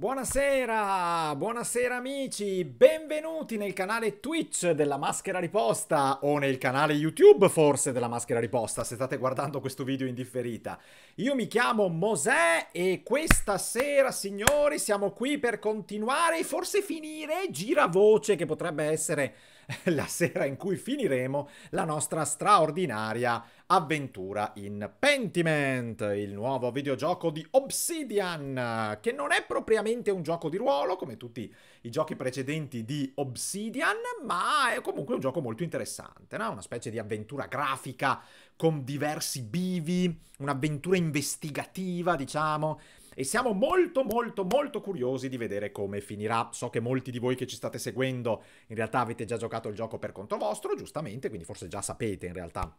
Buonasera, buonasera amici, benvenuti nel canale Twitch della Maschera Riposta o nel canale YouTube forse della Maschera Riposta se state guardando questo video in differita. Io mi chiamo Mosè e questa sera signori siamo qui per continuare e forse finire giravoce che potrebbe essere la sera in cui finiremo la nostra straordinaria avventura in Pentiment, il nuovo videogioco di Obsidian, che non è propriamente un gioco di ruolo come tutti i giochi precedenti di Obsidian, ma è comunque un gioco molto interessante, no? una specie di avventura grafica con diversi bivi, un'avventura investigativa, diciamo, e siamo molto molto molto curiosi di vedere come finirà. So che molti di voi che ci state seguendo in realtà avete già giocato il gioco per conto vostro, giustamente, quindi forse già sapete in realtà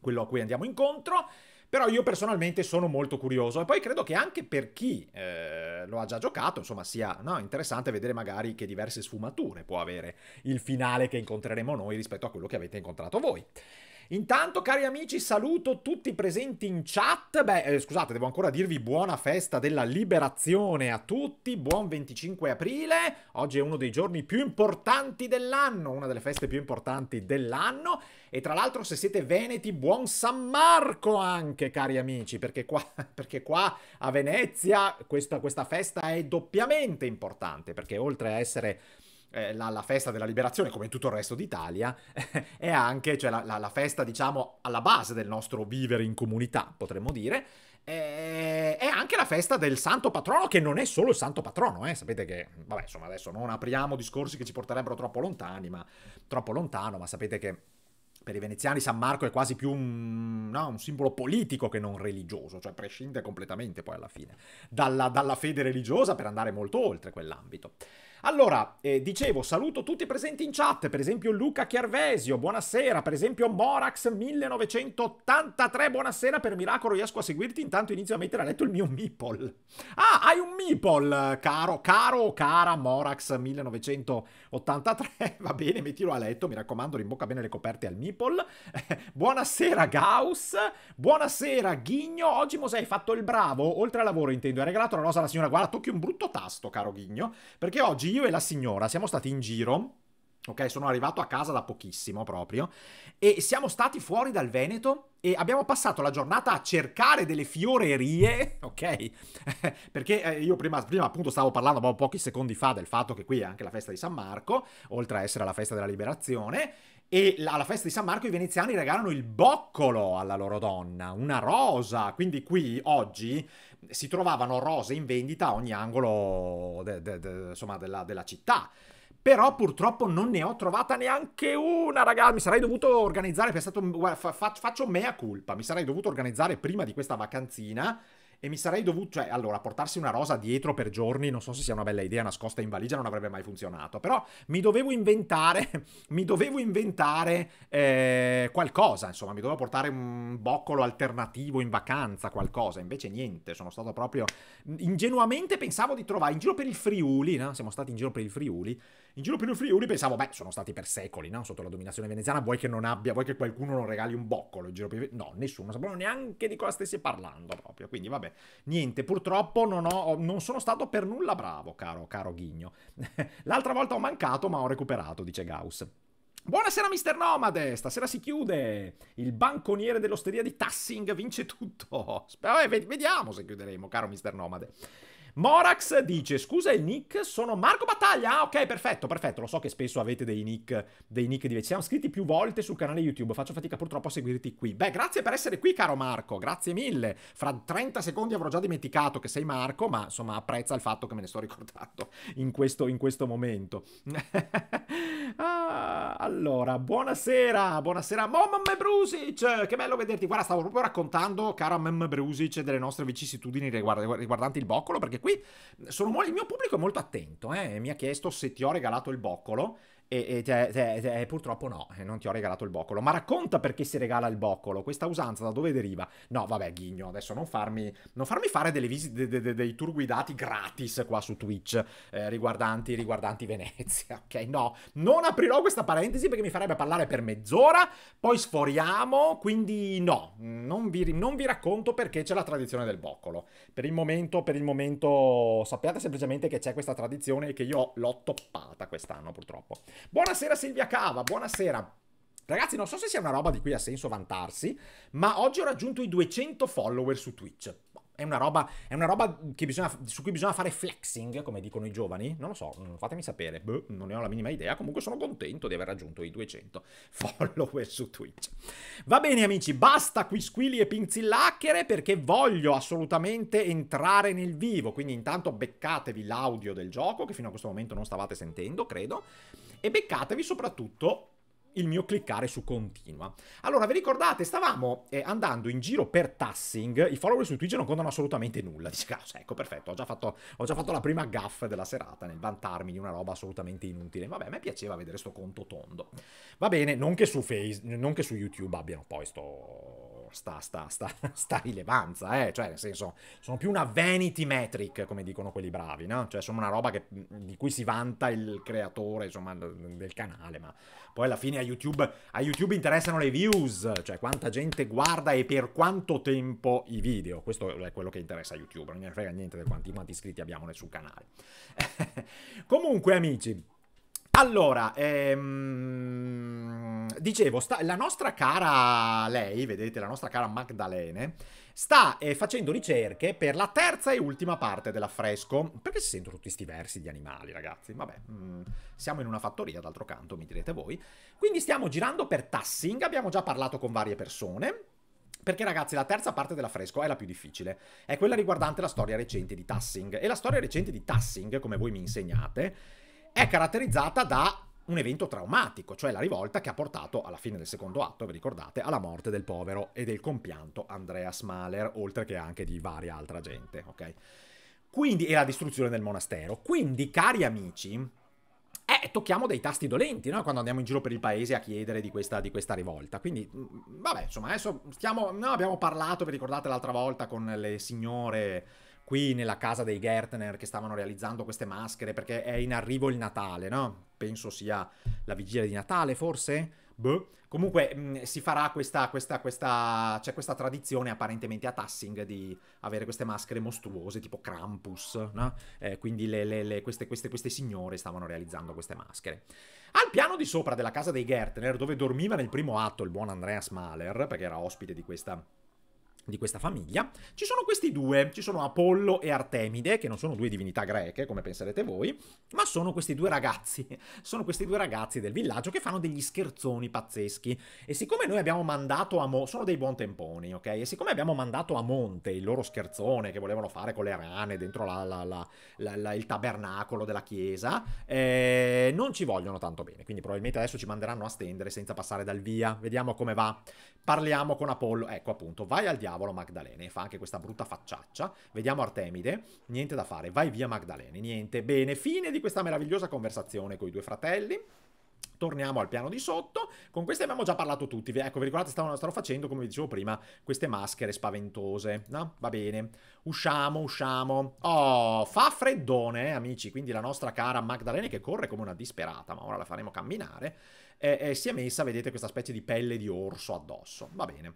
quello a cui andiamo incontro. Però io personalmente sono molto curioso e poi credo che anche per chi eh, lo ha già giocato, insomma, sia no, interessante vedere magari che diverse sfumature può avere il finale che incontreremo noi rispetto a quello che avete incontrato voi. Intanto, cari amici, saluto tutti i presenti in chat. Beh, eh, scusate, devo ancora dirvi buona festa della liberazione a tutti. Buon 25 aprile. Oggi è uno dei giorni più importanti dell'anno, una delle feste più importanti dell'anno. E tra l'altro, se siete veneti, buon San Marco anche, cari amici, perché qua, perché qua a Venezia questa, questa festa è doppiamente importante, perché oltre a essere eh, la, la, festa della liberazione, come in tutto il resto d'Italia, è anche cioè, la, la, la, festa, diciamo, alla base del nostro vivere in comunità, potremmo dire. è anche la festa del santo patrono, che non è solo il santo patrono, eh. sapete che, vabbè, insomma, adesso non apriamo discorsi che ci porterebbero troppo lontani, ma troppo lontano, ma sapete che per i veneziani San Marco è quasi più un, no, un, simbolo politico che non religioso, cioè prescinde completamente poi alla fine dalla, dalla fede religiosa per andare molto oltre quell'ambito. Allora, eh, dicevo, saluto tutti presenti in chat, per esempio Luca Chiarvesio, buonasera, per esempio Morax1983, buonasera, per miracolo riesco a seguirti, intanto inizio a mettere a letto il mio meeple. Ah, hai un meeple, caro, caro, cara Morax1983, va bene, mettilo a letto, mi raccomando, rimbocca bene le coperte al meeple. buonasera Gauss, buonasera Ghigno, oggi Mosè hai fatto il bravo, oltre al lavoro intendo, hai regalato la rosa alla signora, guarda, tocchi un brutto tasto, caro Ghigno, perché oggi io e la signora siamo stati in giro. Ok, sono arrivato a casa da pochissimo proprio. E siamo stati fuori dal Veneto e abbiamo passato la giornata a cercare delle fiorerie, ok? Perché eh, io prima, prima, appunto stavo parlando proprio pochi secondi fa del fatto che qui è anche la festa di San Marco, oltre a essere la festa della liberazione, e alla festa di San Marco i veneziani regalano il boccolo alla loro donna, una rosa, quindi qui oggi si trovavano rose in vendita a ogni angolo de, de, de, insomma, della, della città. Però purtroppo non ne ho trovata neanche una, ragazzi. Mi sarei dovuto organizzare. Pensato, fa, faccio mea culpa. Mi sarei dovuto organizzare prima di questa vacanzina e mi sarei dovuto, cioè, allora, portarsi una rosa dietro per giorni, non so se sia una bella idea, nascosta in valigia non avrebbe mai funzionato, però mi dovevo inventare, mi dovevo inventare eh, qualcosa, insomma, mi dovevo portare un boccolo alternativo in vacanza, qualcosa, invece niente, sono stato proprio, ingenuamente pensavo di trovare in giro per il Friuli, no? siamo stati in giro per il Friuli, in giro per il Friuli pensavo, beh, sono stati per secoli, no? Sotto la dominazione veneziana, vuoi che non abbia, vuoi che qualcuno non regali un boccolo in giro per il No, nessuno, sapevano neanche di cosa stessi parlando proprio. Quindi vabbè, niente, purtroppo non, ho, non sono stato per nulla bravo, caro, caro Ghigno. L'altra volta ho mancato, ma ho recuperato, dice Gauss. Buonasera Mister Nomade, stasera si chiude, il banconiere dell'osteria di Tassing vince tutto, Spero, eh, vediamo se chiuderemo caro Mister Nomade. Morax dice, scusa il nick, sono Marco Battaglia. Ah, ok, perfetto, perfetto. Lo so che spesso avete dei nick, dei nick diversi. Siamo iscritti più volte sul canale YouTube, faccio fatica purtroppo a seguirti qui. Beh, grazie per essere qui, caro Marco, grazie mille. Fra 30 secondi avrò già dimenticato che sei Marco, ma insomma apprezza il fatto che me ne sto ricordato in questo, in questo momento. ah, allora, buonasera, buonasera Mom Brusic, che bello vederti. Guarda, stavo proprio raccontando, cara Mem Brusic, delle nostre vicissitudini riguard riguardanti il boccolo, perché qui sono, il mio pubblico è molto attento, eh, mi ha chiesto se ti ho regalato il boccolo e, e, e, e, purtroppo no, non ti ho regalato il boccolo. Ma racconta perché si regala il boccolo, questa usanza da dove deriva? No, vabbè, Ghigno, adesso non farmi, non farmi fare delle visite, de, de, dei tour guidati gratis qua su Twitch eh, riguardanti, riguardanti, Venezia, ok? No, non aprirò questa parentesi perché mi farebbe parlare per mezz'ora, poi sforiamo, quindi no, non vi, non vi racconto perché c'è la tradizione del boccolo. Per il momento, per il momento sappiate semplicemente che c'è questa tradizione e che io l'ho toppata quest'anno purtroppo. Buonasera Silvia Cava, buonasera. Ragazzi, non so se sia una roba di cui ha senso vantarsi, ma oggi ho raggiunto i 200 follower su Twitch è una roba, è una roba bisogna, su cui bisogna fare flexing, come dicono i giovani? Non lo so, mm, fatemi sapere, Beh, non ne ho la minima idea, comunque sono contento di aver raggiunto i 200 follower su Twitch. Va bene amici, basta qui e pinzillacchere perché voglio assolutamente entrare nel vivo, quindi intanto beccatevi l'audio del gioco che fino a questo momento non stavate sentendo, credo, e beccatevi soprattutto il mio cliccare su continua. Allora, vi ricordate, stavamo eh, andando in giro per tassing, i follower su Twitch non contano assolutamente nulla. Dice, cazzo, ah, ecco, perfetto, ho già, fatto, ho già fatto la prima gaff della serata nel vantarmi di una roba assolutamente inutile. Vabbè, a me piaceva vedere sto conto tondo. Va bene, non che su, Facebook, non che su YouTube abbiano poi sto sta, sta, sta, sta rilevanza, eh? cioè nel senso sono più una vanity metric come dicono quelli bravi, no? cioè sono una roba che, di cui si vanta il creatore insomma, del canale, ma poi alla fine a YouTube, a YouTube interessano le views, cioè quanta gente guarda e per quanto tempo i video, questo è quello che interessa a YouTube, non ne frega niente di quanti, quanti iscritti abbiamo nel suo canale. Comunque amici, allora, ehm, dicevo, sta, la nostra cara lei, vedete, la nostra cara Magdalene, sta eh, facendo ricerche per la terza e ultima parte dell'affresco. Perché si sentono tutti questi versi di animali, ragazzi? Vabbè, mh, mm, siamo in una fattoria, d'altro canto, mi direte voi. Quindi stiamo girando per Tassing, abbiamo già parlato con varie persone. Perché ragazzi la terza parte dell'affresco è la più difficile, è quella riguardante la storia recente di Tassing. E la storia recente di Tassing, come voi mi insegnate, è caratterizzata da un evento traumatico, cioè la rivolta che ha portato alla fine del secondo atto, vi ricordate, alla morte del povero e del compianto Andreas Mahler, oltre che anche di varia altra gente, ok? Quindi, e la distruzione del monastero. Quindi, cari amici, eh, tocchiamo dei tasti dolenti, no? Quando andiamo in giro per il paese a chiedere di questa, di questa rivolta. Quindi, mm, vabbè, insomma, adesso stiamo... No, abbiamo parlato, vi ricordate l'altra volta, con le signore qui nella casa dei Gertner che stavano realizzando queste maschere perché è in arrivo il Natale, no? Penso sia la vigilia di Natale, forse? Boh. Comunque mh, mm, si farà questa, questa, questa, c'è questa tradizione apparentemente a Tassing di avere queste maschere mostruose tipo Krampus, no? Eh, quindi le, le, le, queste, queste, queste signore stavano realizzando queste maschere. Al piano di sopra della casa dei Gertner, dove dormiva nel primo atto il buon Andreas Mahler, perché era ospite di questa di questa famiglia, ci sono questi due, ci sono Apollo e Artemide, che non sono due divinità greche, come penserete voi, ma sono questi due ragazzi, sono questi due ragazzi del villaggio che fanno degli scherzoni pazzeschi. E siccome noi abbiamo mandato a Monte, sono dei buon temponi, ok? E siccome abbiamo mandato a Monte il loro scherzone che volevano fare con le rane dentro la, la, la, il tabernacolo della chiesa, eh, non ci vogliono tanto bene, quindi probabilmente adesso ci manderanno a stendere senza passare dal via, vediamo come va. Parliamo con Apollo, ecco appunto, vai al diavolo diavolo Magdalene. fa anche questa brutta facciaccia. Vediamo Artemide. Niente da fare. Vai via Magdalene. Niente. Bene, fine di questa meravigliosa conversazione con i due fratelli torniamo al piano di sotto. Con queste abbiamo già parlato tutti. Ecco, vi ricordate, stavano, stavo facendo, come vi dicevo prima, queste maschere spaventose. No? Va bene. Usciamo, usciamo. Oh, fa freddone, eh, amici. Quindi la nostra cara Magdalene, che corre come una disperata, ma ora la faremo camminare, eh, eh, si è messa, vedete, questa specie di pelle di orso addosso. Va bene.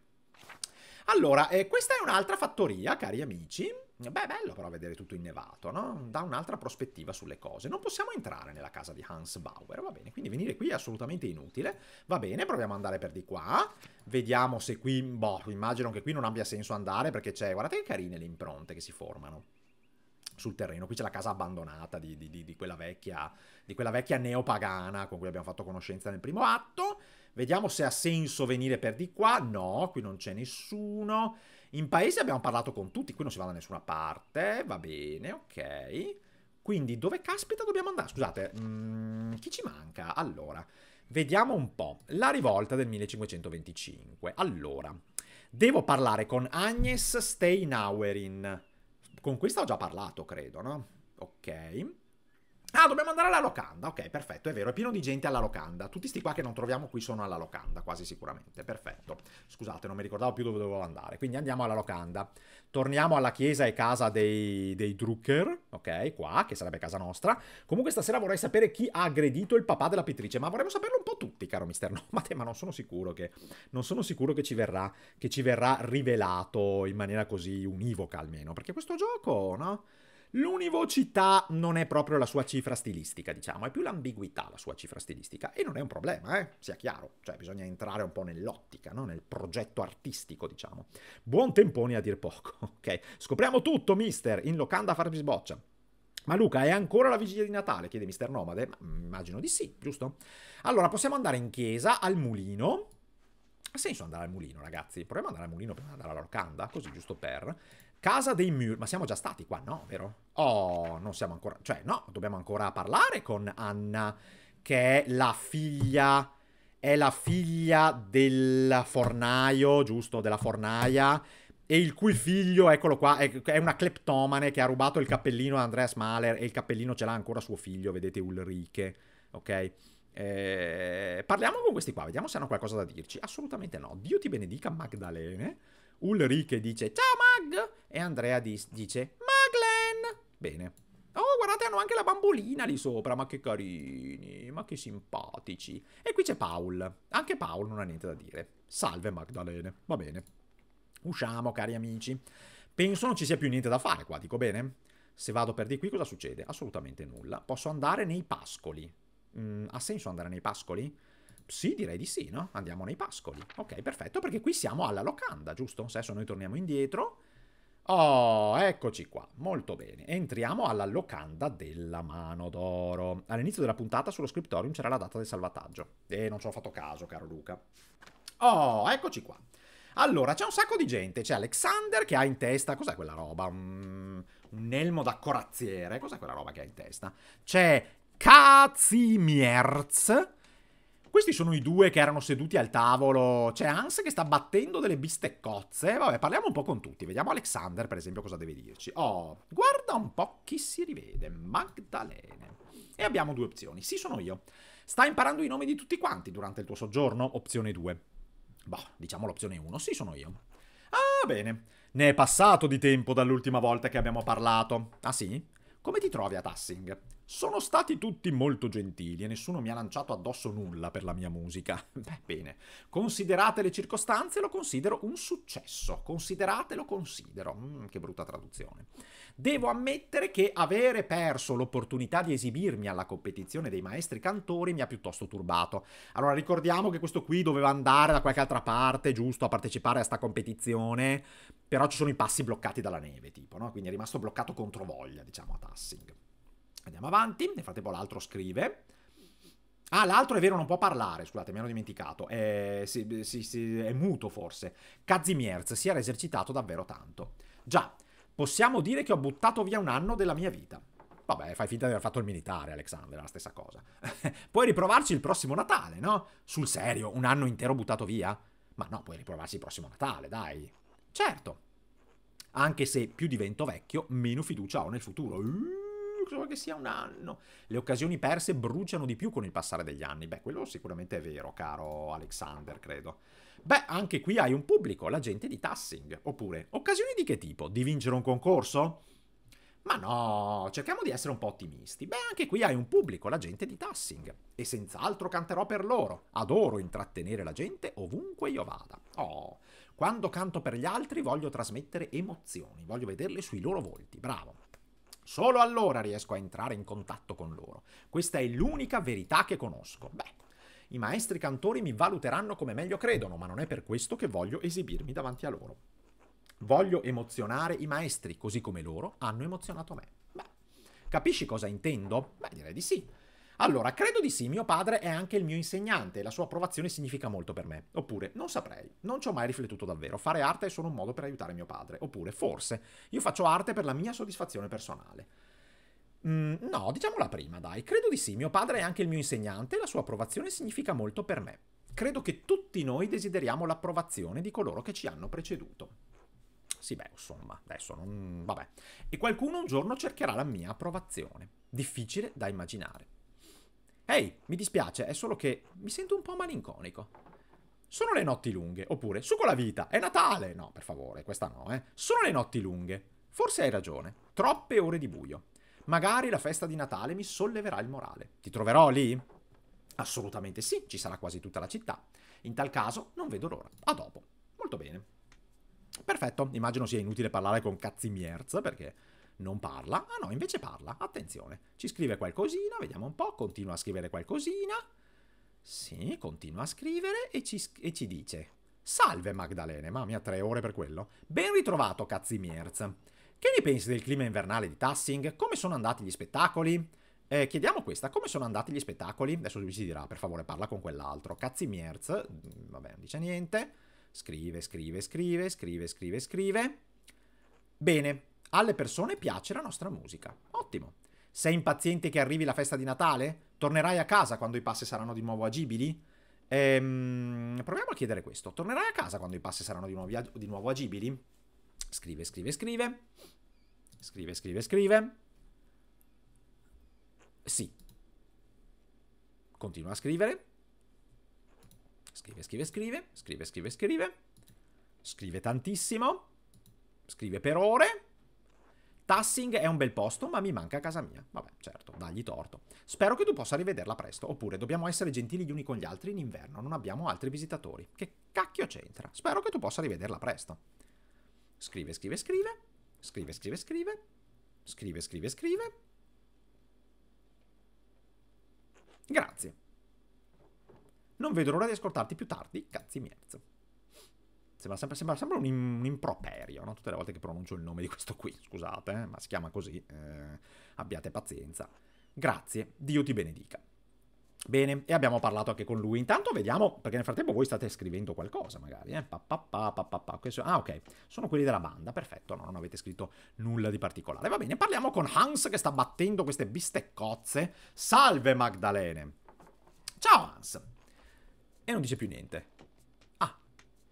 Allora, eh, questa è un'altra fattoria, cari amici. Beh, è bello però vedere tutto innevato, no? Dà un'altra prospettiva sulle cose. Non possiamo entrare nella casa di Hans Bauer, va bene, quindi venire qui è assolutamente inutile. Va bene, proviamo ad andare per di qua. Vediamo se qui... Boh, immagino che qui non abbia senso andare perché c'è... Guardate che carine le impronte che si formano sul terreno. Qui c'è la casa abbandonata di, di, di, di, quella vecchia, di quella vecchia neopagana con cui abbiamo fatto conoscenza nel primo atto. Vediamo se ha senso venire per di qua. No, qui non c'è nessuno. In paese abbiamo parlato con tutti, qui non si va da nessuna parte. Va bene, ok. Quindi dove caspita dobbiamo andare? Scusate, mm, chi ci manca? Allora, vediamo un po'. La rivolta del 1525. Allora, devo parlare con Agnes Steinauerin. Con questa ho già parlato, credo, no? Ok. Ah, dobbiamo andare alla locanda. Ok, perfetto, è vero, è pieno di gente alla locanda. Tutti sti qua che non troviamo qui sono alla locanda, quasi sicuramente. Perfetto. Scusate, non mi ricordavo più dove dovevo andare. Quindi andiamo alla locanda. Torniamo alla chiesa e casa dei, dei Drucker, ok, qua, che sarebbe casa nostra. Comunque stasera vorrei sapere chi ha aggredito il papà della pittrice, ma vorremmo saperlo un po' tutti, caro mister. No, ma, te, ma non sono sicuro che... Non sono sicuro che ci verrà, che ci verrà rivelato in maniera così univoca almeno, perché questo gioco, no? L'univocità non è proprio la sua cifra stilistica, diciamo, è più l'ambiguità la sua cifra stilistica e non è un problema, eh, sia chiaro, cioè bisogna entrare un po' nell'ottica, no? nel progetto artistico, diciamo. Buon tempone a dir poco, ok? Scopriamo tutto, mister, in locanda farvi sboccia. Ma Luca, è ancora la vigilia di Natale? chiede Mister Nomade. Ma, mm, immagino di sì, giusto? Allora, possiamo andare in chiesa, al mulino. Ha senso andare al mulino, ragazzi? Proviamo ad andare al mulino prima di andare alla locanda, così giusto per. Casa dei Mur. Ma siamo già stati qua, no? Vero? Oh, non siamo ancora... Cioè, no, dobbiamo ancora parlare con Anna, che è la figlia... È la figlia del fornaio, giusto? Della fornaia. E il cui figlio, eccolo qua, è, una cleptomane che ha rubato il cappellino a Andreas Mahler e il cappellino ce l'ha ancora suo figlio, vedete Ulrike, ok? Eh, parliamo con questi qua, vediamo se hanno qualcosa da dirci. Assolutamente no. Dio ti benedica, Magdalene. Ulrike dice ciao Mag e Andrea dice Maglen. Bene. Oh, guardate, hanno anche la bambolina lì sopra, ma che carini, ma che simpatici. E qui c'è Paul. Anche Paul non ha niente da dire. Salve Magdalene, va bene. Usciamo, cari amici. Penso non ci sia più niente da fare qua, dico bene? Se vado per di qui cosa succede? Assolutamente nulla. Posso andare nei pascoli. Mm, ha senso andare nei pascoli? Sì, direi di sì, no? Andiamo nei pascoli. Ok, perfetto, perché qui siamo alla locanda, giusto? Adesso noi torniamo indietro. Oh, eccoci qua, molto bene. Entriamo alla locanda della mano d'oro. All'inizio della puntata sullo scriptorium c'era la data del salvataggio. E non ci ho fatto caso, caro Luca. Oh, eccoci qua. Allora, c'è un sacco di gente. C'è Alexander che ha in testa... Cos'è quella roba? un elmo da corazziere. Cos'è quella roba che ha in testa? C'è Kazimierz questi sono i due che erano seduti al tavolo. C'è Hans che sta battendo delle bisteccozze. Vabbè, parliamo un po' con tutti. Vediamo Alexander, per esempio, cosa deve dirci. Oh, guarda un po' chi si rivede. Magdalene. E abbiamo due opzioni. Sì, sono io. Sta imparando i nomi di tutti quanti durante il tuo soggiorno? Opzione 2. Boh, diciamo l'opzione 1. Sì, sono io. Ah, bene. Ne è passato di tempo dall'ultima volta che abbiamo parlato. Ah, sì? Come ti trovi a Tassing? Sono stati tutti molto gentili e nessuno mi ha lanciato addosso nulla per la mia musica. Beh, bene. Considerate le circostanze, lo considero un successo. Consideratelo, considero. Mm, che brutta traduzione. Devo ammettere che avere perso l'opportunità di esibirmi alla competizione dei maestri cantori mi ha piuttosto turbato. Allora ricordiamo che questo qui doveva andare da qualche altra parte, giusto, a partecipare a sta competizione, però ci sono i passi bloccati dalla neve, tipo, no? Quindi è rimasto bloccato contro voglia, diciamo, a Tassing. Andiamo avanti, nel frattempo l'altro scrive. Ah, l'altro è vero, non può parlare, scusate, mi ero dimenticato. È, si, si, si, è muto forse. Kazimierz si era esercitato davvero tanto. Già, Possiamo dire che ho buttato via un anno della mia vita. Vabbè, fai finta di aver fatto il militare, Alexander, la stessa cosa. puoi riprovarci il prossimo Natale, no? Sul serio, un anno intero buttato via? Ma no, puoi riprovarci il prossimo Natale, dai. Certo. Anche se più divento vecchio, meno fiducia ho nel futuro. Uh, credo che sia un anno. Le occasioni perse bruciano di più con il passare degli anni. Beh, quello sicuramente è vero, caro Alexander, credo. Beh, anche qui hai un pubblico, la gente di Tassing. Oppure, occasioni di che tipo? Di vincere un concorso? Ma no, cerchiamo di essere un po' ottimisti. Beh, anche qui hai un pubblico, la gente di Tassing. E senz'altro canterò per loro. Adoro intrattenere la gente ovunque io vada. Oh, quando canto per gli altri voglio trasmettere emozioni, voglio vederle sui loro volti. Bravo. Solo allora riesco a entrare in contatto con loro. Questa è l'unica verità che conosco. Beh, i maestri cantori mi valuteranno come meglio credono, ma non è per questo che voglio esibirmi davanti a loro. Voglio emozionare i maestri, così come loro hanno emozionato me. Beh, capisci cosa intendo? Beh, direi di sì. Allora, credo di sì, mio padre è anche il mio insegnante e la sua approvazione significa molto per me. Oppure, non saprei, non ci ho mai riflettuto davvero, fare arte è solo un modo per aiutare mio padre. Oppure, forse, io faccio arte per la mia soddisfazione personale. Mm, no, diciamo la prima, dai. Credo di sì. Mio padre è anche il mio insegnante e la sua approvazione significa molto per me. Credo che tutti noi desideriamo l'approvazione di coloro che ci hanno preceduto. Sì, beh, insomma, adesso non... vabbè. E qualcuno un giorno cercherà la mia approvazione. Difficile da immaginare. Ehi, mi dispiace, è solo che mi sento un po' malinconico. Sono le notti lunghe, oppure su con la vita, è Natale! No, per favore, questa no, eh. Sono le notti lunghe. Forse hai ragione. Troppe ore di buio. Magari la festa di Natale mi solleverà il morale. Ti troverò lì? Assolutamente sì, ci sarà quasi tutta la città. In tal caso non vedo l'ora. A dopo. Molto bene. Perfetto, immagino sia inutile parlare con Cazzimierz perché non parla. Ah no, invece parla. Attenzione, ci scrive qualcosina, vediamo un po', continua a scrivere qualcosina. Sì, continua a scrivere e ci, e ci dice Salve Magdalene, mamma mia, tre ore per quello. Ben ritrovato, Cazzimierz. Che ne pensi del clima invernale di Tassing? Come sono andati gli spettacoli? Eh, chiediamo questa, come sono andati gli spettacoli? Adesso lui si dirà, per favore parla con quell'altro. Cazzi Mierz, mm, vabbè, non dice niente. Scrive, scrive, scrive, scrive, scrive, scrive. Bene, alle persone piace la nostra musica. Ottimo. Sei impaziente che arrivi la festa di Natale? Tornerai a casa quando i passi saranno di nuovo agibili? Ehm, proviamo a chiedere questo. Tornerai a casa quando i passi saranno di nuovo, di nuovo agibili? Scrive, scrive, scrive. Scrive, scrive, scrive. Sì. Continua a scrivere. Scrive, scrive, scrive. Scrive, scrive, scrive. Scrive tantissimo. Scrive per ore. Tassing è un bel posto, ma mi manca a casa mia. Vabbè, certo, dagli torto. Spero che tu possa rivederla presto. Oppure dobbiamo essere gentili gli uni con gli altri in inverno. Non abbiamo altri visitatori. Che cacchio c'entra? Spero che tu possa rivederla presto. Scrive, scrive, scrive. Scrive, scrive, scrive. Scrive, scrive, scrive. Grazie. Non vedo l'ora di ascoltarti più tardi, cazzi mezzo. Sembra, sempre, sembra, sembra un, un, improperio, no? Tutte le volte che pronuncio il nome di questo qui, scusate, eh, ma si chiama così. Eh, abbiate pazienza. Grazie, Dio ti benedica. Bene, e abbiamo parlato anche con lui. Intanto vediamo, perché nel frattempo voi state scrivendo qualcosa, magari. Eh? Pa, pa, pa, pa Ah, ok, sono quelli della banda, perfetto, no, non avete scritto nulla di particolare. Va bene, parliamo con Hans che sta battendo queste bisteccozze. Salve Magdalene! Ciao Hans! E non dice più niente. Ah,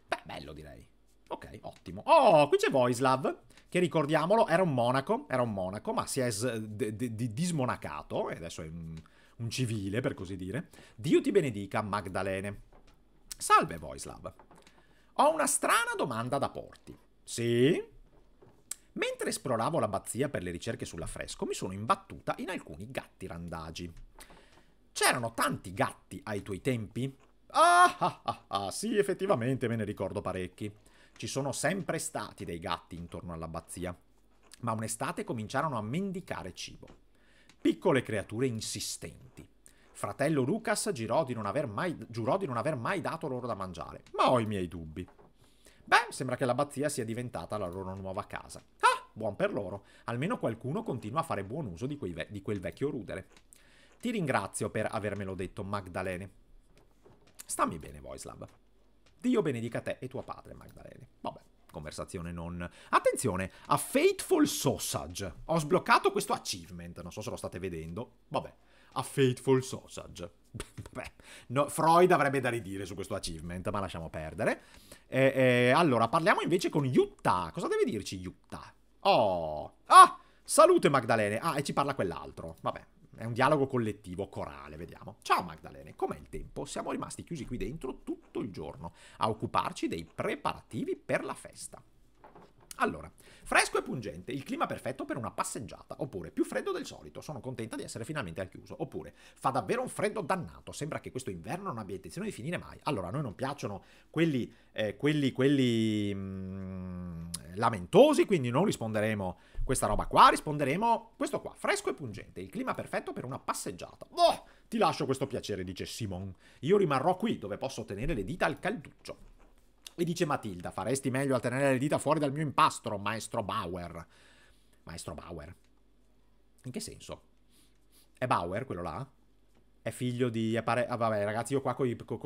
beh, bello direi. Ok, ottimo. Oh, qui c'è Voislav, che ricordiamolo, era un monaco, era un monaco, ma si è dismonacato, e adesso è un un civile per così dire. Dio ti benedica, Magdalene. Salve, Voislav. Ho una strana domanda da porti. Sì? Mentre esploravo l'abbazia per le ricerche sull'affresco, mi sono imbattuta in alcuni gatti randagi. C'erano tanti gatti ai tuoi tempi? Ah, ah, ah, ah, sì, effettivamente me ne ricordo parecchi. Ci sono sempre stati dei gatti intorno all'abbazia, ma un'estate cominciarono a mendicare cibo piccole creature insistenti. Fratello Lucas giurò di non aver mai, di non aver mai dato loro da mangiare, ma ho i miei dubbi. Beh, sembra che l'abbazia sia diventata la loro nuova casa. Ah, buon per loro. Almeno qualcuno continua a fare buon uso di, ve di quel vecchio rudere. Ti ringrazio per avermelo detto, Magdalene. Stammi bene, Voislav. Dio benedica te e tuo padre, Magdalene. Vabbè conversazione non... Attenzione, a Fateful Sausage. Ho sbloccato questo achievement, non so se lo state vedendo. Vabbè, a Fateful Sausage. Vabbè, no, Freud avrebbe da ridire su questo achievement, ma lasciamo perdere. Eh, eh, allora, parliamo invece con Utah. Cosa deve dirci Utah? Oh! Ah! Salute Magdalene! Ah, e ci parla quell'altro. Vabbè, è un dialogo collettivo, corale, vediamo. Ciao Magdalene, com'è il tempo? Siamo rimasti chiusi qui dentro tutto il giorno a occuparci dei preparativi per la festa. Allora, fresco e pungente, il clima perfetto per una passeggiata, oppure più freddo del solito, sono contenta di essere finalmente al chiuso, oppure fa davvero un freddo dannato, sembra che questo inverno non abbia intenzione di finire mai. Allora, a noi non piacciono quelli, eh, quelli, quelli mh, mm, lamentosi, quindi non risponderemo questa roba qua risponderemo questo qua, fresco e pungente, il clima perfetto per una passeggiata. Boh, ti lascio questo piacere, dice Simon. Io rimarrò qui dove posso tenere le dita al calduccio. E dice Matilda, faresti meglio a tenere le dita fuori dal mio impastro, maestro Bauer. Maestro Bauer. In che senso? È Bauer quello là? è figlio di... ah, vabbè ragazzi, io qua col, col,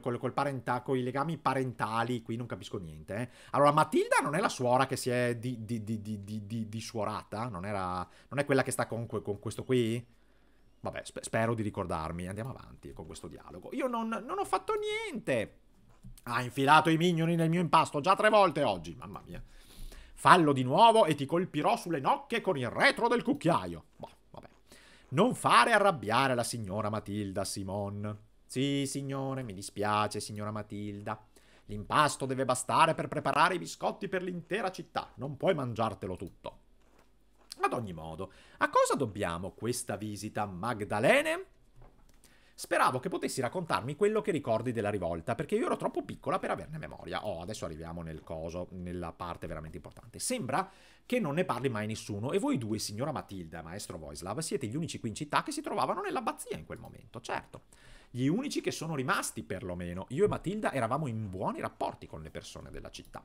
col, col parenta, con i legami parentali qui non capisco niente. Eh. Allora Matilda non è la suora che si è di, di, di, di, di, di, di suorata? Non, era... non è quella che sta con, con questo qui? Vabbè, sp spero di ricordarmi. Andiamo avanti con questo dialogo. Io non, non ho fatto niente. Ha infilato i mignoni nel mio impasto già tre volte oggi. Mamma mia. Fallo di nuovo e ti colpirò sulle nocche con il retro del cucchiaio. Boh. Non fare arrabbiare la signora Matilda, Simon. Sì, signore, mi dispiace, signora Matilda. L'impasto deve bastare per preparare i biscotti per l'intera città. Non puoi mangiartelo tutto. Ad ogni modo, a cosa dobbiamo questa visita, Magdalene? Speravo che potessi raccontarmi quello che ricordi della rivolta, perché io ero troppo piccola per averne memoria. Oh, adesso arriviamo nel coso, nella parte veramente importante. Sembra che non ne parli mai nessuno, e voi due, signora Matilda e maestro Voislav, siete gli unici qui in città che si trovavano nell'abbazia in quel momento, certo. Gli unici che sono rimasti, perlomeno. Io e Matilda eravamo in buoni rapporti con le persone della città.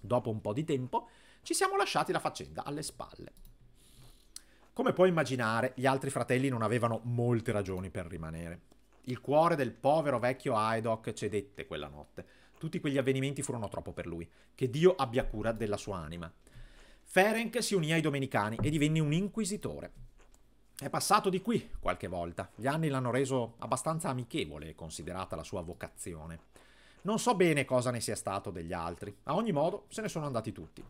Dopo un po' di tempo ci siamo lasciati la faccenda alle spalle. Come puoi immaginare, gli altri fratelli non avevano molte ragioni per rimanere. Il cuore del povero vecchio Aedok cedette quella notte. Tutti quegli avvenimenti furono troppo per lui. Che Dio abbia cura della sua anima. Ferenc si unì ai domenicani e divenne un inquisitore. È passato di qui qualche volta. Gli anni l'hanno reso abbastanza amichevole, considerata la sua vocazione. Non so bene cosa ne sia stato degli altri. A ogni modo, se ne sono andati tutti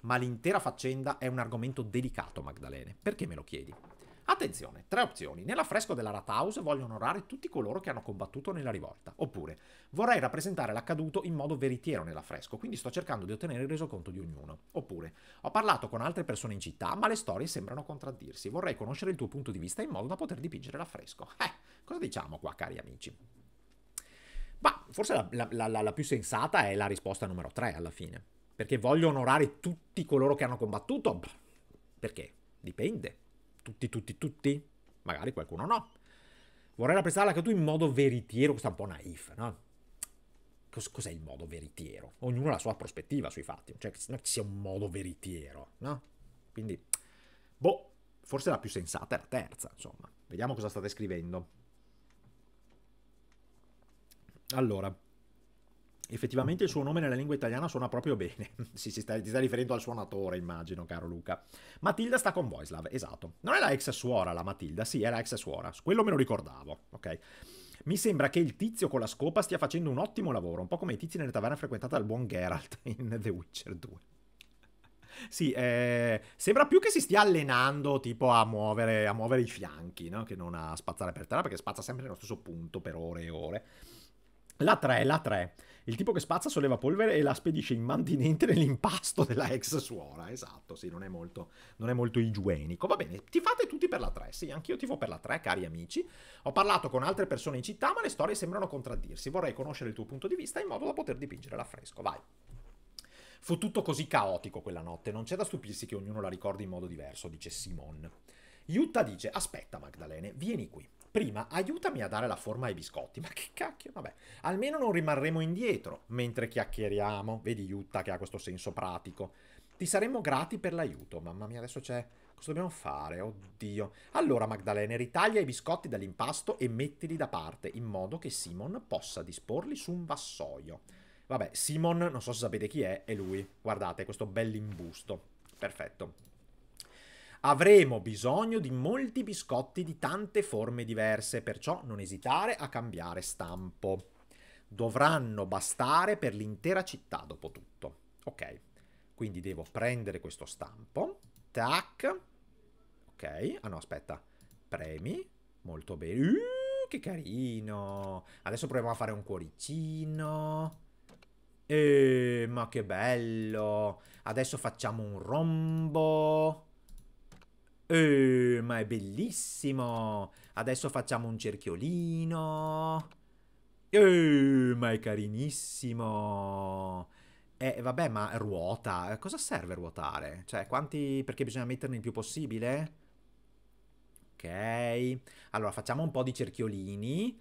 ma l'intera faccenda è un argomento delicato, Magdalene. Perché me lo chiedi? Attenzione, tre opzioni. Nell'affresco della Rathaus voglio onorare tutti coloro che hanno combattuto nella rivolta. Oppure, vorrei rappresentare l'accaduto in modo veritiero nell'affresco, quindi sto cercando di ottenere il resoconto di ognuno. Oppure, ho parlato con altre persone in città, ma le storie sembrano contraddirsi. Vorrei conoscere il tuo punto di vista in modo da poter dipingere l'affresco. Eh, cosa diciamo qua, cari amici? Ma forse la, la, la, la più sensata è la risposta numero 3 alla fine perché voglio onorare tutti coloro che hanno combattuto. Perché? Dipende. Tutti, tutti, tutti? Magari qualcuno no. Vorrei rappresentare la l'HTU in modo veritiero, questo è un po' naif, no? cos'è il modo veritiero? Ognuno ha la sua prospettiva sui fatti, cioè non ci sia un modo veritiero, no? Quindi, boh, forse la più sensata è la terza, insomma. Vediamo cosa state scrivendo. Allora, effettivamente il suo nome nella lingua italiana suona proprio bene. sì, si sta, ti sta riferendo al suonatore, immagino, caro Luca. Matilda sta con Voislav, esatto. Non è la ex suora la Matilda, sì, è la ex suora. Quello me lo ricordavo, ok? Mi sembra che il tizio con la scopa stia facendo un ottimo lavoro, un po' come i tizi nelle taverne frequentate dal buon Geralt in The Witcher 2. Sì, eh, sembra più che si stia allenando tipo a muovere, a muovere i fianchi, no? che non a spazzare per terra, perché spazza sempre nello stesso punto per ore e ore. La 3, la 3. Il tipo che spazza solleva polvere e la spedisce immantinente nell'impasto della ex suora. Esatto, sì, non è molto, non è molto igienico. Va bene, ti fate tutti per la 3, sì, anch'io ti fo per la 3, cari amici. Ho parlato con altre persone in città, ma le storie sembrano contraddirsi. Vorrei conoscere il tuo punto di vista in modo da poter dipingere l'affresco. Vai. Fu tutto così caotico quella notte, non c'è da stupirsi che ognuno la ricordi in modo diverso, dice Simon. Jutta dice: Aspetta, Magdalene, vieni qui. Prima, aiutami a dare la forma ai biscotti. Ma che cacchio, vabbè. Almeno non rimarremo indietro mentre chiacchieriamo. Vedi Jutta che ha questo senso pratico. Ti saremmo grati per l'aiuto. Mamma mia, adesso c'è... Cosa dobbiamo fare? Oddio. Allora, Magdalene, ritaglia i biscotti dall'impasto e mettili da parte, in modo che Simon possa disporli su un vassoio. Vabbè, Simon, non so se sapete chi è, è lui. Guardate, questo bell'imbusto. Perfetto. Avremo bisogno di molti biscotti di tante forme diverse, perciò non esitare a cambiare stampo. Dovranno bastare per l'intera città dopo tutto. Ok, quindi devo prendere questo stampo. Tac. Ok, ah no, aspetta. Premi. Molto bene. Uh, che carino. Adesso proviamo a fare un cuoricino. Eeeh, ma che bello. Adesso facciamo un rombo. Eh, ma è bellissimo! Adesso facciamo un cerchiolino. Eh, ma è carinissimo! Eh, vabbè, ma ruota. A cosa serve ruotare? Cioè, quanti... perché bisogna metterne il più possibile? Ok. Allora, facciamo un po' di cerchiolini.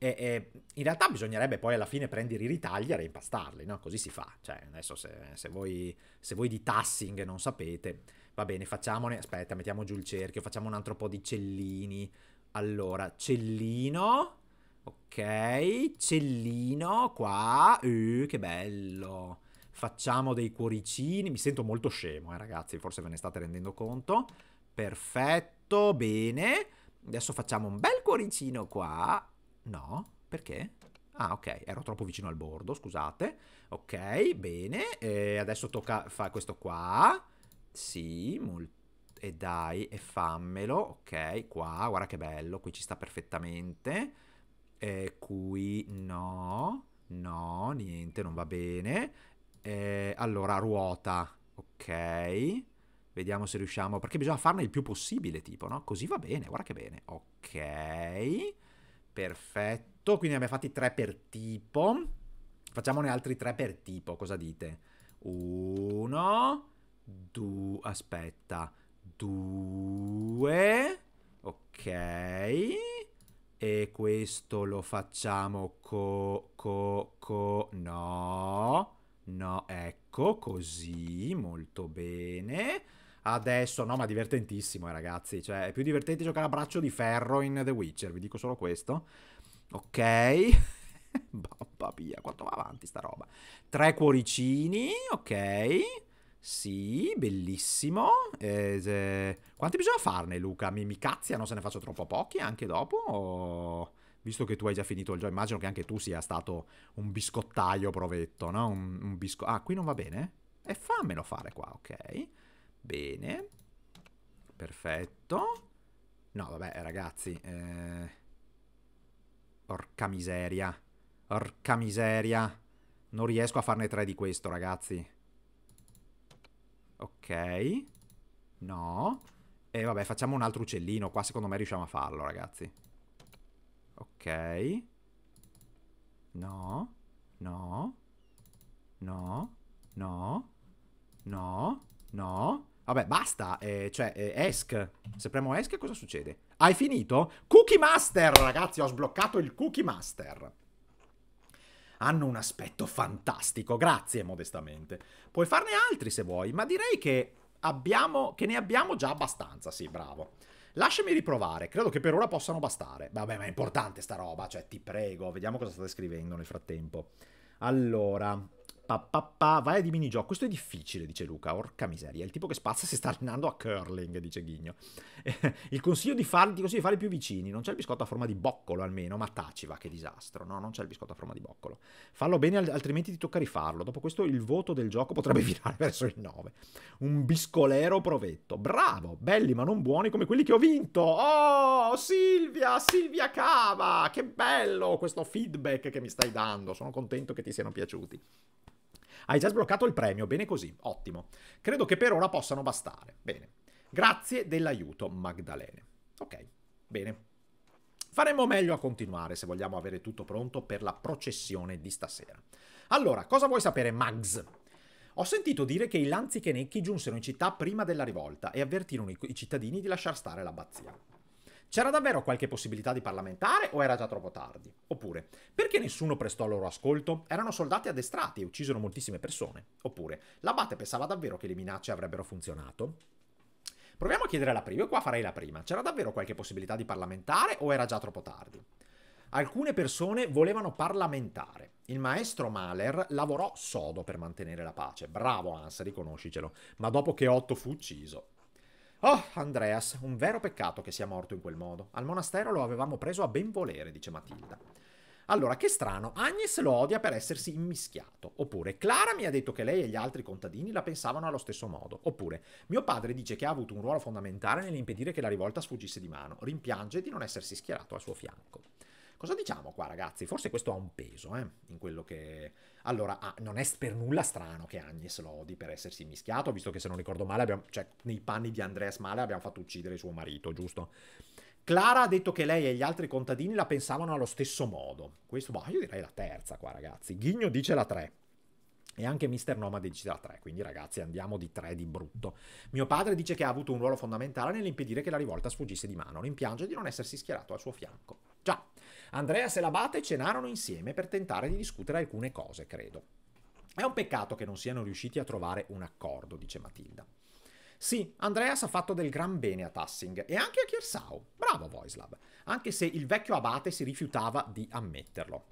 E, e, in realtà bisognerebbe poi alla fine prendere i ritagli e reimpastarli, no? Così si fa. Cioè, adesso se, se, voi, se voi di tassing non sapete Va bene, facciamone, aspetta, mettiamo giù il cerchio, facciamo un altro po' di cellini. Allora, cellino, ok, cellino qua, uh, che bello. Facciamo dei cuoricini, mi sento molto scemo, eh ragazzi, forse ve ne state rendendo conto. Perfetto, bene. Adesso facciamo un bel cuoricino qua. No, perché? Ah, ok, ero troppo vicino al bordo, scusate. Ok, bene, e adesso tocca fare questo qua. Sì, molto. E dai, e fammelo. Ok, qua, guarda che bello, qui ci sta perfettamente. E qui no, no, niente, non va bene. E allora, ruota. Ok. Vediamo se riusciamo, perché bisogna farne il più possibile, tipo, no? Così va bene, guarda che bene. Ok. Perfetto, quindi abbiamo fatti tre per tipo. Facciamone altri tre per tipo, cosa dite? Uno due, aspetta, due, ok, e questo lo facciamo co, co, co, no, no, ecco, così, molto bene, adesso, no ma divertentissimo eh, ragazzi, cioè è più divertente giocare a braccio di ferro in The Witcher, vi dico solo questo, ok, mamma mia, quanto va avanti sta roba. Tre cuoricini, ok. Sì, bellissimo. Eh, se... Quanti bisogna farne, Luca? Mi, mi cazziano se ne faccio troppo pochi anche dopo? O... Visto che tu hai già finito il gioco, immagino che anche tu sia stato un biscottaio provetto, no? Un, un bisco... Ah, qui non va bene? E eh, fammelo fare qua, ok. Bene. Perfetto. No, vabbè, eh, ragazzi. Eh... Porca miseria. Porca miseria. Non riesco a farne tre di questo, ragazzi. Ok. No. E vabbè, facciamo un altro uccellino. Qua secondo me riusciamo a farlo, ragazzi. Ok. No. No. No. No. No. No. Vabbè, basta. Eh, cioè, eh, ESC. Se premo ESC cosa succede? Hai finito? Cookie Master, ragazzi. Ho sbloccato il Cookie Master hanno un aspetto fantastico, grazie modestamente. Puoi farne altri se vuoi, ma direi che, abbiamo, che ne abbiamo già abbastanza, sì, bravo. Lasciami riprovare, credo che per ora possano bastare. Vabbè, ma è importante sta roba, cioè ti prego, vediamo cosa state scrivendo nel frattempo. Allora, Pa, pa, pa, vai di minigioco. Questo è difficile, dice Luca. Orca miseria. Il tipo che spazza si sta allenando a curling, dice Ghigno. Eh, il consiglio di farli, ti consiglio di farli più vicini. Non c'è il biscotto a forma di boccolo almeno, ma taci va, che disastro. No, non c'è il biscotto a forma di boccolo. Fallo bene, altrimenti ti tocca rifarlo. Dopo questo il voto del gioco potrebbe virare verso il 9. Un biscolero provetto. Bravo, belli ma non buoni come quelli che ho vinto. Oh, Silvia, Silvia Cava. Che bello questo feedback che mi stai dando. Sono contento che ti siano piaciuti. Hai già sbloccato il premio, bene così, ottimo. Credo che per ora possano bastare. Bene. Grazie dell'aiuto, Magdalene. Ok, bene. Faremmo meglio a continuare se vogliamo avere tutto pronto per la processione di stasera. Allora, cosa vuoi sapere, Mags? Ho sentito dire che i lanzichenecchi giunsero in città prima della rivolta e avvertirono i cittadini di lasciar stare l'abbazia. C'era davvero qualche possibilità di parlamentare o era già troppo tardi? Oppure, perché nessuno prestò loro ascolto? Erano soldati addestrati e uccisero moltissime persone? Oppure, l'abate pensava davvero che le minacce avrebbero funzionato? Proviamo a chiedere la prima, e qua farei la prima. C'era davvero qualche possibilità di parlamentare o era già troppo tardi? Alcune persone volevano parlamentare. Il maestro Mahler lavorò sodo per mantenere la pace. Bravo Hans, riconoscicelo. Ma dopo che Otto fu ucciso, Oh, Andreas, un vero peccato che sia morto in quel modo. Al monastero lo avevamo preso a ben volere, dice Matilda. Allora, che strano, Agnes lo odia per essersi immischiato. Oppure, Clara mi ha detto che lei e gli altri contadini la pensavano allo stesso modo. Oppure, mio padre dice che ha avuto un ruolo fondamentale nell'impedire che la rivolta sfuggisse di mano. Rimpiange di non essersi schierato al suo fianco. Cosa diciamo qua, ragazzi? Forse questo ha un peso, eh, in quello che allora, ah, non è per nulla strano che Agnes lo odi per essersi mischiato, visto che se non ricordo male, abbiamo, cioè, nei panni di Andreas Male abbiamo fatto uccidere suo marito, giusto? Clara ha detto che lei e gli altri contadini la pensavano allo stesso modo. Questo, boh, io direi la terza qua, ragazzi. Ghigno dice la tre. E anche Mr. Nomad dice la tre. quindi ragazzi andiamo di tre di brutto. Mio padre dice che ha avuto un ruolo fondamentale nell'impedire che la rivolta sfuggisse di mano, rimpiange di non essersi schierato al suo fianco. Già, Andreas e l'abate cenarono insieme per tentare di discutere alcune cose, credo. È un peccato che non siano riusciti a trovare un accordo, dice Matilda. Sì, Andreas ha fatto del gran bene a Tassing e anche a Kiersau. Bravo Voislab. anche se il vecchio abate si rifiutava di ammetterlo.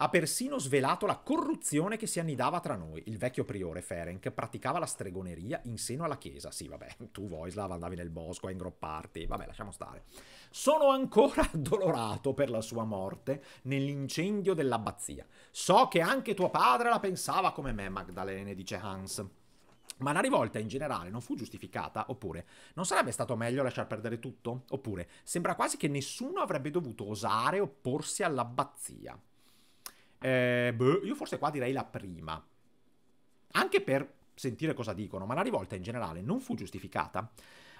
Ha persino svelato la corruzione che si annidava tra noi. Il vecchio priore Ferenc praticava la stregoneria in seno alla chiesa. Sì, vabbè, tu Voislav andavi nel bosco a ingropparti. Vabbè, lasciamo stare. Sono ancora addolorato per la sua morte nell'incendio dell'abbazia. So che anche tuo padre la pensava come me, Magdalene, dice Hans. Ma la rivolta in generale non fu giustificata? Oppure non sarebbe stato meglio lasciar perdere tutto? Oppure sembra quasi che nessuno avrebbe dovuto osare opporsi all'abbazia. Eh, beh, io forse qua direi la prima. Anche per sentire cosa dicono, ma la rivolta in generale non fu giustificata?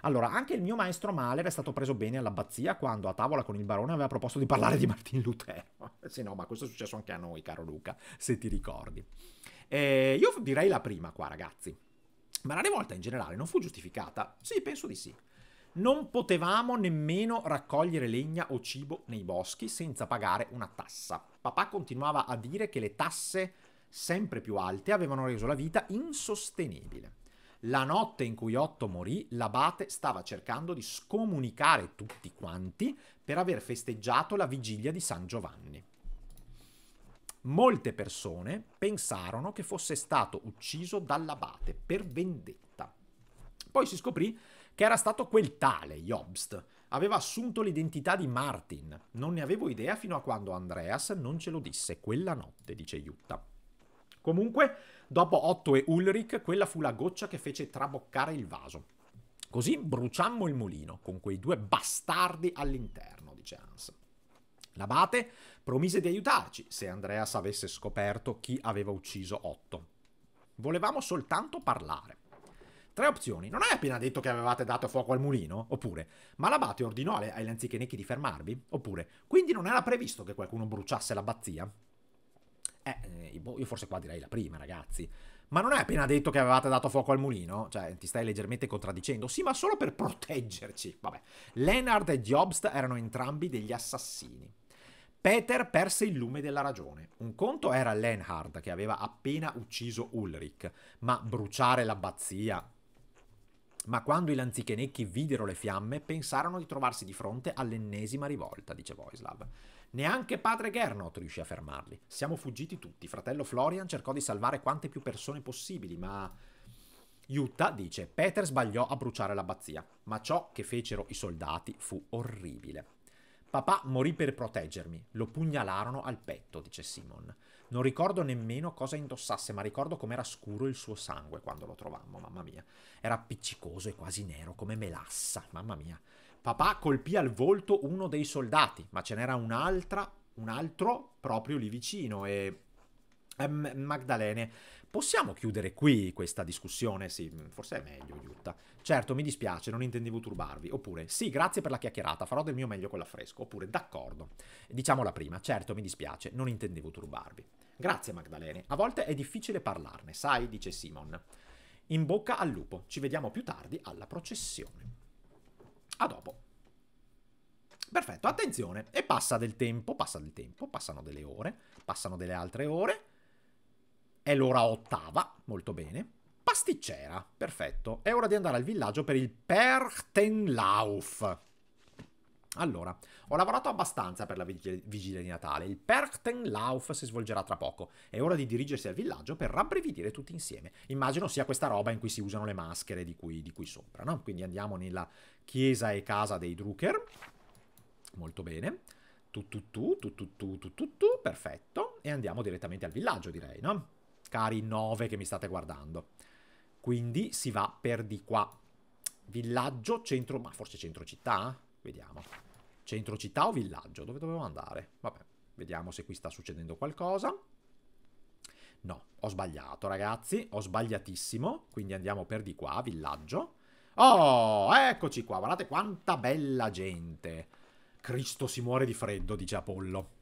Allora, anche il mio maestro Mahler è stato preso bene all'abbazia quando a tavola con il barone aveva proposto di parlare di Martin Lutero. Se no, ma questo è successo anche a noi, caro Luca, se ti ricordi. Eh, io direi la prima qua, ragazzi. Ma la rivolta in generale non fu giustificata? Sì, penso di sì. Non potevamo nemmeno raccogliere legna o cibo nei boschi senza pagare una tassa. Papà continuava a dire che le tasse sempre più alte avevano reso la vita insostenibile. La notte in cui Otto morì, l'abate stava cercando di scomunicare tutti quanti per aver festeggiato la vigilia di San Giovanni. Molte persone pensarono che fosse stato ucciso dall'abate per vendetta. Poi si scoprì che era stato quel tale Jobst. Aveva assunto l'identità di Martin. Non ne avevo idea fino a quando Andreas non ce lo disse quella notte, dice Jutta. Comunque, Dopo Otto e Ulrich, quella fu la goccia che fece traboccare il vaso. Così bruciammo il mulino, con quei due bastardi all'interno, dice Hans. L'abate promise di aiutarci se Andreas avesse scoperto chi aveva ucciso Otto. Volevamo soltanto parlare. Tre opzioni. Non hai appena detto che avevate dato fuoco al mulino? Oppure, ma l'abate ordinò ai lanzichenecchi di fermarvi? Oppure, quindi non era previsto che qualcuno bruciasse l'abbazia? Eh, eh boh, io forse qua direi la prima, ragazzi. Ma non hai appena detto che avevate dato fuoco al mulino? Cioè, ti stai leggermente contraddicendo. Sì, ma solo per proteggerci. Vabbè. Leonard e Jobst erano entrambi degli assassini. Peter perse il lume della ragione. Un conto era Lenhard che aveva appena ucciso Ulrich, ma bruciare l'abbazia. Ma quando i lanzichenecchi videro le fiamme, pensarono di trovarsi di fronte all'ennesima rivolta, dice Voislav. Neanche padre Gernot riuscì a fermarli. Siamo fuggiti tutti. Fratello Florian cercò di salvare quante più persone possibili, ma... Jutta dice, Peter sbagliò a bruciare l'abbazia, ma ciò che fecero i soldati fu orribile. Papà morì per proteggermi, lo pugnalarono al petto, dice Simon. Non ricordo nemmeno cosa indossasse, ma ricordo com'era scuro il suo sangue quando lo trovammo, mamma mia. Era appiccicoso e quasi nero, come melassa, mamma mia. Papà colpì al volto uno dei soldati, ma ce n'era un'altra, un altro proprio lì vicino e... Ehm, Magdalene, possiamo chiudere qui questa discussione? Sì, forse è meglio, Jutta. Certo, mi dispiace, non intendevo turbarvi. Oppure, sì, grazie per la chiacchierata, farò del mio meglio con l'affresco. Oppure, d'accordo. Diciamo la prima, certo, mi dispiace, non intendevo turbarvi. Grazie, Magdalene. A volte è difficile parlarne, sai, dice Simon. In bocca al lupo, ci vediamo più tardi alla processione. A dopo. Perfetto, attenzione. E passa del tempo, passa del tempo, passano delle ore, passano delle altre ore. È l'ora ottava, molto bene. Pasticcera, perfetto. È ora di andare al villaggio per il Perchtenlauf. Allora, ho lavorato abbastanza per la vigilia di Natale. Il Perchtenlauf si svolgerà tra poco. È ora di dirigersi al villaggio per rabbrividire tutti insieme. Immagino sia questa roba in cui si usano le maschere di qui, di cui sopra, no? Quindi andiamo nella chiesa e casa dei Drucker. Molto bene. Tu tu tu, tu tu tu, tu tu tu, perfetto. E andiamo direttamente al villaggio, direi, no? Cari nove che mi state guardando. Quindi si va per di qua. Villaggio, centro, ma forse centro città? Vediamo. Centro città o villaggio? Dove dovevo andare? Vabbè, vediamo se qui sta succedendo qualcosa. No, ho sbagliato ragazzi, ho sbagliatissimo, quindi andiamo per di qua, villaggio. Oh, eccoci qua, guardate quanta bella gente. Cristo si muore di freddo, dice Apollo.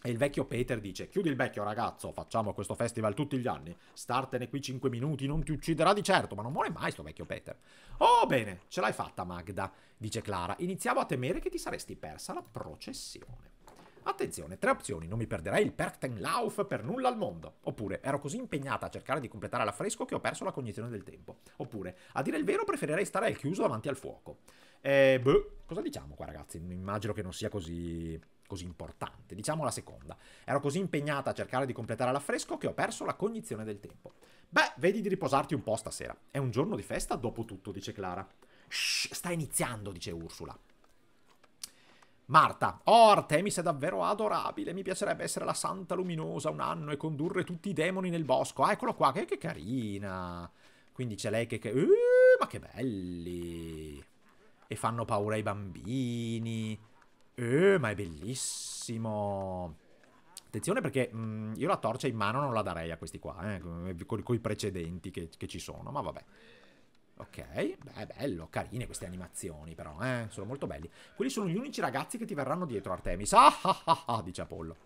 E il vecchio Peter dice: Chiudi il vecchio ragazzo, facciamo questo festival tutti gli anni. Startene qui 5 minuti, non ti ucciderà di certo, ma non muore mai sto vecchio Peter. Oh, bene, ce l'hai fatta, Magda, dice Clara. Iniziavo a temere che ti saresti persa la processione. Attenzione, tre opzioni. Non mi perderei il Perchtenlauf per nulla al mondo. Oppure ero così impegnata a cercare di completare l'affresco che ho perso la cognizione del tempo. Oppure, a dire il vero, preferirei stare al chiuso davanti al fuoco. E, eh, boh, cosa diciamo qua, ragazzi? Immagino che non sia così così importante, diciamo la seconda. Ero così impegnata a cercare di completare l'affresco che ho perso la cognizione del tempo. Beh, vedi di riposarti un po' stasera. È un giorno di festa dopo tutto, dice Clara. Shh, sta iniziando, dice Ursula. Marta, oh Artemis è davvero adorabile, mi piacerebbe essere la santa luminosa un anno e condurre tutti i demoni nel bosco. Ah, eccolo qua, che, che carina. Quindi c'è lei che... che uh, ma che belli. E fanno paura ai bambini. Eh, ma è bellissimo. Attenzione perché mh, mm, io la torcia in mano non la darei a questi qua, eh, eh con, con i precedenti che, che ci sono, ma vabbè. Ok, beh, bello, carine queste animazioni però, eh, sono molto belli. Quelli sono gli unici ragazzi che ti verranno dietro, Artemis. Ah, ah, ah, ah dice Apollo.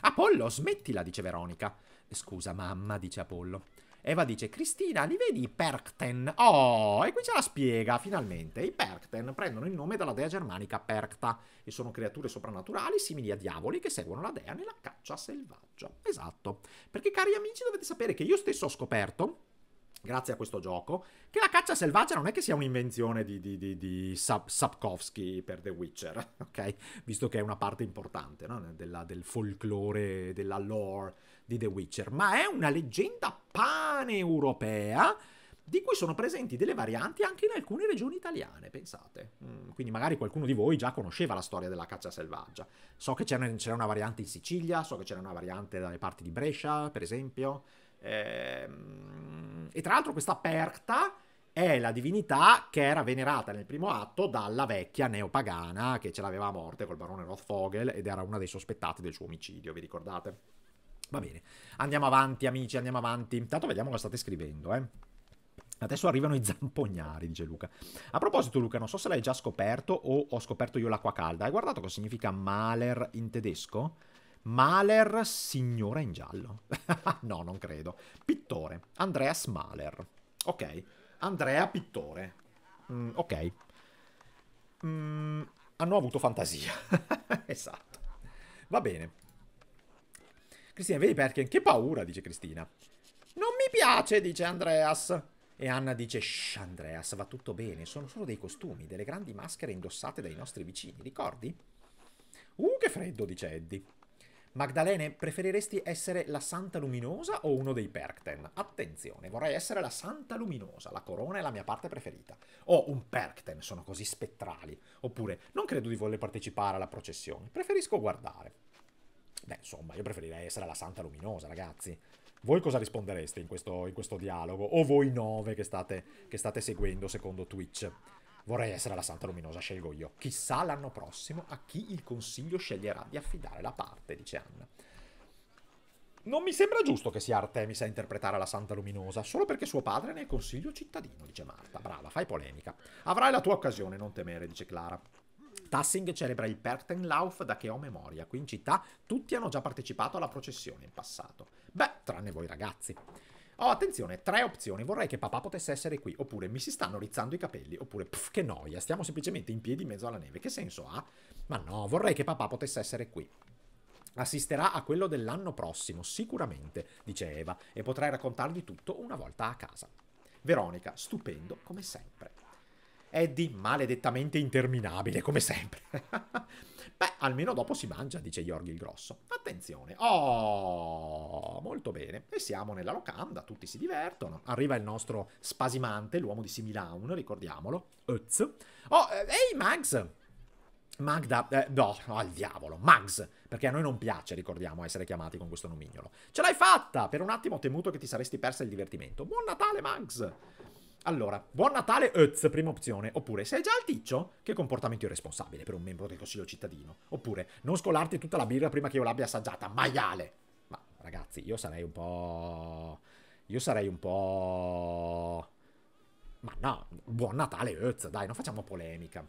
Apollo, smettila, dice Veronica. Scusa, mamma, dice Apollo. Eva dice, Cristina, li vedi i Perkten? Oh, e qui ce la spiega, finalmente. I Perkten prendono il nome dalla dea germanica Perkta e sono creature soprannaturali simili a diavoli che seguono la dea nella caccia selvaggia. Esatto. Perché, cari amici, dovete sapere che io stesso ho scoperto grazie a questo gioco, che la caccia selvaggia non è che sia un'invenzione di, di, di, di Sapkowski per The Witcher, ok? Visto che è una parte importante no? Della, del folklore, della lore di The Witcher, ma è una leggenda paneuropea di cui sono presenti delle varianti anche in alcune regioni italiane, pensate. Mm, quindi magari qualcuno di voi già conosceva la storia della caccia selvaggia. So che c'era, c'era una variante in Sicilia, so che c'era una variante dalle parti di Brescia, per esempio. Ehm, e tra l'altro questa Perta è la divinità che era venerata nel primo atto dalla vecchia neopagana che ce l'aveva a morte col barone Rothfogel ed era una dei sospettati del suo omicidio, vi ricordate? Va bene, andiamo avanti amici, andiamo avanti. Intanto vediamo cosa state scrivendo, eh. Adesso arrivano i zampognari, dice Luca. A proposito, Luca, non so se l'hai già scoperto o ho scoperto io l'acqua calda. Hai guardato cosa significa Mahler in tedesco? Mahler, signora in giallo. no, non credo. Pittore. Andreas Mahler. Ok. Andrea, pittore. Mm, ok. Mm, hanno avuto fantasia. esatto. Va bene. Cristina, vedi Perkin? Che paura, dice Cristina. Non mi piace, dice Andreas. E Anna dice, shh Andreas, va tutto bene, sono solo dei costumi, delle grandi maschere indossate dai nostri vicini, ricordi? Uh, che freddo, dice Eddie. Magdalene, preferiresti essere la Santa Luminosa o uno dei Perkten? Attenzione, vorrei essere la Santa Luminosa, la corona è la mia parte preferita. O oh, un Perkten, sono così spettrali. Oppure, non credo di voler partecipare alla processione, preferisco guardare. Beh, insomma, io preferirei essere la santa luminosa, ragazzi. Voi cosa rispondereste in questo, in questo dialogo? O voi nove che state, che state seguendo secondo Twitch? Vorrei essere la Santa Luminosa, scelgo io. Chissà l'anno prossimo a chi il consiglio sceglierà di affidare la parte, dice Anna. Non mi sembra giusto che sia Artemis a interpretare la Santa Luminosa, solo perché suo padre è nel consiglio cittadino, dice Marta. Brava, fai polemica. Avrai la tua occasione, non temere, dice Clara. Tassing celebra il Pertenlauf da che ho memoria, qui in città tutti hanno già partecipato alla processione in passato. Beh, tranne voi ragazzi. Oh, attenzione, tre opzioni. Vorrei che papà potesse essere qui. Oppure mi si stanno rizzando i capelli. Oppure, pff, che noia, stiamo semplicemente in piedi in mezzo alla neve. Che senso ha? Ma no, vorrei che papà potesse essere qui. Assisterà a quello dell'anno prossimo, sicuramente, dice Eva, e potrai raccontargli tutto una volta a casa. Veronica, stupendo come sempre è di maledettamente interminabile, come sempre. Beh, almeno dopo si mangia, dice Jorgi il Grosso. Attenzione. Oh, molto bene. E siamo nella locanda, tutti si divertono. Arriva il nostro spasimante, l'uomo di Similaun, ricordiamolo. Uzz. Oh, eh, ehi hey, Max! Magda, eh, no, no, al diavolo, Mags, perché a noi non piace, ricordiamo, essere chiamati con questo nomignolo. Ce l'hai fatta! Per un attimo ho temuto che ti saresti persa il divertimento. Buon Natale, Mags! Allora, buon Natale Ötz, prima opzione. Oppure, sei già al ticcio? Che comportamento irresponsabile per un membro del Consiglio cittadino. Oppure, non scolarti tutta la birra prima che io l'abbia assaggiata, maiale! Ma, ragazzi, io sarei un po'... Io sarei un po'... Ma no, buon Natale Ötz, dai, non facciamo polemica.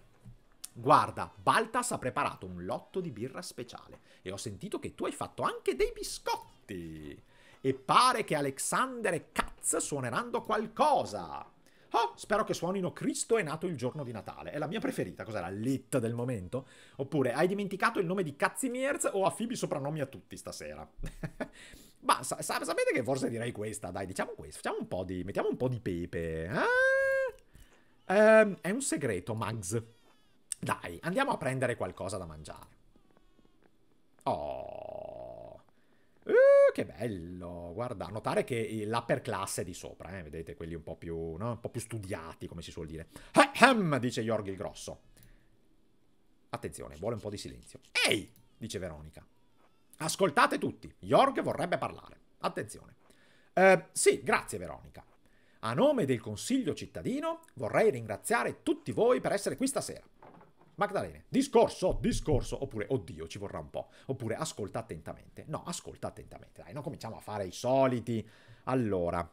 Guarda, Baltas ha preparato un lotto di birra speciale e ho sentito che tu hai fatto anche dei biscotti. E pare che Alexander e Katz suoneranno qualcosa. Oh, spero che suonino Cristo è nato il giorno di Natale. È la mia preferita, cos'era? Lit del momento? Oppure hai dimenticato il nome di Cazzimierz o affibi soprannomi a tutti stasera? Ma sa sa sapete che forse direi questa, dai, diciamo questo. Facciamo un po' di... mettiamo un po' di pepe. Ah! Ehm, è un segreto, Mags. Dai, andiamo a prendere qualcosa da mangiare. Oh... Uh, che bello, guarda, notare che l'upper class è di sopra, eh? vedete quelli un po' più, no? un po più studiati, come si suol dire. Ahem, eh, dice Jorg il Grosso. Attenzione, vuole un po' di silenzio. Ehi, dice Veronica. Ascoltate tutti, Jorg vorrebbe parlare. Attenzione. Eh, sì, grazie Veronica. A nome del Consiglio cittadino vorrei ringraziare tutti voi per essere qui stasera. Magdalene, discorso, discorso, oppure oddio, ci vorrà un po', oppure ascolta attentamente. No, ascolta attentamente, dai, non cominciamo a fare i soliti. Allora,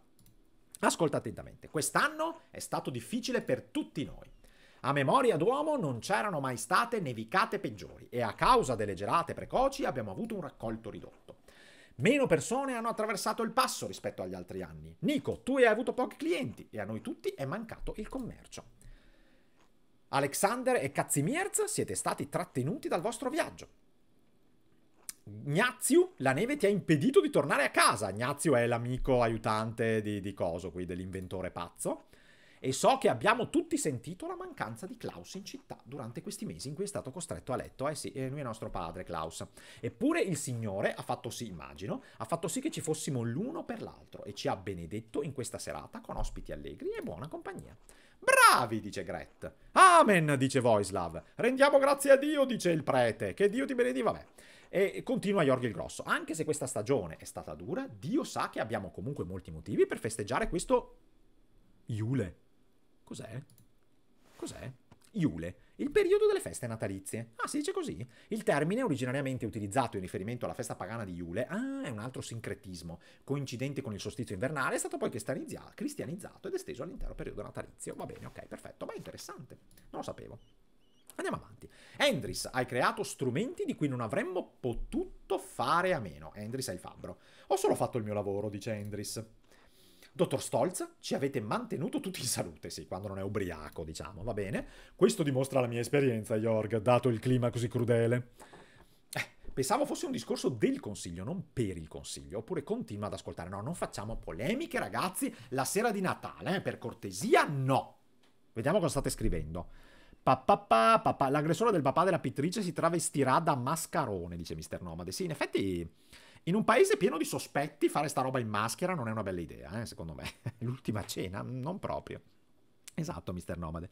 ascolta attentamente, quest'anno è stato difficile per tutti noi. A memoria d'uomo non c'erano mai state nevicate peggiori e a causa delle gelate precoci abbiamo avuto un raccolto ridotto. Meno persone hanno attraversato il passo rispetto agli altri anni. Nico, tu hai avuto pochi clienti e a noi tutti è mancato il commercio. Alexander e Kazimierz siete stati trattenuti dal vostro viaggio. Gnazio, la neve ti ha impedito di tornare a casa. Gnazio è l'amico aiutante di, di Coso, qui, dell'inventore pazzo. E so che abbiamo tutti sentito la mancanza di Klaus in città durante questi mesi in cui è stato costretto a letto. Eh sì, eh, lui è nostro padre, Klaus. Eppure il Signore ha fatto sì, immagino, ha fatto sì che ci fossimo l'uno per l'altro e ci ha benedetto in questa serata con ospiti allegri e buona compagnia. Bravi, dice Gret. Amen, dice Voislav. Rendiamo grazie a Dio, dice il prete. Che Dio ti benedica, vabbè. E continua Jorg il Grosso. Anche se questa stagione è stata dura, Dio sa che abbiamo comunque molti motivi per festeggiare questo... Iule. Cos'è? Cos'è? Iule. Il periodo delle feste natalizie. Ah, si dice così? Il termine, originariamente utilizzato in riferimento alla festa pagana di Iule, ah, è un altro sincretismo, coincidente con il solstizio invernale, è stato poi cristianizzato ed esteso all'intero periodo natalizio. Va bene, ok, perfetto, ma è interessante. Non lo sapevo. Andiamo avanti. Endris, hai creato strumenti di cui non avremmo potuto fare a meno. Endris è il fabbro. Ho solo fatto il mio lavoro, dice Endris. Dottor Stolz, ci avete mantenuto tutti in salute, sì, quando non è ubriaco, diciamo, va bene? Questo dimostra la mia esperienza, Jorg, dato il clima così crudele. Eh, pensavo fosse un discorso del consiglio, non per il consiglio, oppure continua ad ascoltare. No, non facciamo polemiche, ragazzi, la sera di Natale, eh, per cortesia, no. Vediamo cosa state scrivendo. Papà, papà, l'aggressore del papà della pittrice si travestirà da mascarone, dice Mister Nomade. Sì, in effetti in un paese pieno di sospetti, fare sta roba in maschera non è una bella idea, eh, secondo me. L'ultima cena, mm, non proprio. Esatto, mister Nomade.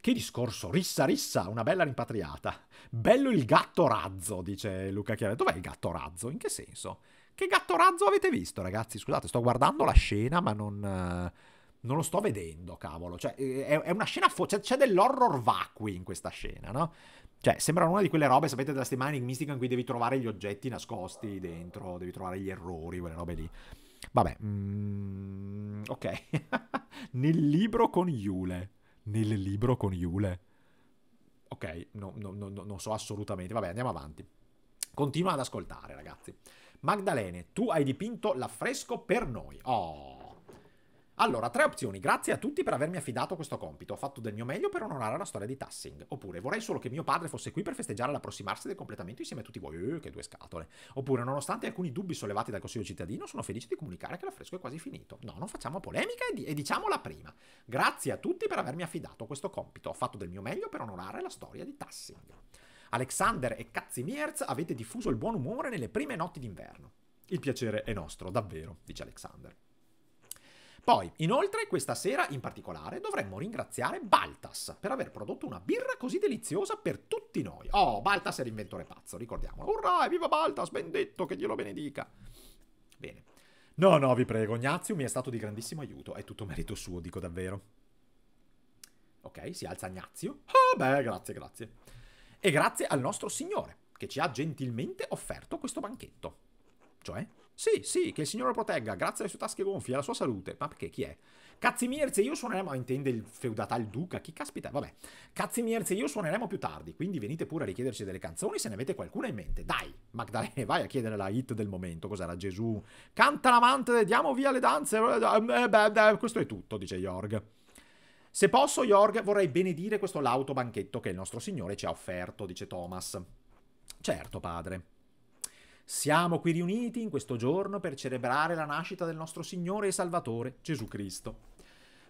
Che discorso, rissa rissa, una bella rimpatriata. Bello il gatto razzo, dice Luca Chiara. Dov'è il gatto razzo? In che senso? Che gatto razzo avete visto, ragazzi? Scusate, sto guardando la scena, ma non, eh, non lo sto vedendo, cavolo. Cioè, eh, è, è una scena... Fo- c'è, c'è dell'horror vacui in questa scena, no? Cioè, sembra una di quelle robe, sapete, della settimana enigmistica in cui devi trovare gli oggetti nascosti dentro, devi trovare gli errori, quelle robe lì. Vabbè, mm, ok. Nel libro con Iule. Nel libro con Iule. Ok, no, no, no, non so assolutamente. Vabbè, andiamo avanti. Continua ad ascoltare, ragazzi. Magdalene, tu hai dipinto l'affresco per noi. Oh. Allora, tre opzioni. Grazie a tutti per avermi affidato questo compito. Ho fatto del mio meglio per onorare la storia di Tassing. Oppure, vorrei solo che mio padre fosse qui per festeggiare l'approssimarsi del completamento insieme a tutti voi. Eh, che due scatole. Oppure, nonostante alcuni dubbi sollevati dal Consiglio cittadino, sono felice di comunicare che l'affresco è quasi finito. No, non facciamo polemica e, di- e diciamola prima. Grazie a tutti per avermi affidato questo compito. Ho fatto del mio meglio per onorare la storia di Tassing. Alexander e Kazimierz avete diffuso il buon umore nelle prime notti d'inverno. Il piacere è nostro, davvero, dice Alexander. Poi, inoltre, questa sera in particolare dovremmo ringraziare Baltas per aver prodotto una birra così deliziosa per tutti noi. Oh, Baltas era inventore pazzo, ricordiamolo. Urrà, viva Baltas, ben detto, che Dio lo benedica. Bene. No, no, vi prego, Ignazio mi è stato di grandissimo aiuto, è tutto merito suo, dico davvero. Ok, si alza Ignazio. Ah, oh, beh, grazie, grazie. E grazie al nostro Signore, che ci ha gentilmente offerto questo banchetto. Cioè, sì, sì, che il Signore lo protegga, grazie alle sue tasche gonfie, alla sua salute. Ma perché chi è? Cazzimierze, io suoneremo. Intende il feudatal duca? Chi caspita? Vabbè. Cazzimierze, io suoneremo più tardi. Quindi venite pure a richiederci delle canzoni se ne avete qualcuna in mente. Dai, Magdalene, vai a chiedere la hit del momento. Cos'era Gesù? Canta l'amante, diamo via le danze. Eh, questo è tutto, dice Jorg. Se posso, Jorg, vorrei benedire questo lauto banchetto che il nostro Signore ci ha offerto, dice Thomas. Certo, padre. Siamo qui riuniti in questo giorno per celebrare la nascita del nostro Signore e Salvatore Gesù Cristo.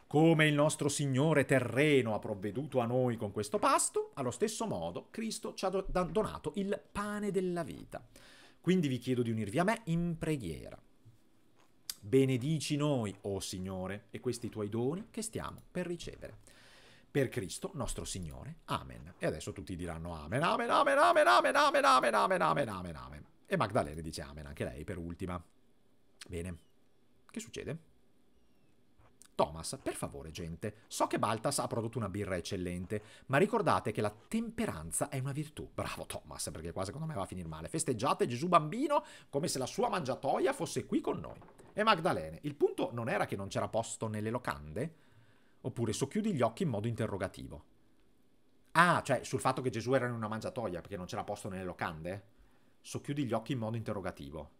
Come il nostro Signore terreno ha provveduto a noi con questo pasto, allo stesso modo Cristo ci ha donato il pane della vita. Quindi vi chiedo di unirvi a me in preghiera. Benedici noi, o oh Signore, e questi tuoi doni che stiamo per ricevere. Per Cristo nostro Signore. Amen. E adesso tutti diranno amen, amen, amen, amen, amen, amen, amen, amen, amen, amen, amen. E Magdalene dice Amen, anche lei per ultima. Bene. Che succede? Thomas, per favore gente, so che Baltas ha prodotto una birra eccellente, ma ricordate che la temperanza è una virtù. Bravo Thomas, perché qua secondo me va a finire male. Festeggiate Gesù bambino come se la sua mangiatoia fosse qui con noi. E Magdalene, il punto non era che non c'era posto nelle locande? Oppure socchiudi gli occhi in modo interrogativo. Ah, cioè sul fatto che Gesù era in una mangiatoia perché non c'era posto nelle locande? socchiudi gli occhi in modo interrogativo.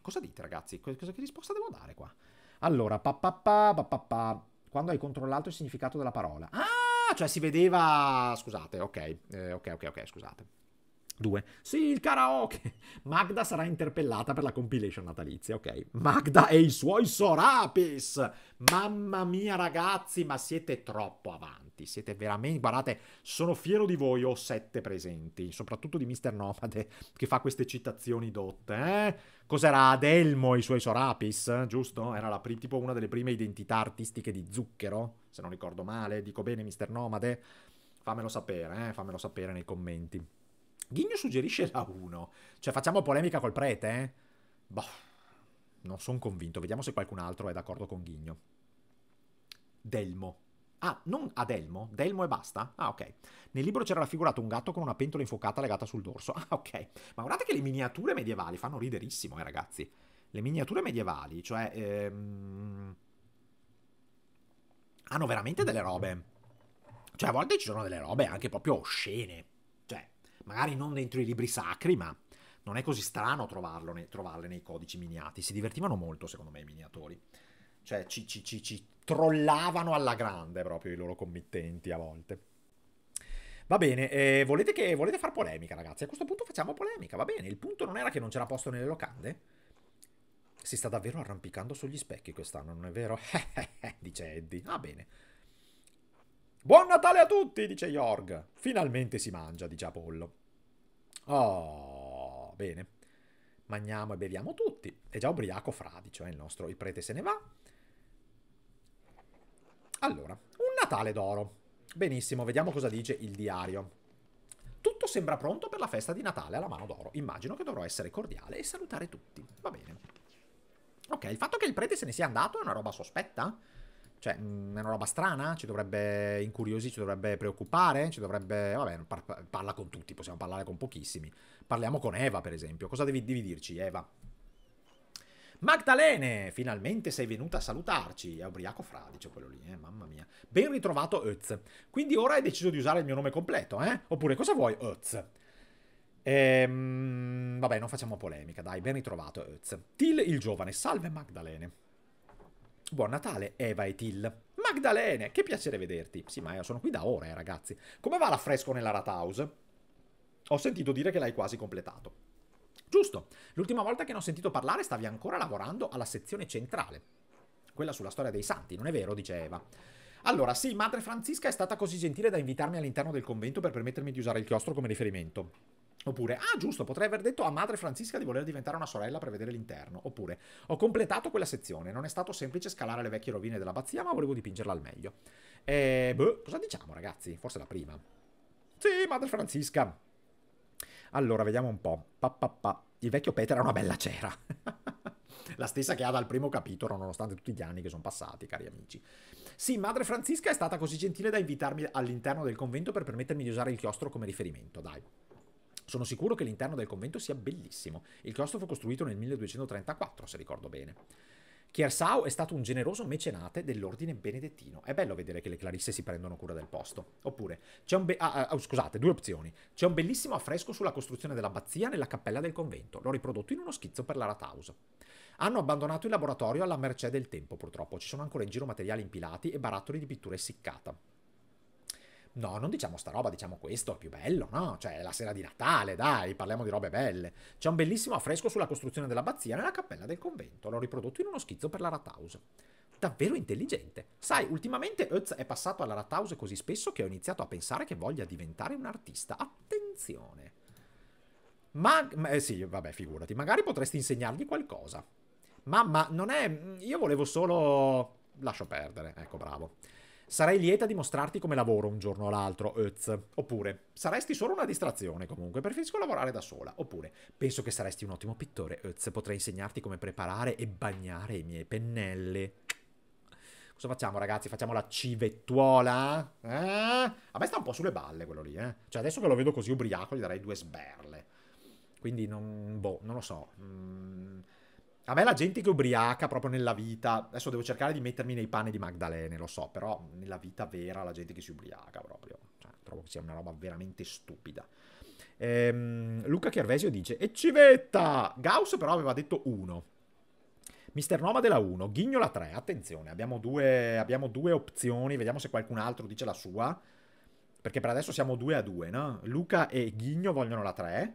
Cosa dite ragazzi? Cosa, che risposta devo dare qua? Allora, pa pa. quando hai controllato il significato della parola. Ah, cioè si vedeva... Scusate, ok, eh, ok, ok, ok, scusate. 2. Sì, il karaoke! Magda sarà interpellata per la compilation natalizia, ok? Magda e i suoi Sorapis! Mamma mia ragazzi, ma siete troppo avanti, siete veramente... Guardate, sono fiero di voi, ho sette presenti, soprattutto di Mr. Nomade che fa queste citazioni dotte, eh? Cos'era Adelmo e i suoi Sorapis, eh, giusto? Era la pri- tipo una delle prime identità artistiche di Zucchero, se non ricordo male, dico bene Mr. Nomade? Fammelo sapere, eh? fammelo sapere nei commenti. Ghigno suggerisce la 1. Cioè, facciamo polemica col prete, eh? Boh, non sono convinto. Vediamo se qualcun altro è d'accordo con Ghigno. Delmo. Ah, non ad Elmo? Delmo e basta? Ah, ok. Nel libro c'era raffigurato un gatto con una pentola infuocata legata sul dorso. Ah, ok. Ma guardate che le miniature medievali fanno riderissimo, eh, ragazzi. Le miniature medievali, cioè... Ehm... Hanno veramente delle robe. Cioè, a volte ci sono delle robe anche proprio oscene magari non dentro i libri sacri, ma non è così strano trovarlo, ne, trovarle nei codici miniati. Si divertivano molto, secondo me, i miniatori. Cioè, ci, ci, ci, ci trollavano alla grande proprio i loro committenti a volte. Va bene, eh, volete, che, volete far polemica, ragazzi? A questo punto facciamo polemica, va bene. Il punto non era che non c'era posto nelle locande? Si sta davvero arrampicando sugli specchi quest'anno, non è vero? dice Eddie. Va ah, bene. Buon Natale a tutti, dice Jorg. Finalmente si mangia, dice Apollo. Oh, bene. Mangiamo e beviamo tutti. È già ubriaco Fradi, cioè il nostro... Il prete se ne va. Allora, un Natale d'oro. Benissimo, vediamo cosa dice il diario. Tutto sembra pronto per la festa di Natale alla mano d'oro. Immagino che dovrò essere cordiale e salutare tutti. Va bene. Ok, il fatto che il prete se ne sia andato è una roba sospetta? Cioè, mh, è una roba strana, ci dovrebbe incuriosire, ci dovrebbe preoccupare, ci dovrebbe... Vabbè, par- parla con tutti, possiamo parlare con pochissimi. Parliamo con Eva, per esempio. Cosa devi, devi dirci, Eva? Magdalene, finalmente sei venuta a salutarci. È ubriaco fradicio quello lì, eh? mamma mia. Ben ritrovato Oz. Quindi ora hai deciso di usare il mio nome completo, eh? Oppure cosa vuoi, Oz? Ehm, vabbè, non facciamo polemica, dai, ben ritrovato Oz. Till il giovane, salve Magdalene. Buon Natale, Eva e Till. Magdalene, che piacere vederti. Sì, ma io eh, sono qui da ora, eh, ragazzi. Come va l'affresco nella Rathouse? Ho sentito dire che l'hai quasi completato. Giusto, l'ultima volta che ne ho sentito parlare stavi ancora lavorando alla sezione centrale. Quella sulla storia dei santi, non è vero? dice Eva. Allora, sì, Madre Franziska è stata così gentile da invitarmi all'interno del convento per permettermi di usare il chiostro come riferimento. Oppure, ah giusto, potrei aver detto a madre Francisca di voler diventare una sorella per vedere l'interno. Oppure, ho completato quella sezione, non è stato semplice scalare le vecchie rovine dell'abbazia, ma volevo dipingerla al meglio. E, boh, cosa diciamo ragazzi? Forse la prima. Sì, madre Francisca. Allora, vediamo un po'. Pa, pa, pa. Il vecchio Peter ha una bella cera. la stessa che ha dal primo capitolo, nonostante tutti gli anni che sono passati, cari amici. Sì, Madre Francisca è stata così gentile da invitarmi all'interno del convento per permettermi di usare il chiostro come riferimento, dai. Sono sicuro che l'interno del convento sia bellissimo. Il chiostro fu costruito nel 1234, se ricordo bene. Chiersau è stato un generoso mecenate dell'ordine benedettino. È bello vedere che le Clarisse si prendono cura del posto. Oppure, c'è un be- ah, ah, oh, scusate, due opzioni. C'è un bellissimo affresco sulla costruzione dell'abbazia nella cappella del convento. L'ho riprodotto in uno schizzo per la Rathaus. Hanno abbandonato il laboratorio alla mercé del tempo, purtroppo. Ci sono ancora in giro materiali impilati e barattoli di pittura essiccata. No, non diciamo sta roba, diciamo questo, è più bello, no? Cioè, è la sera di Natale, dai, parliamo di robe belle. C'è un bellissimo affresco sulla costruzione dell'abbazia nella cappella del convento, l'ho riprodotto in uno schizzo per la Rathouse. Davvero intelligente. Sai, ultimamente Oetz è passato alla Rathouse così spesso che ho iniziato a pensare che voglia diventare un artista. Attenzione! Ma... Eh sì, vabbè, figurati, magari potresti insegnargli qualcosa. Mamma, non è... Io volevo solo... Lascio perdere, ecco, bravo. Sarei lieta di mostrarti come lavoro un giorno o l'altro, Oetz. Oppure, saresti solo una distrazione comunque, preferisco lavorare da sola. Oppure, penso che saresti un ottimo pittore, Oetz. Potrei insegnarti come preparare e bagnare i miei pennelli. Cosa facciamo, ragazzi? Facciamo la civettuola? Eh? A me sta un po' sulle balle quello lì, eh. Cioè, adesso che lo vedo così ubriaco gli darei due sberle. Quindi non... boh, non lo so. Mm a me la gente che ubriaca proprio nella vita, adesso devo cercare di mettermi nei panni di Magdalene, lo so, però nella vita vera la gente che si ubriaca proprio, cioè, trovo che sia una roba veramente stupida. Ehm, Luca Chervesio dice, e civetta! Gauss però aveva detto 1. Mister Nomade della 1, Ghigno la 3, attenzione, abbiamo due, abbiamo due opzioni, vediamo se qualcun altro dice la sua, perché per adesso siamo 2 a 2, no? Luca e Ghigno vogliono la 3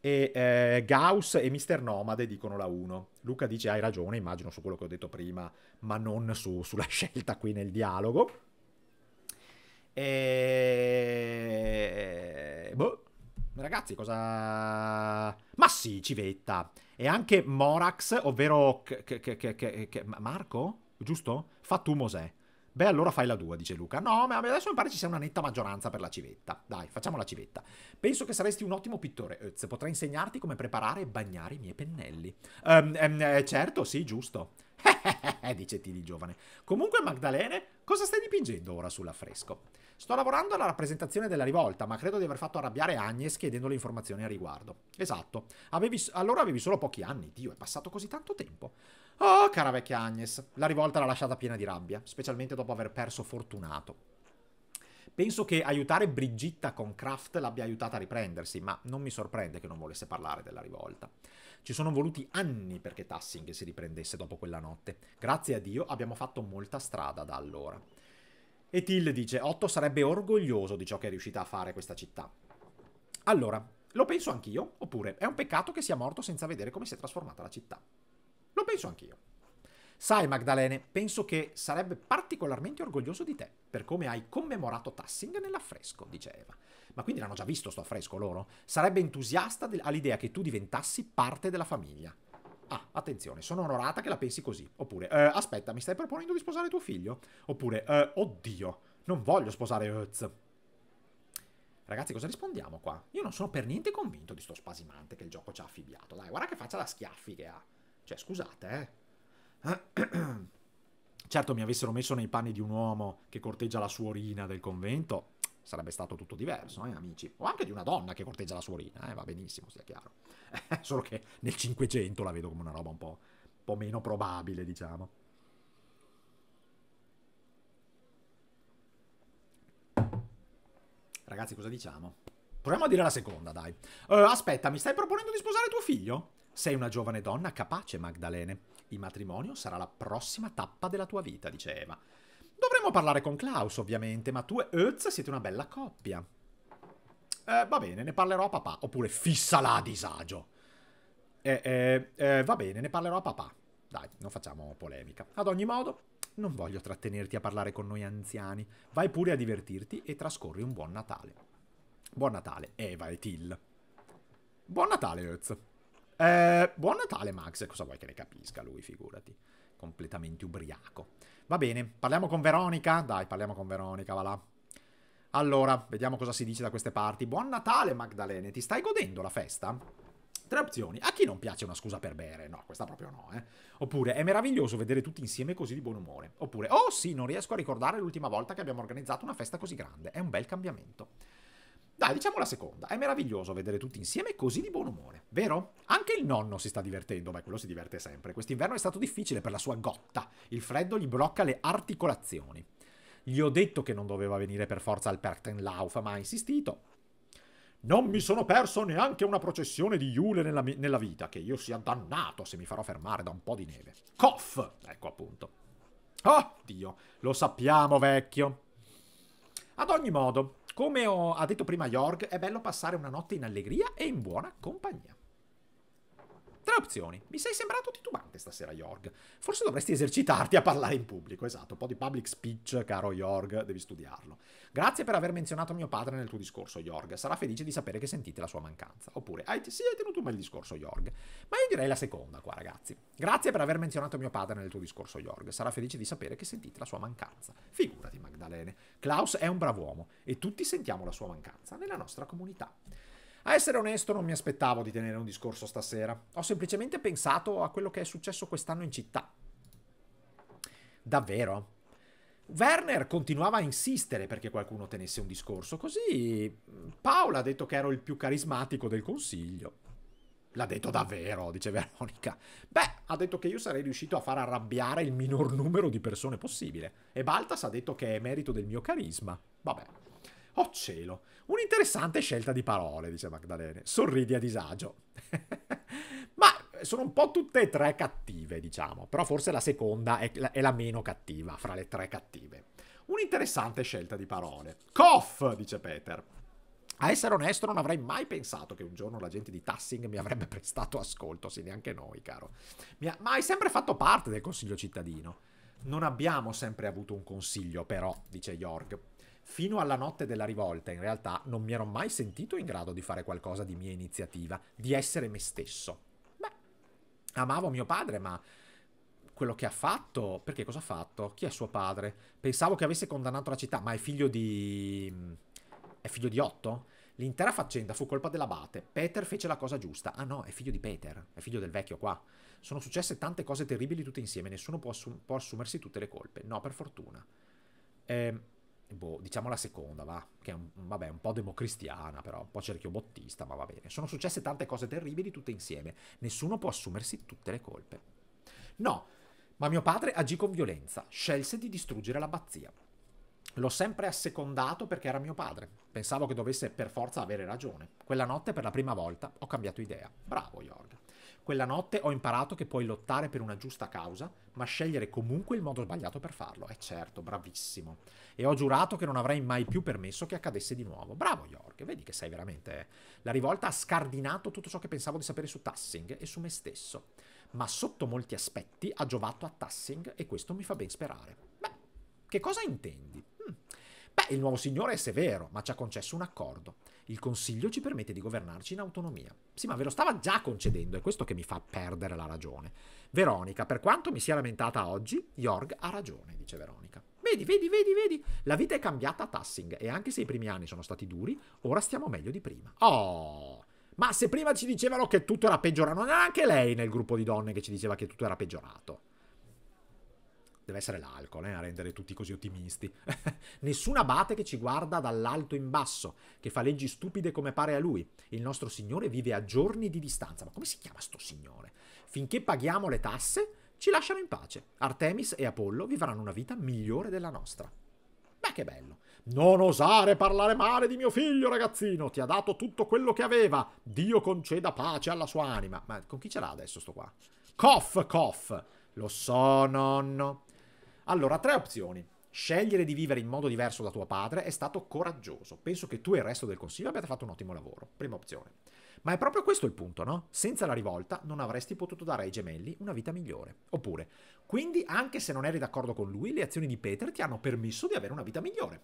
e eh, Gauss e Mister Nomade dicono la 1. Luca dice hai ragione, immagino su quello che ho detto prima, ma non su, sulla scelta qui nel dialogo. E... Eh, boh, ragazzi, cosa... Ma sì, civetta. E anche Morax, ovvero... Marco? Giusto? Fatou Mosè. Beh, allora fai la 2, dice Luca. No, ma adesso mi pare ci sia una netta maggioranza per la civetta. Dai, facciamo la civetta. Penso che saresti un ottimo pittore, Oez. Potrei insegnarti come preparare e bagnare i miei pennelli. Um, um, certo, sì, giusto. dice Tilly, giovane. Comunque, Magdalene, cosa stai dipingendo ora sull'affresco? Sto lavorando alla rappresentazione della rivolta, ma credo di aver fatto arrabbiare Agnes chiedendole informazioni a riguardo. Esatto. Avevi, allora avevi solo pochi anni, Dio, è passato così tanto tempo. Oh, cara vecchia Agnes, la rivolta l'ha lasciata piena di rabbia, specialmente dopo aver perso Fortunato. Penso che aiutare Brigitta con Kraft l'abbia aiutata a riprendersi, ma non mi sorprende che non volesse parlare della rivolta. Ci sono voluti anni perché Tassing si riprendesse dopo quella notte. Grazie a Dio abbiamo fatto molta strada da allora. E Till dice, Otto sarebbe orgoglioso di ciò che è riuscita a fare questa città. Allora, lo penso anch'io, oppure è un peccato che sia morto senza vedere come si è trasformata la città. Lo penso anch'io. Sai Magdalene, penso che sarebbe particolarmente orgoglioso di te per come hai commemorato Tassing nell'affresco, dice Eva. Ma quindi l'hanno già visto sto affresco loro? Sarebbe entusiasta all'idea che tu diventassi parte della famiglia. Ah, attenzione, sono onorata che la pensi così. Oppure, eh, aspetta, mi stai proponendo di sposare tuo figlio? Oppure, eh, oddio, non voglio sposare Oz. Ragazzi, cosa rispondiamo qua? Io non sono per niente convinto di sto spasimante che il gioco ci ha affibbiato. Dai, guarda che faccia da schiaffi che ha. Cioè, scusate, eh. Certo mi avessero messo nei panni di un uomo che corteggia la suorina del convento, sarebbe stato tutto diverso, eh, amici. O anche di una donna che corteggia la suorina, eh, va benissimo, sia chiaro. Solo che nel Cinquecento la vedo come una roba un po', un po' meno probabile, diciamo. Ragazzi, cosa diciamo? Proviamo a dire la seconda, dai. Uh, aspetta, mi stai proponendo di sposare tuo figlio? Sei una giovane donna capace, Magdalene. Il matrimonio sarà la prossima tappa della tua vita, dice Eva. Dovremmo parlare con Klaus, ovviamente, ma tu e Oetz siete una bella coppia. Eh, va bene, ne parlerò a papà. Oppure fissala a disagio. Eh, eh, eh, va bene, ne parlerò a papà. Dai, non facciamo polemica. Ad ogni modo, non voglio trattenerti a parlare con noi anziani. Vai pure a divertirti e trascorri un buon Natale. Buon Natale, Eva e Till. Buon Natale, Oetz. Eh, buon Natale, Max. Cosa vuoi che ne capisca lui, figurati. Completamente ubriaco. Va bene, parliamo con Veronica? Dai, parliamo con Veronica, va là. Allora, vediamo cosa si dice da queste parti. Buon Natale, Magdalene. Ti stai godendo la festa? Tre opzioni. A chi non piace una scusa per bere? No, questa proprio no, eh. Oppure è meraviglioso vedere tutti insieme così di buon umore. Oppure, oh sì, non riesco a ricordare l'ultima volta che abbiamo organizzato una festa così grande. È un bel cambiamento. Dai, diciamo la seconda. È meraviglioso vedere tutti insieme così di buon umore. Vero? Anche il nonno si sta divertendo, beh, quello si diverte sempre. Quest'inverno è stato difficile per la sua gotta. Il freddo gli blocca le articolazioni. Gli ho detto che non doveva venire per forza al Pertenlauf, ma ha insistito. Non mi sono perso neanche una processione di Jule nella, nella, vita, che io sia dannato se mi farò fermare da un po' di neve. Coff! Ecco appunto. Oh, Dio, lo sappiamo, vecchio. Ad ogni modo, come ho, ha detto prima Jorg, è bello passare una notte in allegria e in buona compagnia opzioni. Mi sei sembrato titubante stasera, Jorg. Forse dovresti esercitarti a parlare in pubblico, esatto. Un po' di public speech, caro Jorg, devi studiarlo. Grazie per aver menzionato mio padre nel tuo discorso, Jorg. Sarà felice di sapere che sentite la sua mancanza. Oppure, hai, sì, hai tenuto un bel discorso, Jorg. Ma io direi la seconda qua, ragazzi. Grazie per aver menzionato mio padre nel tuo discorso, Jorg. Sarà felice di sapere che sentite la sua mancanza. Figurati, Magdalene. Klaus è un brav'uomo e tutti sentiamo la sua mancanza nella nostra comunità. A essere onesto non mi aspettavo di tenere un discorso stasera, ho semplicemente pensato a quello che è successo quest'anno in città. Davvero? Werner continuava a insistere perché qualcuno tenesse un discorso, così mm, Paola ha detto che ero il più carismatico del consiglio. L'ha detto davvero, dice Veronica. Beh, ha detto che io sarei riuscito a far arrabbiare il minor numero di persone possibile. E Baltas ha detto che è merito del mio carisma. Vabbè, Oh cielo, un'interessante scelta di parole, dice Magdalene. Sorridi a disagio. Ma eh, sono un po' tutte e tre cattive, diciamo, però forse la seconda è la, è la meno cattiva fra le tre cattive. Un'interessante scelta di parole. Cough, dice Peter. A essere onesto, non avrei mai pensato che un giorno la gente di Tassing mi avrebbe prestato ascolto, se neanche noi, caro. Mi Ha... Ma hai sempre fatto parte del consiglio cittadino. Non abbiamo sempre avuto un consiglio, però, dice York. Fino alla notte della rivolta, in realtà, non mi ero mai sentito in grado di fare qualcosa di mia iniziativa, di essere me stesso. Beh, amavo mio padre, ma quello che ha fatto... Perché cosa ha fatto? Chi è suo padre? Pensavo che avesse condannato la città, ma è figlio di... Mm, è figlio di Otto? L'intera faccenda fu colpa dell'abate. Peter fece la cosa giusta. Ah no, è figlio di Peter, è figlio del vecchio qua. Sono successe tante cose terribili tutte insieme, nessuno può, assum può assumersi tutte le colpe. No, per fortuna. Ehm, boh, diciamo la seconda, va, che è un, vabbè, un po' democristiana, però un po' cerchiobottista, ma va bene. Sono successe tante cose terribili tutte insieme, nessuno può assumersi tutte le colpe. No, ma mio padre agì con violenza, scelse di distruggere l'abbazia. L'ho sempre assecondato perché era mio padre. Pensavo che dovesse per forza avere ragione. Quella notte, per la prima volta, ho cambiato idea. Bravo, Jorg. Quella notte ho imparato che puoi lottare per una giusta causa, ma scegliere comunque il modo sbagliato per farlo. E eh, certo, bravissimo. E ho giurato che non avrei mai più permesso che accadesse di nuovo. Bravo York, vedi che sei veramente... Eh, la rivolta ha scardinato tutto ciò che pensavo di sapere su Tassing e su me stesso. Ma sotto molti aspetti ha giovato a Tassing e questo mi fa ben sperare. Beh, che cosa intendi? Hm. Beh, il nuovo signore è severo, ma ci ha concesso un accordo il Consiglio ci permette di governarci in autonomia. Sì, ma ve lo stava già concedendo, è questo che mi fa perdere la ragione. Veronica, per quanto mi sia lamentata oggi, Jorg ha ragione, dice Veronica. Vedi, vedi, vedi, vedi, la vita è cambiata a Tassing e anche se i primi anni sono stati duri, ora stiamo meglio di prima. Oh! Ma se prima ci dicevano che tutto era peggiorato, non era anche lei nel gruppo di donne che ci diceva che tutto era peggiorato. Deve essere l'alcol eh, a rendere tutti così ottimisti. Nessun abate che ci guarda dall'alto in basso, che fa leggi stupide come pare a lui. Il nostro Signore vive a giorni di distanza. Ma come si chiama sto Signore? Finché paghiamo le tasse, ci lasciano in pace. Artemis e Apollo vivranno una vita migliore della nostra. Beh, che bello. Non osare parlare male di mio figlio, ragazzino. Ti ha dato tutto quello che aveva. Dio conceda pace alla sua anima. Ma con chi ce l'ha adesso sto qua? Coff, coff. Lo so, nonno. Allora, tre opzioni. Scegliere di vivere in modo diverso da tuo padre è stato coraggioso. Penso che tu e il resto del consiglio abbiate fatto un ottimo lavoro. Prima opzione. Ma è proprio questo il punto, no? Senza la rivolta non avresti potuto dare ai gemelli una vita migliore. Oppure, quindi anche se non eri d'accordo con lui, le azioni di Peter ti hanno permesso di avere una vita migliore.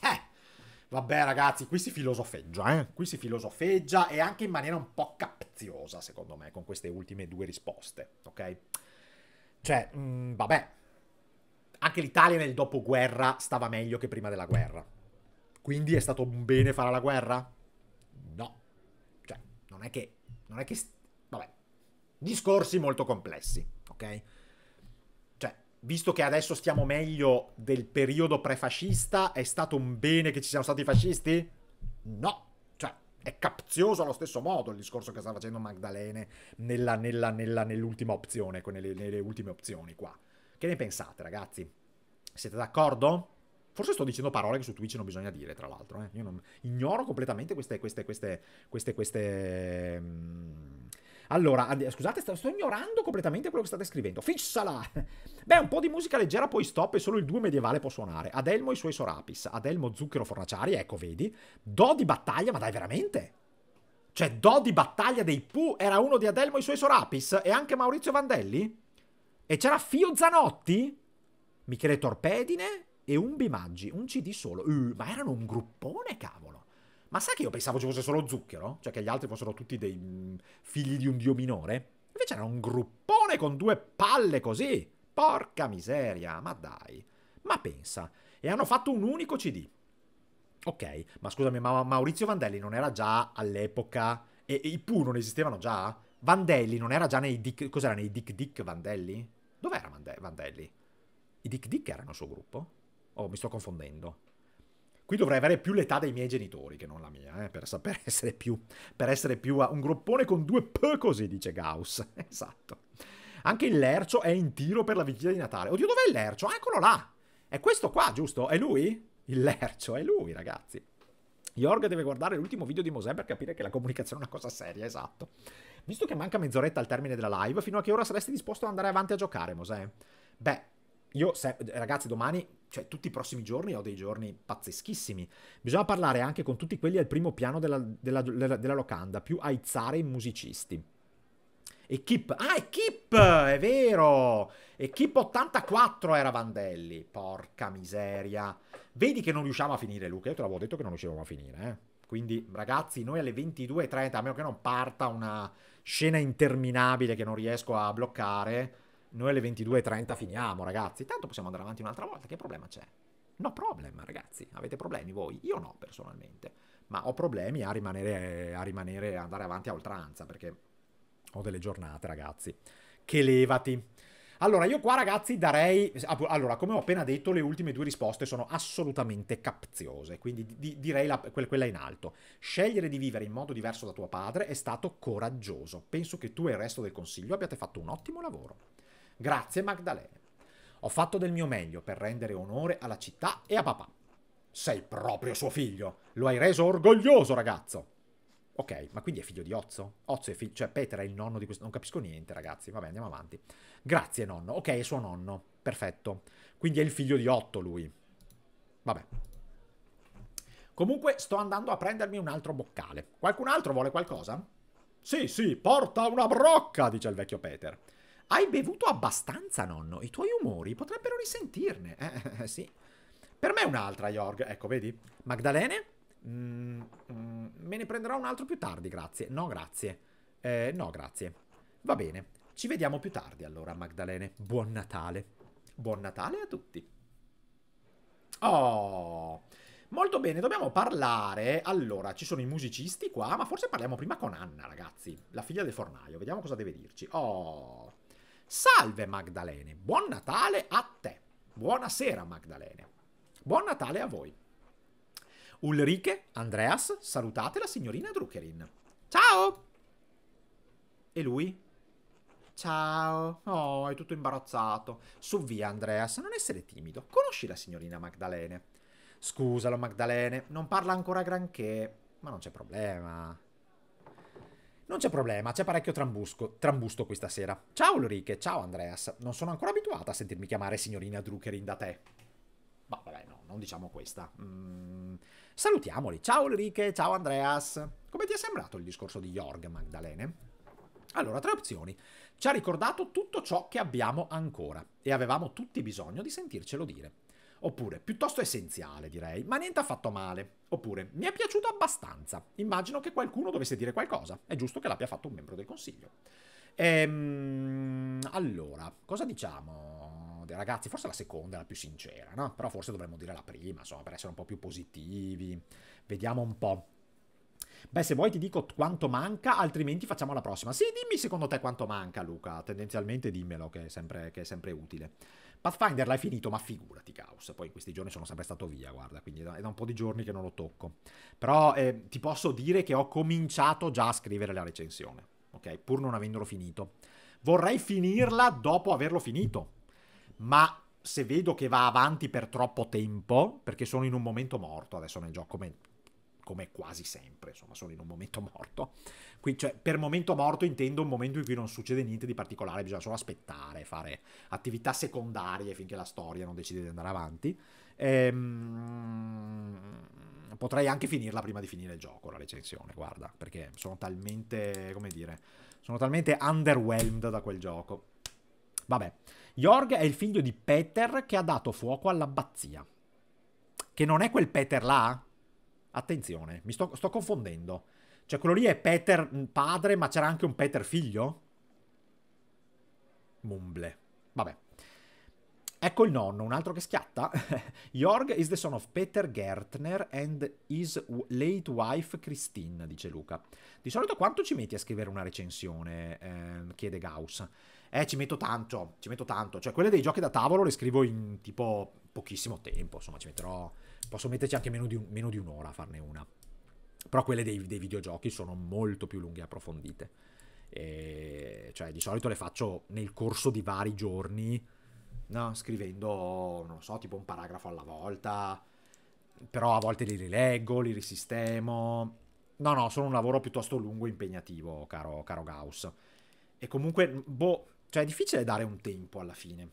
Eh! Vabbè ragazzi, qui si filosofeggia, eh? Qui si filosofeggia e anche in maniera un po' capziosa, secondo me, con queste ultime due risposte, ok? Cioè, mh, mm, vabbè, anche l'Italia nel dopoguerra stava meglio che prima della guerra. Quindi è stato un bene fare la guerra? No. Cioè, non è che... Non è che... Vabbè. Discorsi molto complessi, ok? Cioè, visto che adesso stiamo meglio del periodo prefascista, è stato un bene che ci siano stati i fascisti? No. Cioè, è capzioso allo stesso modo il discorso che sta facendo Magdalene nella, nella, nella, nell'ultima opzione, nelle, nelle ultime opzioni qua. Che ne pensate, ragazzi? Siete d'accordo? Forse sto dicendo parole che su Twitch non bisogna dire, tra l'altro. Eh? Io non... ignoro completamente queste... queste, queste, queste, queste mm. allora, scusate, sto, sto, ignorando completamente quello che state scrivendo. Fissala! Beh, un po' di musica leggera, poi stop e solo il duo medievale può suonare. Adelmo e i suoi sorapis. Adelmo, zucchero, fornaciari, ecco, vedi. Do di battaglia, ma dai, veramente? Cioè, do di battaglia dei Pooh era uno di Adelmo e i suoi sorapis? E anche Maurizio Vandelli? E c'era Fio Zanotti, Michele Torpedine e Umbi Maggi, un CD solo. Uh, ma erano un gruppone, cavolo. Ma sai che io pensavo ci fosse solo Zucchero? Cioè che gli altri fossero tutti dei mh, mm, figli di un dio minore? Invece era un gruppone con due palle così. Porca miseria, ma dai. Ma pensa. E hanno fatto un unico CD. Ok, ma scusami, ma Maurizio Vandelli non era già all'epoca? E, e i Pooh non esistevano già? Vandelli non era già nei Dick... Cos'era nei Dick Dick Vandelli? Dov'era Vandelli? I Dick Dick erano il suo gruppo? Oh, mi sto confondendo. Qui dovrei avere più l'età dei miei genitori che non la mia, eh, per, sapere essere più, per essere più un gruppone con due P così, dice Gauss. esatto. Anche il Lercio è in tiro per la vigilia di Natale. Oddio, dov'è il Lercio? Ah, eccolo là! È questo qua, giusto? È lui? Il Lercio, è lui, ragazzi. Jorg deve guardare l'ultimo video di Mosè per capire che la comunicazione è una cosa seria, esatto. Visto che manca mezz'oretta al termine della live, fino a che ora saresti disposto ad andare avanti a giocare, Mosè? Beh, io, se, ragazzi, domani, cioè tutti i prossimi giorni, ho dei giorni pazzeschissimi. Bisogna parlare anche con tutti quelli al primo piano della, della, della, della locanda, più aizzare i musicisti. E Kip, ah, e Kip, è vero! E Kip 84 era Vandelli, porca miseria. Vedi che non riusciamo a finire, Luca, io te l'avevo detto che non riuscivamo a finire, eh. Quindi, ragazzi, noi alle 22.30, a meno che non parta una scena interminabile che non riesco a bloccare, noi alle 22.30 finiamo, ragazzi. Tanto possiamo andare avanti un'altra volta, che problema c'è? No problem, ragazzi. Avete problemi voi? Io no, personalmente. Ma ho problemi a rimanere, a rimanere, a andare avanti a oltranza, perché ho delle giornate, ragazzi. Che levati. Allora, io qua ragazzi darei... Allora, come ho appena detto, le ultime due risposte sono assolutamente capziose, quindi di direi la, quella in alto. Scegliere di vivere in modo diverso da tuo padre è stato coraggioso. Penso che tu e il resto del consiglio abbiate fatto un ottimo lavoro. Grazie Magdalene. Ho fatto del mio meglio per rendere onore alla città e a papà. Sei proprio suo figlio. Lo hai reso orgoglioso, ragazzo. Ok, ma quindi è figlio di Ozzo? Ozzo è figlio, cioè Peter è il nonno di questo, non capisco niente ragazzi, vabbè andiamo avanti. Grazie nonno, ok è suo nonno, perfetto. Quindi è il figlio di Otto lui. Vabbè. Comunque sto andando a prendermi un altro boccale. Qualcun altro vuole qualcosa? Sì, sì, porta una brocca, dice il vecchio Peter. Hai bevuto abbastanza, nonno, i tuoi umori potrebbero risentirne. Eh, eh, eh sì. Per me un'altra, Jorg, ecco, vedi? Magdalene? Mm, mm, me ne prenderò un altro più tardi, grazie. No, grazie. Eh, no, grazie. Va bene. Ci vediamo più tardi allora, Magdalene. Buon Natale. Buon Natale a tutti. Oh... Molto bene, dobbiamo parlare. Allora, ci sono i musicisti qua, ma forse parliamo prima con Anna, ragazzi, la figlia del fornaio. Vediamo cosa deve dirci. Oh. Salve Magdalene, buon Natale a te. Buonasera Magdalene. Buon Natale a voi. Ulrike, Andreas, salutate la signorina Druckerin. Ciao! E lui? Ciao. Oh, è tutto imbarazzato. Su via, Andreas, non essere timido. Conosci la signorina Magdalene? Scusalo, Magdalene, non parla ancora granché, ma non c'è problema. Non c'è problema, c'è parecchio trambusco, trambusto questa sera. Ciao Ulrike, ciao Andreas. Non sono ancora abituata a sentirmi chiamare signorina Druckerin da te. Ma vabbè, no, non diciamo questa. Mmm... Salutiamoli. Ciao Ulrike, ciao Andreas. Come ti è sembrato il discorso di Jorg Magdalene? Allora, tre opzioni. Ci ha ricordato tutto ciò che abbiamo ancora e avevamo tutti bisogno di sentircelo dire. Oppure, piuttosto essenziale direi, ma niente affatto male. Oppure, mi è piaciuto abbastanza. Immagino che qualcuno dovesse dire qualcosa. È giusto che l'abbia fatto un membro del consiglio. Ehm, allora, cosa diciamo? dei ragazzi, forse la seconda è la più sincera, no? Però forse dovremmo dire la prima, insomma, per essere un po' più positivi. Vediamo un po'. Beh, se vuoi ti dico quanto manca, altrimenti facciamo la prossima. Sì, dimmi secondo te quanto manca, Luca. Tendenzialmente dimmelo, che è sempre, che è sempre utile. Pathfinder l'hai finito, ma figurati, Caos. Poi in questi giorni sono sempre stato via, guarda, quindi è da un po' di giorni che non lo tocco. Però eh, ti posso dire che ho cominciato già a scrivere la recensione, ok? Pur non avendolo finito. Vorrei finirla dopo averlo finito, ma se vedo che va avanti per troppo tempo, perché sono in un momento morto adesso nel gioco, come, come quasi sempre, insomma, sono in un momento morto. Quindi, cioè, per momento morto intendo un momento in cui non succede niente di particolare, bisogna solo aspettare, fare attività secondarie finché la storia non decide di andare avanti. Ehm, potrei anche finirla prima di finire il gioco, la recensione, guarda, perché sono talmente, come dire, sono talmente underwhelmed da quel gioco. Vabbè. Jorg è il figlio di Peter che ha dato fuoco all'abbazia. Che non è quel Peter là? Attenzione, mi sto, sto confondendo. Cioè, quello lì è Peter mm, padre, ma c'era anche un Peter figlio? Mumble. Vabbè. Ecco il nonno, un altro che schiatta. Jorg is the son of Peter Gertner and his late wife Christine, dice Luca. Di solito quanto ci metti a scrivere una recensione? Eh, chiede Gauss eh, ci metto tanto, ci metto tanto. Cioè, quelle dei giochi da tavolo le scrivo in tipo pochissimo tempo, insomma, ci metterò... Posso metterci anche meno di, un, meno di un'ora a farne una. Però quelle dei, dei, videogiochi sono molto più lunghe e approfondite. E cioè, di solito le faccio nel corso di vari giorni, no? scrivendo, non so, tipo un paragrafo alla volta. Però a volte li rileggo, li risistemo. No, no, sono un lavoro piuttosto lungo e impegnativo, caro, caro Gauss. E comunque, boh, cioè è difficile dare un tempo alla fine.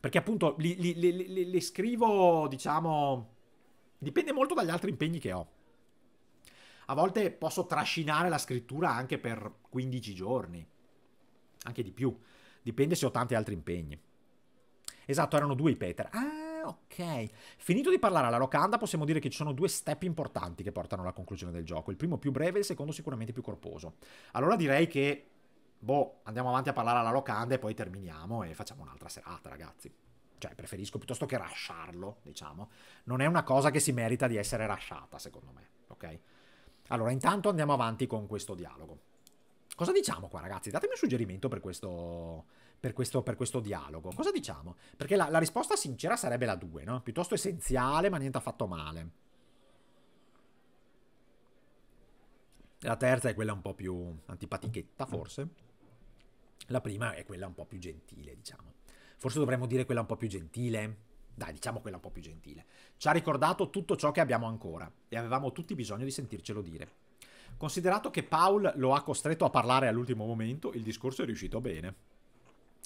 Perché appunto li, li, li, li scrivo, diciamo... Dipende molto dagli altri impegni che ho. A volte posso trascinare la scrittura anche per 15 giorni, anche di più. Dipende se ho tanti altri impegni. Esatto, erano due i Peter. Ah, ok. Finito di parlare alla locanda, possiamo dire che ci sono due step importanti che portano alla conclusione del gioco. Il primo più breve, e il secondo sicuramente più corposo. Allora direi che boh, andiamo avanti a parlare alla locanda e poi terminiamo e facciamo un'altra serata, ragazzi. Cioè, preferisco piuttosto che rasciarlo, diciamo. Non è una cosa che si merita di essere rasciata, secondo me, ok? Allora, intanto andiamo avanti con questo dialogo. Cosa diciamo qua, ragazzi? Datemi un suggerimento per questo, per questo, per questo dialogo. Cosa diciamo? Perché la, la risposta sincera sarebbe la 2, no? Piuttosto essenziale, ma niente affatto male. La terza è quella un po' più antipatichetta, forse. La prima è quella un po' più gentile, diciamo. Forse dovremmo dire quella un po' più gentile. Dai, diciamo quella un po' più gentile. Ci ha ricordato tutto ciò che abbiamo ancora e avevamo tutti bisogno di sentircelo dire. Considerato che Paul lo ha costretto a parlare all'ultimo momento, il discorso è riuscito bene.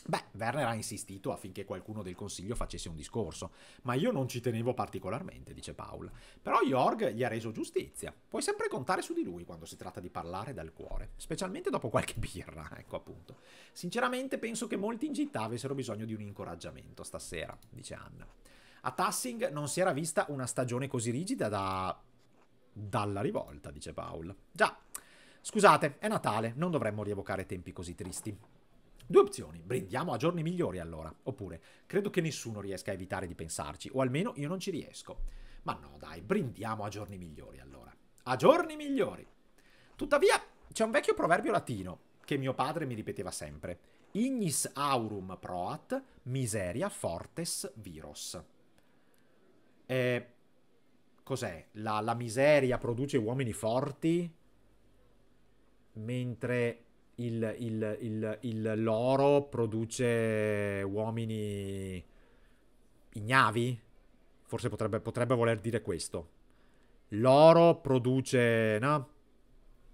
Beh, Werner ha insistito affinché qualcuno del consiglio facesse un discorso, ma io non ci tenevo particolarmente, dice Paul. Però Jorg gli ha reso giustizia. Puoi sempre contare su di lui quando si tratta di parlare dal cuore, specialmente dopo qualche birra, ecco appunto. Sinceramente penso che molti in città avessero bisogno di un incoraggiamento stasera, dice Anna. A Tassing non si era vista una stagione così rigida da... dalla rivolta, dice Paul. Già. Scusate, è Natale, non dovremmo rievocare tempi così tristi. Due opzioni, brindiamo a giorni migliori allora, oppure credo che nessuno riesca a evitare di pensarci, o almeno io non ci riesco. Ma no dai, brindiamo a giorni migliori allora. A giorni migliori! Tuttavia c'è un vecchio proverbio latino che mio padre mi ripeteva sempre. Ignis aurum proat, miseria fortes virus. E cos'è? La, la miseria produce uomini forti? Mentre il, il, il, il l'oro produce uomini ignavi? Forse potrebbe, potrebbe voler dire questo. L'oro produce... no?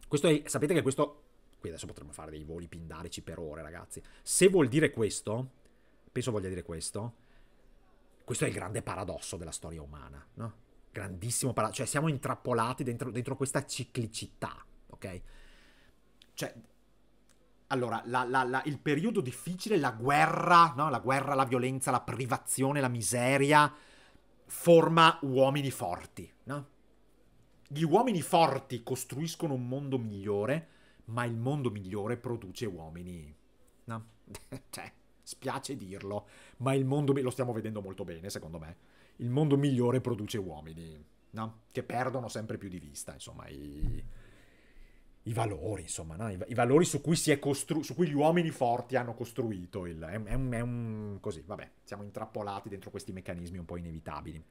Questo è, sapete che questo... Qui adesso potremmo fare dei voli pindarici per ore, ragazzi. Se vuol dire questo, penso voglia dire questo, questo è il grande paradosso della storia umana, no? Grandissimo paradosso. Cioè siamo intrappolati dentro, dentro questa ciclicità, ok? Cioè, allora, la, la, la, il periodo difficile, la guerra, no? la guerra, la violenza, la privazione, la miseria, forma uomini forti. No? Gli uomini forti costruiscono un mondo migliore, ma il mondo migliore produce uomini. No? cioè, spiace dirlo, ma il mondo, lo stiamo vedendo molto bene, secondo me, il mondo migliore produce uomini, no? che perdono sempre più di vista, insomma, i i valori, insomma, no? I, I, valori su cui, costru- su cui, gli uomini forti hanno costruito il... È, è, un, è un... così, vabbè, siamo intrappolati dentro questi meccanismi un po' inevitabili.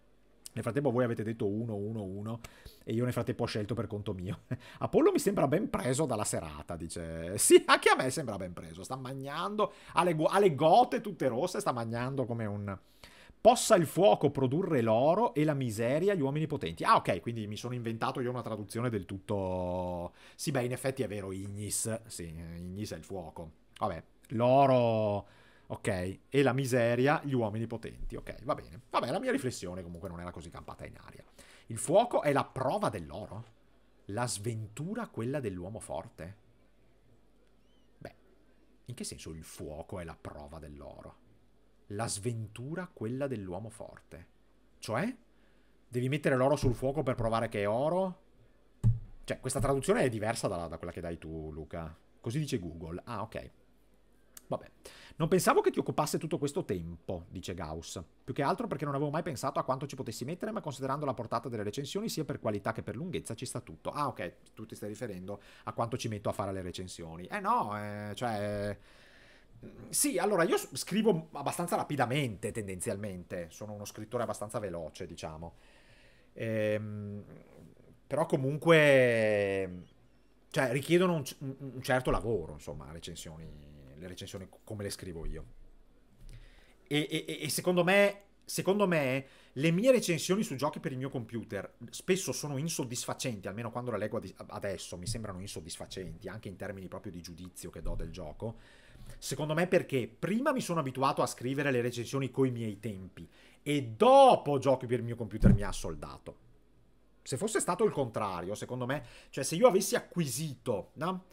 Nel frattempo voi avete detto 1, 1, 1 e io nel frattempo ho scelto per conto mio. Apollo mi sembra ben preso dalla serata, dice. Sì, anche a me sembra ben preso. Sta mangiando, ha le, ha le gote tutte rosse, sta mangiando come un... Possa il fuoco produrre l'oro e la miseria gli uomini potenti. Ah, ok, quindi mi sono inventato io una traduzione del tutto... Sì, beh, in effetti è vero, Ignis. Sì, Ignis è il fuoco. Vabbè, l'oro... Ok, e la miseria gli uomini potenti. Ok, va bene. Vabbè, la mia riflessione comunque non era così campata in aria. Il fuoco è la prova dell'oro. La sventura quella dell'uomo forte. Beh, in che senso il fuoco è la prova dell'oro? la sventura quella dell'uomo forte. Cioè, devi mettere l'oro sul fuoco per provare che è oro? Cioè, questa traduzione è diversa da, da quella che dai tu, Luca. Così dice Google. Ah, ok. Vabbè. Non pensavo che ti occupasse tutto questo tempo, dice Gauss. Più che altro perché non avevo mai pensato a quanto ci potessi mettere, ma considerando la portata delle recensioni, sia per qualità che per lunghezza, ci sta tutto. Ah, ok, tu ti stai riferendo a quanto ci metto a fare le recensioni. Eh no, eh, cioè... Sì, allora io scrivo abbastanza rapidamente tendenzialmente, sono uno scrittore abbastanza veloce, diciamo. Ehm, però comunque cioè, richiedono un, un, certo lavoro, insomma, recensioni, le recensioni come le scrivo io. E, e, e secondo, me, secondo me le mie recensioni su giochi per il mio computer spesso sono insoddisfacenti, almeno quando le leggo adesso mi sembrano insoddisfacenti, anche in termini proprio di giudizio che do del gioco Secondo me perché prima mi sono abituato a scrivere le recensioni coi miei tempi e dopo giochi per il mio computer mi ha soldato. Se fosse stato il contrario, secondo me, cioè se io avessi acquisito, no?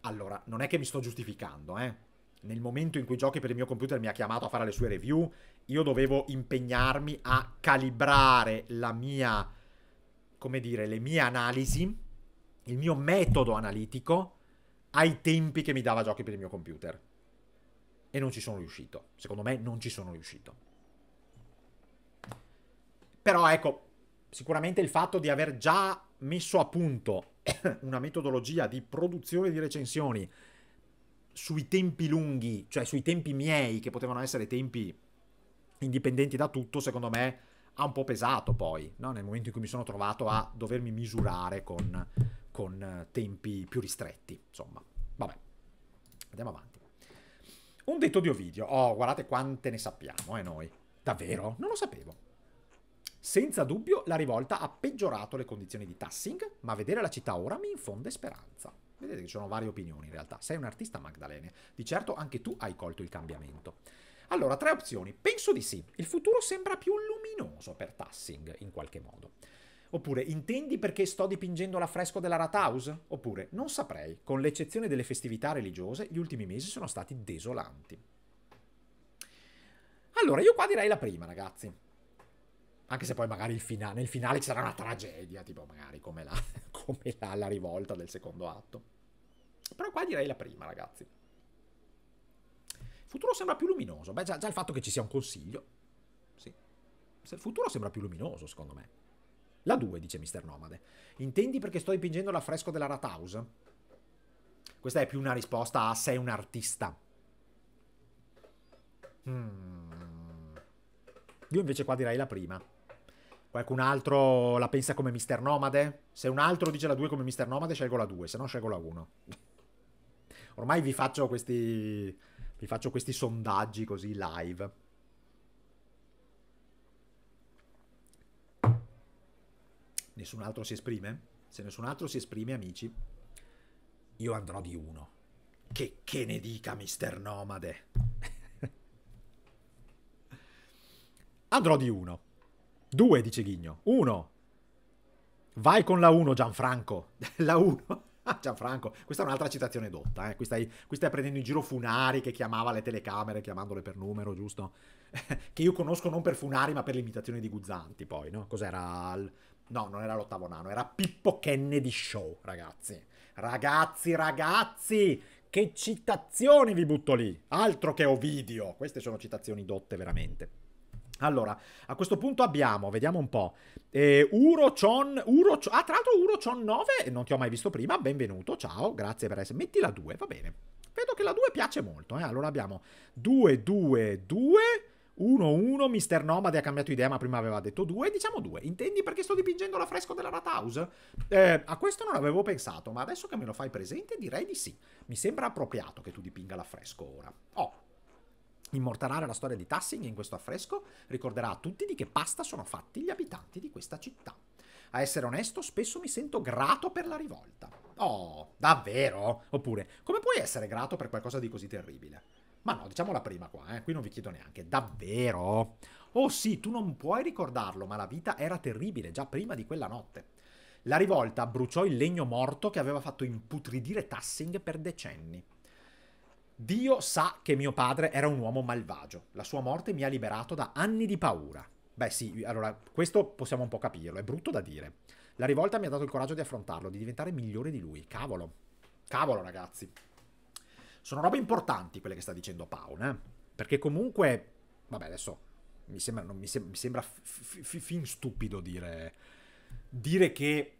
Allora, non è che mi sto giustificando, eh. Nel momento in cui giochi per il mio computer mi ha chiamato a fare le sue review, io dovevo impegnarmi a calibrare la mia, come dire, le mie analisi, il mio metodo analitico ai tempi che mi dava giochi per il mio computer e non ci sono riuscito. Secondo me non ci sono riuscito. Però ecco, sicuramente il fatto di aver già messo a punto una metodologia di produzione di recensioni sui tempi lunghi, cioè sui tempi miei, che potevano essere tempi indipendenti da tutto, secondo me ha un po' pesato poi, no? nel momento in cui mi sono trovato a dovermi misurare con, con eh, tempi più ristretti, insomma. Vabbè, andiamo avanti. Un detto di Ovidio. Oh, guardate quante ne sappiamo, eh noi. Davvero? Non lo sapevo. Senza dubbio la rivolta ha peggiorato le condizioni di Tassing, ma vedere la città ora mi infonde speranza. Vedete che ci sono varie opinioni in realtà. Sei un artista Magdalene. Di certo anche tu hai colto il cambiamento. Allora, tre opzioni. Penso di sì. Il futuro sembra più luminoso per Tassing, in qualche modo. Oppure, intendi perché sto dipingendo l'affresco della Rathaus? Oppure, non saprei, con l'eccezione delle festività religiose, gli ultimi mesi sono stati desolanti. Allora, io qua direi la prima, ragazzi. Anche se poi magari fina nel finale ci sarà una tragedia, tipo magari come, la, come la, la rivolta del secondo atto. Però qua direi la prima, ragazzi. Il futuro sembra più luminoso. Beh, già, già il fatto che ci sia un consiglio. Sì. Il futuro sembra più luminoso, secondo me. La 2, dice Mister Nomade. Intendi perché sto dipingendo l'affresco della House? Questa è più una risposta a sei un artista. Hmm. Io invece qua direi la prima. Qualcun altro la pensa come Mister Nomade? Se un altro dice la 2 come Mister Nomade, scelgo la 2, se no scelgo la 1. Ormai vi faccio questi vi faccio questi sondaggi così live. nessun altro si esprime? Se nessun altro si esprime, amici, io andrò di uno. Che, che ne dica mister Nomade? andrò di uno. Due, dice Ghigno. Uno. Vai con la uno, Gianfranco. la uno. Gianfranco, questa è un'altra citazione dotta, eh. qui, stai, qui, stai, prendendo in giro Funari che chiamava le telecamere chiamandole per numero, giusto? che io conosco non per Funari ma per l'imitazione di Guzzanti poi, no? Cos'era? No, non era l'ottavo nano, era Pippo Kennedy Show, ragazzi. Ragazzi, ragazzi, che citazioni vi butto lì. Altro che Ovidio. Queste sono citazioni dotte veramente. Allora, a questo punto abbiamo, vediamo un po', eh, Urochon, Urochon, ah tra l'altro Urochon 9, non ti ho mai visto prima, benvenuto, ciao, grazie per essere, metti la 2, va bene, vedo che la 2 piace molto, eh? allora abbiamo 2, 2, 2, 1-1, Mister Nomade ha cambiato idea, ma prima aveva detto 2, diciamo 2. Intendi perché sto dipingendo l'affresco della Rathouse? Eh, a questo non avevo pensato, ma adesso che me lo fai presente direi di sì. Mi sembra appropriato che tu dipinga l'affresco ora. Oh, Immortalare la storia di Tassing in questo affresco ricorderà a tutti di che pasta sono fatti gli abitanti di questa città. A essere onesto, spesso mi sento grato per la rivolta. Oh, davvero? Oppure, come puoi essere grato per qualcosa di così terribile? Ma no, diciamo la prima qua, eh. qui non vi chiedo neanche, davvero? Oh sì, tu non puoi ricordarlo, ma la vita era terribile già prima di quella notte. La rivolta bruciò il legno morto che aveva fatto imputridire Tassing per decenni. Dio sa che mio padre era un uomo malvagio. La sua morte mi ha liberato da anni di paura. Beh sì, allora questo possiamo un po' capirlo, è brutto da dire. La rivolta mi ha dato il coraggio di affrontarlo, di diventare migliore di lui. Cavolo. Cavolo ragazzi. Sono robe importanti quelle che sta dicendo Paun, eh? perché comunque, vabbè adesso mi sembra, mi sembra, mi sembra f- f- fin stupido dire, dire che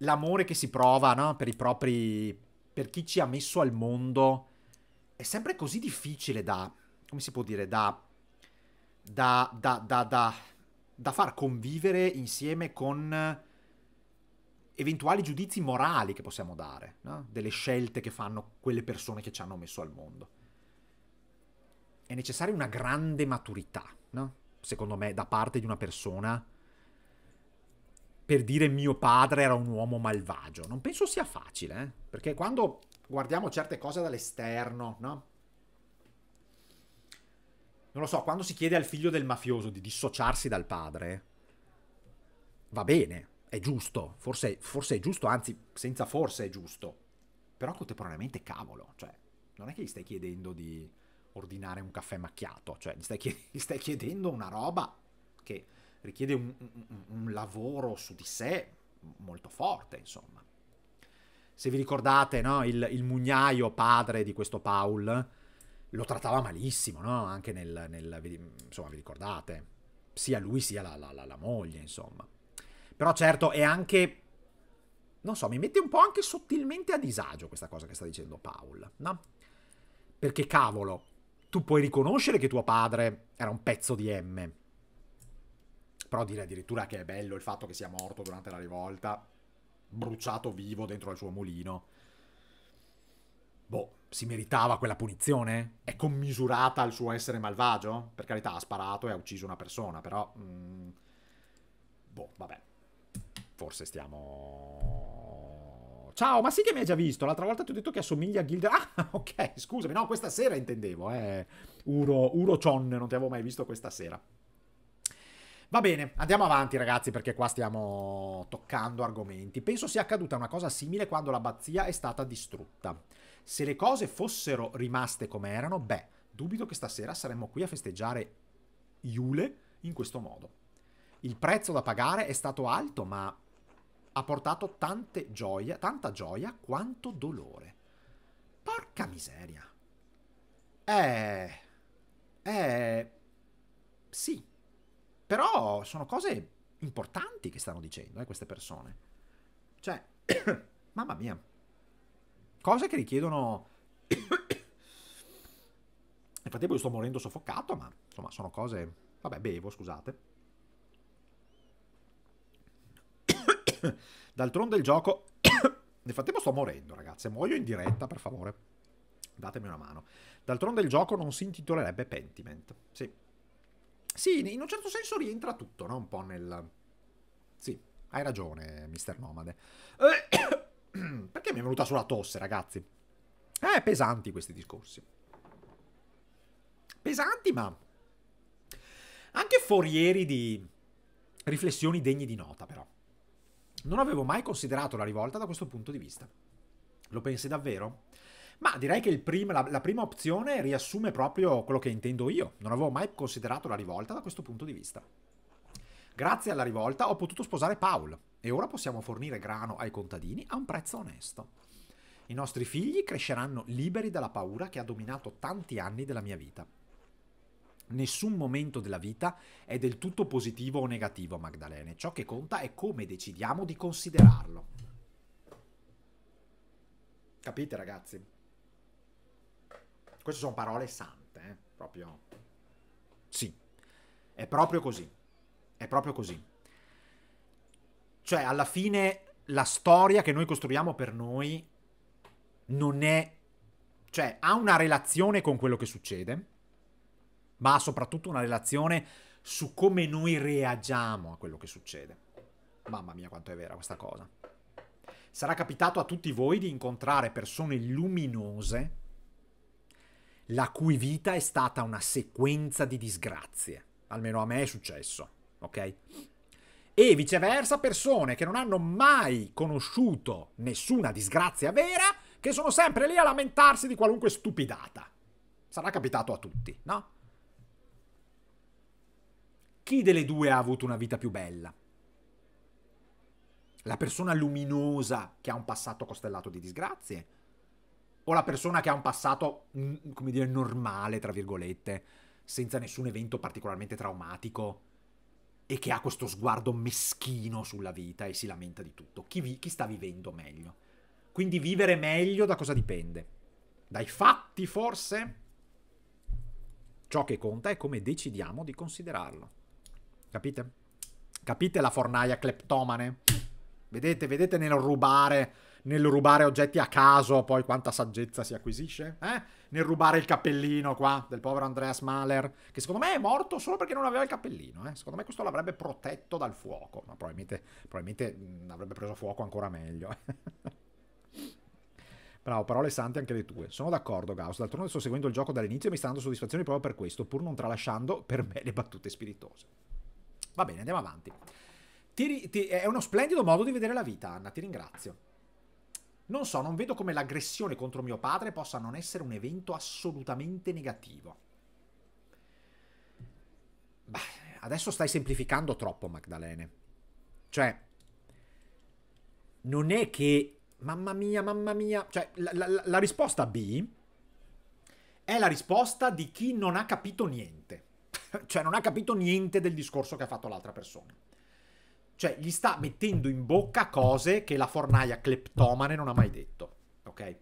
l'amore che si prova no? per i propri, per chi ci ha messo al mondo, è sempre così difficile da, come si può dire, da, da, da, da, da far convivere insieme con eventuali giudizi morali che possiamo dare, no? delle scelte che fanno quelle persone che ci hanno messo al mondo. È necessaria una grande maturità, no? secondo me, da parte di una persona per dire mio padre era un uomo malvagio. Non penso sia facile, eh? perché quando guardiamo certe cose dall'esterno, no? Non lo so, quando si chiede al figlio del mafioso di dissociarsi dal padre, va bene, è giusto, forse, forse è giusto, anzi senza forse è giusto, però contemporaneamente cavolo, cioè non è che gli stai chiedendo di ordinare un caffè macchiato, cioè gli stai, chied- gli stai chiedendo una roba che richiede un, un, un lavoro su di sé molto forte, insomma. Se vi ricordate, no, il, il, mugnaio padre di questo Paul lo trattava malissimo, no? Anche nel, nel insomma, vi ricordate? Sia lui sia la, la, la, la moglie, insomma. Però certo è anche... Non so, mi mette un po' anche sottilmente a disagio questa cosa che sta dicendo Paul, no? Perché cavolo, tu puoi riconoscere che tuo padre era un pezzo di M. Però dire addirittura che è bello il fatto che sia morto durante la rivolta, bruciato vivo dentro al suo mulino. Boh, si meritava quella punizione? È commisurata al suo essere malvagio? Per carità, ha sparato e ha ucciso una persona, però... Mm, boh, vabbè. Forse stiamo... Ciao, ma sì che mi hai già visto. L'altra volta ti ho detto che assomiglia a Gilder. Ah, ok, scusami. No, questa sera intendevo, eh. Uro, Uro Chon, non ti avevo mai visto questa sera. Va bene, andiamo avanti ragazzi perché qua stiamo toccando argomenti. Penso sia accaduta una cosa simile quando l'abbazia è stata distrutta. Se le cose fossero rimaste come erano, beh, dubito che stasera saremmo qui a festeggiare Iule in questo modo. Il prezzo da pagare è stato alto, ma ha portato tante gioia, tanta gioia quanto dolore. Porca miseria. Eh... Eh... Sì. Però sono cose importanti che stanno dicendo eh, queste persone. Cioè, mamma mia. Cose che richiedono... Nel frattempo io sto morendo soffocato, ma insomma sono cose... Vabbè, bevo, scusate. D'altronde il gioco... Nel frattempo sto morendo, ragazzi. Muoio in diretta, per favore. Datemi una mano. D'altronde il gioco non si intitolerebbe Pentiment. Sì. Sì, in un certo senso rientra tutto, no? Un po' nel... Sì, hai ragione, mister Nomade. Eh, perché mi è venuta sulla tosse, ragazzi? Eh, pesanti questi discorsi. Pesanti, ma... Anche forieri di riflessioni degne di nota, però. Non avevo mai considerato la rivolta da questo punto di vista. Lo pensi davvero? Ma direi che prima, la, la, prima opzione riassume proprio quello che intendo io. Non avevo mai considerato la rivolta da questo punto di vista. Grazie alla rivolta ho potuto sposare Paul e ora possiamo fornire grano ai contadini a un prezzo onesto. I nostri figli cresceranno liberi dalla paura che ha dominato tanti anni della mia vita. Nessun momento della vita è del tutto positivo o negativo, Magdalene. Ciò che conta è come decidiamo di considerarlo. Capite, ragazzi? Queste sono parole sante, eh? proprio. Sì, è proprio così. È proprio così. Cioè, alla fine, la storia che noi costruiamo per noi non è. cioè, ha una relazione con quello che succede ma soprattutto una relazione su come noi reagiamo a quello che succede. Mamma mia quanto è vera questa cosa. Sarà capitato a tutti voi di incontrare persone luminose la cui vita è stata una sequenza di disgrazie. Almeno a me è successo, ok? E viceversa persone che non hanno mai conosciuto nessuna disgrazia vera, che sono sempre lì a lamentarsi di qualunque stupidata. Sarà capitato a tutti, no? Chi delle due ha avuto una vita più bella? La persona luminosa che ha un passato costellato di disgrazie? O la persona che ha un passato, mm, come dire, normale, tra virgolette, senza nessun evento particolarmente traumatico e che ha questo sguardo meschino sulla vita e si lamenta di tutto? Chi, vi chi sta vivendo meglio? Quindi vivere meglio da cosa dipende? Dai fatti forse? Ciò che conta è come decidiamo di considerarlo. Capite? Capite la fornaia cleptomane? Vedete, vedete nel rubare, nel rubare oggetti a caso poi quanta saggezza si acquisisce? Eh? Nel rubare il cappellino qua del povero Andreas Mahler, che secondo me è morto solo perché non aveva il cappellino. Eh? Secondo me questo l'avrebbe protetto dal fuoco, ma probabilmente, probabilmente mh, mm, avrebbe preso fuoco ancora meglio. Bravo, parole sante anche le tue. Sono d'accordo, Gauss. D'altronde sto seguendo il gioco dall'inizio e mi sta dando soddisfazione proprio per questo, pur non tralasciando per me le battute spiritose. Va bene, andiamo avanti. Ti, ti, è uno splendido modo di vedere la vita, Anna, ti ringrazio. Non so, non vedo come l'aggressione contro mio padre possa non essere un evento assolutamente negativo. Beh, adesso stai semplificando troppo, Magdalene. Cioè, non è che... Mamma mia, mamma mia... Cioè, la, la, la risposta B è la risposta di chi non ha capito niente. cioè non ha capito niente del discorso che ha fatto l'altra persona. Cioè gli sta mettendo in bocca cose che la fornaia cleptomane non ha mai detto, ok?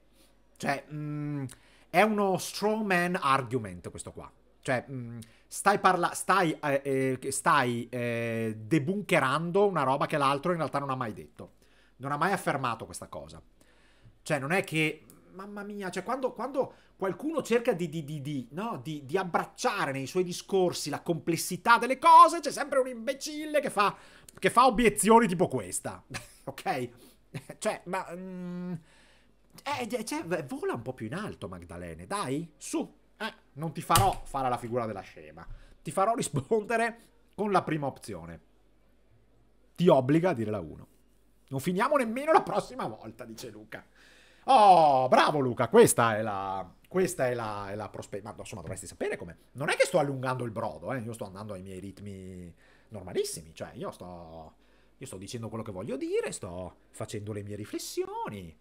Cioè mh, mm, è uno straw man argument questo qua. Cioè mh, mm, stai, parla- stai, eh, eh, stai eh, debunkerando una roba che l'altro in realtà non ha mai detto. Non ha mai affermato questa cosa. Cioè non è che mamma mia, cioè quando, quando qualcuno cerca di, di, di, no? di, abbracciare nei suoi discorsi la complessità delle cose, c'è sempre un imbecille che fa, che fa obiezioni tipo questa, ok? cioè, ma... Mm, eh, eh cioè, vola un po' più in alto Magdalene, dai, su, eh, non ti farò fare la figura della scema, ti farò rispondere con la prima opzione. Ti obbliga a dire la 1. Non finiamo nemmeno la prossima volta, dice Luca. Oh, bravo Luca, questa è la... Questa è la, la prospettiva. Ma insomma, dovresti sapere come. Non è che sto allungando il brodo, eh. Io sto andando ai miei ritmi normalissimi. Cioè, io sto. Io sto dicendo quello che voglio dire, sto facendo le mie riflessioni.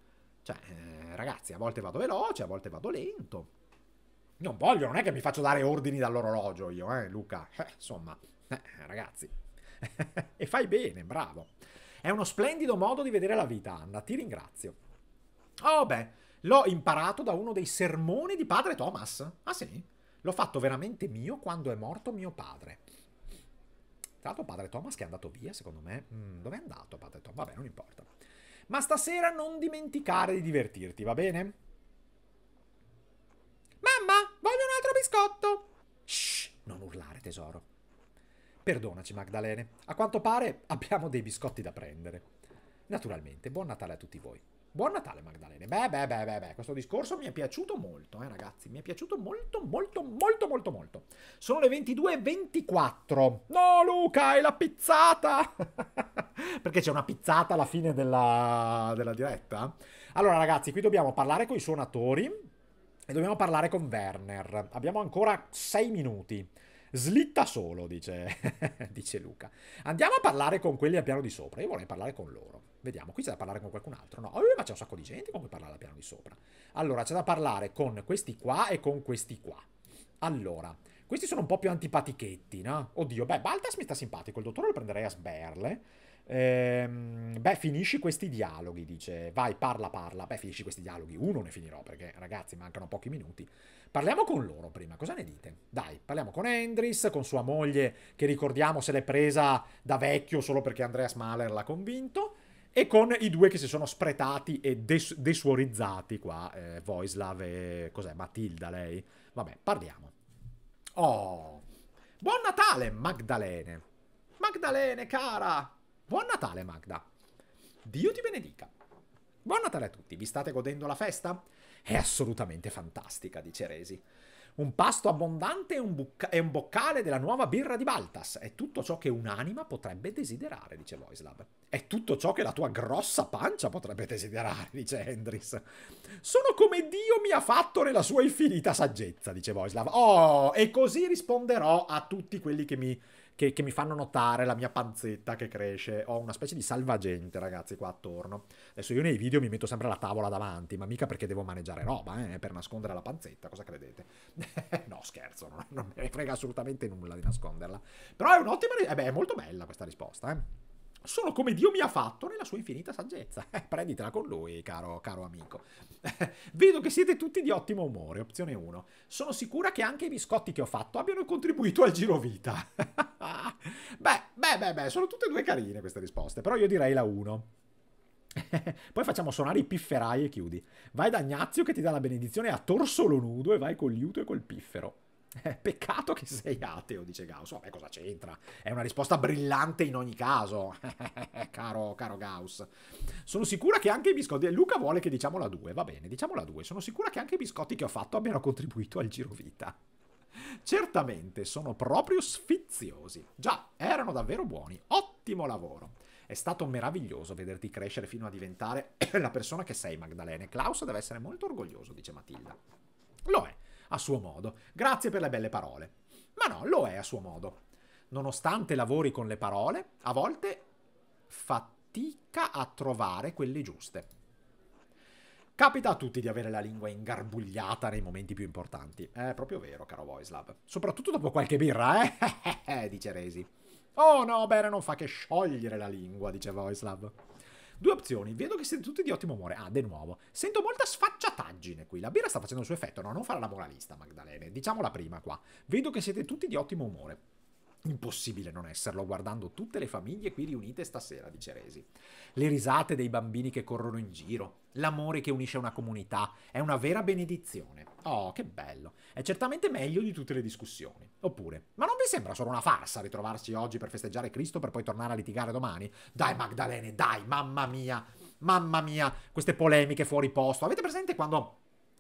Cioè, eh, ragazzi, a volte vado veloce, a volte vado lento. Non voglio, non è che mi faccio dare ordini dall'orologio io, eh, Luca. Eh, insomma, eh, ragazzi. e fai bene, bravo. È uno splendido modo di vedere la vita, Anna, ti ringrazio. Oh beh, l'ho imparato da uno dei sermoni di padre Thomas. Ah sì? L'ho fatto veramente mio quando è morto mio padre. Tra l'altro padre Thomas che è andato via, secondo me. Mm, Dove è andato padre Thomas? Vabbè, non importa. Ma stasera non dimenticare di divertirti, va bene? Mamma, voglio un altro biscotto! Shh, non urlare tesoro. Perdonaci Magdalene, a quanto pare abbiamo dei biscotti da prendere. Naturalmente, buon Natale a tutti voi. Buon Natale Magdalene. Beh, beh, beh, beh, beh, questo discorso mi è piaciuto molto, eh ragazzi, mi è piaciuto molto, molto, molto, molto, molto. Sono le 22.24. No Luca, è la pizzata! Perché c'è una pizzata alla fine della, della diretta? Allora ragazzi, qui dobbiamo parlare con i suonatori e dobbiamo parlare con Werner. Abbiamo ancora 6 minuti. Slitta solo, dice, dice Luca. Andiamo a parlare con quelli al piano di sopra, io vorrei parlare con loro. Vediamo, qui c'è da parlare con qualcun altro, no? Oh, ma c'è un sacco di gente con cui parlare al piano di sopra. Allora, c'è da parlare con questi qua e con questi qua. Allora, questi sono un po' più antipatichetti, no? Oddio, beh, Baltas mi sta simpatico, il dottore lo prenderei a sberle. Ehm, beh, finisci questi dialoghi, dice. Vai, parla, parla. Beh, finisci questi dialoghi. Uno ne finirò, perché, ragazzi, mancano pochi minuti. Parliamo con loro prima, cosa ne dite? Dai, parliamo con Hendris, con sua moglie, che ricordiamo se l'è presa da vecchio solo perché Andreas Mahler l'ha convinto e con i due che si sono spretati e des- desuorizzati qua, eh, Voislav e cos'è, Matilda lei. Vabbè, parliamo. Oh, buon Natale Magdalene. Magdalene, cara. Buon Natale Magda. Dio ti benedica. Buon Natale a tutti, vi state godendo la festa? È assolutamente fantastica, dice Resi un pasto abbondante e un, bucca- e un boccale della nuova birra di Baltas. È tutto ciò che un'anima potrebbe desiderare, dice Voislav. È tutto ciò che la tua grossa pancia potrebbe desiderare, dice Hendrix. Sono come Dio mi ha fatto nella sua infinita saggezza, dice Voislav. Oh, e così risponderò a tutti quelli che mi che, che mi fanno notare la mia panzetta che cresce. Ho una specie di salvagente, ragazzi, qua attorno. Adesso io nei video mi metto sempre la tavola davanti, ma mica perché devo maneggiare roba, eh, per nascondere la panzetta, cosa credete? no, scherzo, non, non, me ne frega assolutamente nulla di nasconderla. Però è un'ottima... risposta, Eh beh, è molto bella questa risposta, eh solo come Dio mi ha fatto nella sua infinita saggezza. Eh, prenditela con lui, caro, caro amico. vedo che siete tutti di ottimo umore, opzione 1. Sono sicura che anche i biscotti che ho fatto abbiano contribuito al girovita. beh, beh, beh, beh, sono tutte e due carine queste risposte, però io direi la 1. Poi facciamo suonare i pifferai e chiudi. Vai da Ignazio che ti dà la benedizione a torso nudo e vai col liuto e col piffero. Eh, peccato che sei ateo, dice Gauss. Vabbè, cosa c'entra? È una risposta brillante in ogni caso, caro, caro Gauss. Sono sicura che anche i biscotti... Eh, Luca vuole che diciamo la 2, va bene, diciamo la 2. Sono sicura che anche i biscotti che ho fatto abbiano contribuito al giro vita. Certamente, sono proprio sfiziosi. Già, erano davvero buoni. Ottimo lavoro. È stato meraviglioso vederti crescere fino a diventare la persona che sei, Magdalene. Klaus deve essere molto orgoglioso, dice Matilda. Lo è a suo modo. Grazie per le belle parole. Ma no, lo è a suo modo. Nonostante lavori con le parole, a volte fatica a trovare quelle giuste. Capita a tutti di avere la lingua ingarbugliata nei momenti più importanti. È proprio vero, caro Voicelab. Soprattutto dopo qualche birra, eh? dice Resi. Oh no, bene, non fa che sciogliere la lingua, dice Voicelab. Due opzioni. Vedo che siete tutti di ottimo umore. Ah, de nuovo. Sento molta sfacciataggine qui. La birra sta facendo il suo effetto. No, non fare la moralista, Magdalene. Diciamo la prima qua. Vedo che siete tutti di ottimo umore. Impossibile non esserlo guardando tutte le famiglie qui riunite stasera, dice Resi. Le risate dei bambini che corrono in giro, l'amore che unisce una comunità. È una vera benedizione. Oh, che bello. È certamente meglio di tutte le discussioni. Oppure, ma non vi sembra solo una farsa ritrovarsi oggi per festeggiare Cristo per poi tornare a litigare domani? Dai Magdalene, dai, mamma mia, mamma mia, queste polemiche fuori posto. Avete presente quando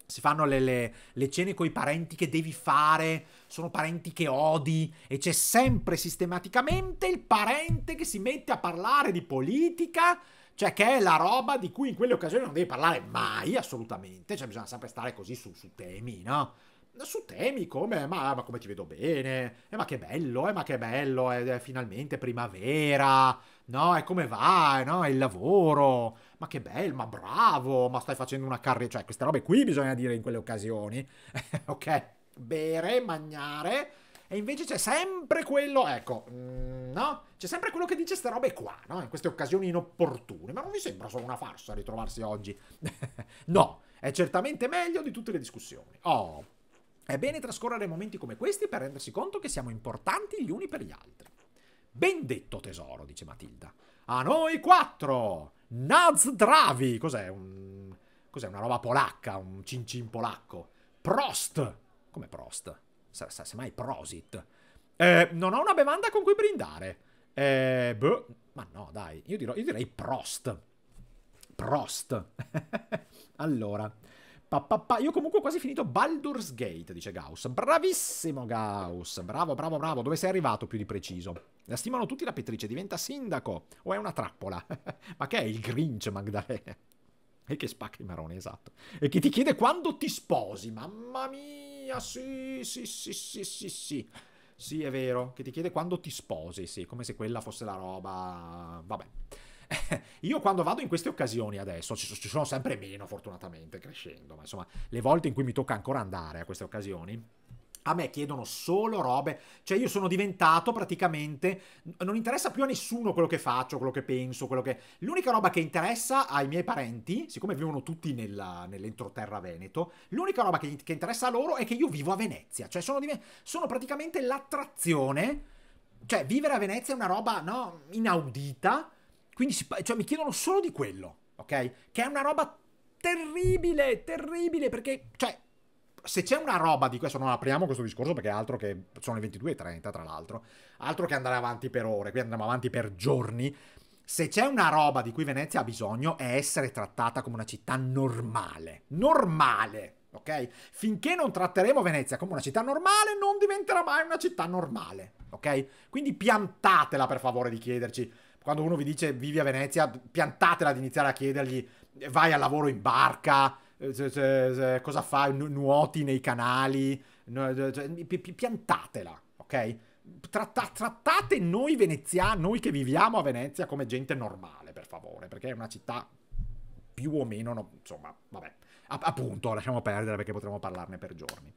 si fanno le, le, le cene con i parenti che devi fare, sono parenti che odi e c'è sempre sistematicamente il parente che si mette a parlare di politica cioè, che è la roba di cui in quelle occasioni non devi parlare mai, assolutamente. Cioè, bisogna sempre stare così su, su temi, no? Su temi come, ma, ma, come ti vedo bene, eh, ma che bello, eh, ma che bello, è, è finalmente primavera, no? E come va, no? È il lavoro, ma che bello, ma bravo, ma stai facendo una carriera. Cioè, queste robe qui bisogna dire in quelle occasioni, ok? Bere, mangiare, e invece c'è sempre quello, ecco, mm, no? C'è sempre quello che dice ste robe qua, no? In queste occasioni inopportune. Ma non vi sembra solo una farsa ritrovarsi oggi? no, è certamente meglio di tutte le discussioni. Oh, è bene trascorrere momenti come questi per rendersi conto che siamo importanti gli uni per gli altri. Ben detto tesoro, dice Matilda. A noi quattro! Nazdravi! Cos'è? Un... Cos'è una roba polacca? Un cin cin polacco? Prost! Come Prost? Sarà, sarà semmai Prosit. Eh, non ho una bevanda con cui brindare. Eh, boh. Ma no, dai. Io, dirò, io direi Prost. Prost. allora. Pa, pa, pa. Io comunque ho quasi finito Baldur's Gate, dice Gauss. Bravissimo Gauss. Bravo, bravo, bravo. Dove sei arrivato più di preciso? La stimano tutti la pettrice. Diventa sindaco. O è una trappola? Ma che è il Grinch, Magdalena? E che spacca i maroni, esatto. E che ti chiede quando ti sposi. Mamma mia mia, sì, sì, sì, sì, sì, sì. Sì, è vero, che ti chiede quando ti sposi, sì, come se quella fosse la roba... Vabbè. Io quando vado in queste occasioni adesso, ci sono sempre meno fortunatamente crescendo, ma insomma, le volte in cui mi tocca ancora andare a queste occasioni, a me chiedono solo robe, cioè io sono diventato praticamente, non interessa più a nessuno quello che faccio, quello che penso, quello che... L'unica roba che interessa ai miei parenti, siccome vivono tutti nella, nell'entroterra veneto, l'unica roba che, che, interessa a loro è che io vivo a Venezia, cioè sono, diven... sono praticamente l'attrazione, cioè vivere a Venezia è una roba, no, inaudita, quindi si... cioè, mi chiedono solo di quello, ok? Che è una roba terribile, terribile, perché, cioè se c'è una roba di questo, non apriamo questo discorso perché altro che sono le 22.30 tra l'altro, altro che andare avanti per ore, qui andiamo avanti per giorni. Se c'è una roba di cui Venezia ha bisogno è essere trattata come una città normale, normale, ok? Finché non tratteremo Venezia come una città normale, non diventerà mai una città normale, ok? Quindi piantatela per favore di chiederci, quando uno vi dice vivi a Venezia, piantatela di iniziare a chiedergli vai al lavoro in barca, eh, cosa fai? Nuoti nei canali, eh, cioè, piantatela, ok? Tratta, trattate noi veneziani, noi che viviamo a Venezia come gente normale, per favore, perché è una città più o meno, no, insomma, vabbè, a, appunto, lasciamo perdere perché potremmo parlarne per giorni.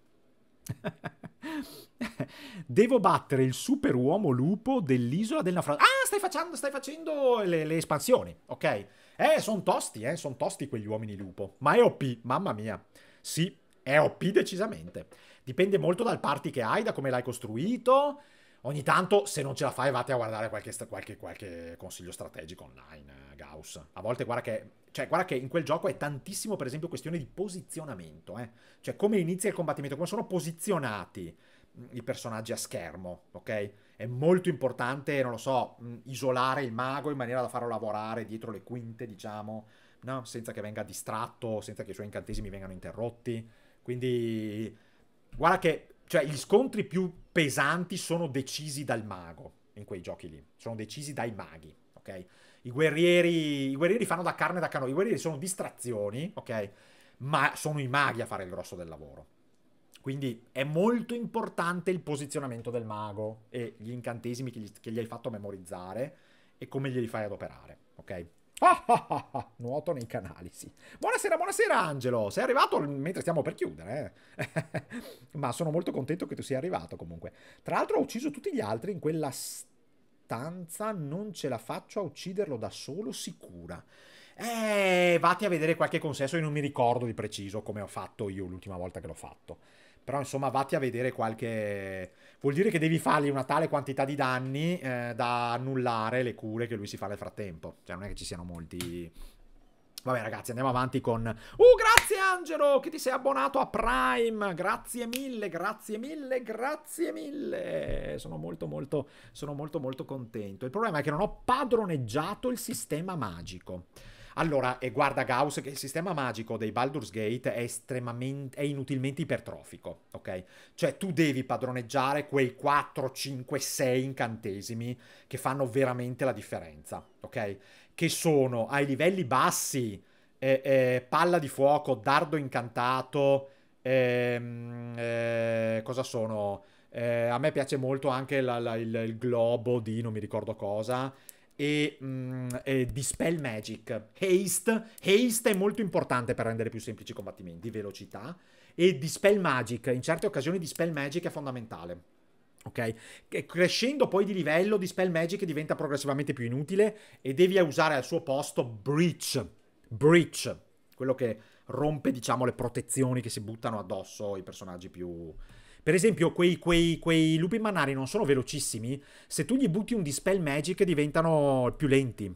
Devo battere il super uomo lupo dell'isola del naufragio. Ah, stai facendo, stai facendo le, le espansioni, ok? Eh, sono tosti, eh, sono tosti quegli uomini lupo. Ma è OP, mamma mia. Sì, è OP decisamente. Dipende molto dal party che hai, da come l'hai costruito. Ogni tanto, se non ce la fai, vate a guardare qualche, qualche, qualche consiglio strategico online, eh, Gauss. A volte guarda che, cioè, guarda che in quel gioco è tantissimo, per esempio, questione di posizionamento. Eh? Cioè, come inizia il combattimento, come sono posizionati i personaggi a schermo, ok? è molto importante, non lo so, mm, isolare il mago in maniera da farlo lavorare dietro le quinte, diciamo, no? senza che venga distratto, senza che i suoi incantesimi vengano interrotti. Quindi, guarda che, cioè, gli scontri più pesanti sono decisi dal mago in quei giochi lì, sono decisi dai maghi, ok? I guerrieri, i guerrieri fanno da carne da cano, i guerrieri sono distrazioni, ok? Ma sono i maghi a fare il grosso del lavoro. Quindi è molto importante il posizionamento del mago e gli incantesimi che gli, che gli hai fatto memorizzare e come glieli fai ad operare, ok? nuoto nei canali, sì. Buonasera, buonasera Angelo. Sei arrivato mentre stiamo per chiudere. Eh? Ma sono molto contento che tu sia arrivato comunque. Tra l'altro ho ucciso tutti gli altri in quella stanza. Non ce la faccio a ucciderlo da solo, sicura. Eh, vatti a vedere qualche consenso, Io non mi ricordo di preciso come ho fatto io l'ultima volta che l'ho fatto. Però insomma vatti a vedere qualche... Vuol dire che devi fargli una tale quantità di danni eh, da annullare le cure che lui si fa nel frattempo. Cioè non è che ci siano molti... Vabbè ragazzi, andiamo avanti con... Uh, grazie Angelo che ti sei abbonato a Prime! Grazie mille, grazie mille, grazie mille! Sono molto molto, sono molto molto contento. Il problema è che non ho padroneggiato il sistema magico. Allora, e guarda Gauss che il sistema magico dei Baldur's Gate è estremamente, è inutilmente ipertrofico, ok? Cioè tu devi padroneggiare quei 4, 5, 6 incantesimi che fanno veramente la differenza, ok? Che sono ai livelli bassi, eh, eh, palla di fuoco, dardo incantato, ehm, eh, cosa sono? Eh, a me piace molto anche la, la, il, il, globo di non mi ricordo cosa e, mm, e Dispel Magic. Haste. Haste è molto importante per rendere più semplici i combattimenti, velocità. E Dispel Magic, in certe occasioni Dispel Magic è fondamentale. Ok? E crescendo poi di livello, Dispel Magic diventa progressivamente più inutile e devi usare al suo posto Breach. Breach, quello che rompe, diciamo, le protezioni che si buttano addosso i personaggi più, per esempio, quei, quei, quei lupi mannari non sono velocissimi. Se tu gli butti un Dispel Magic diventano più lenti.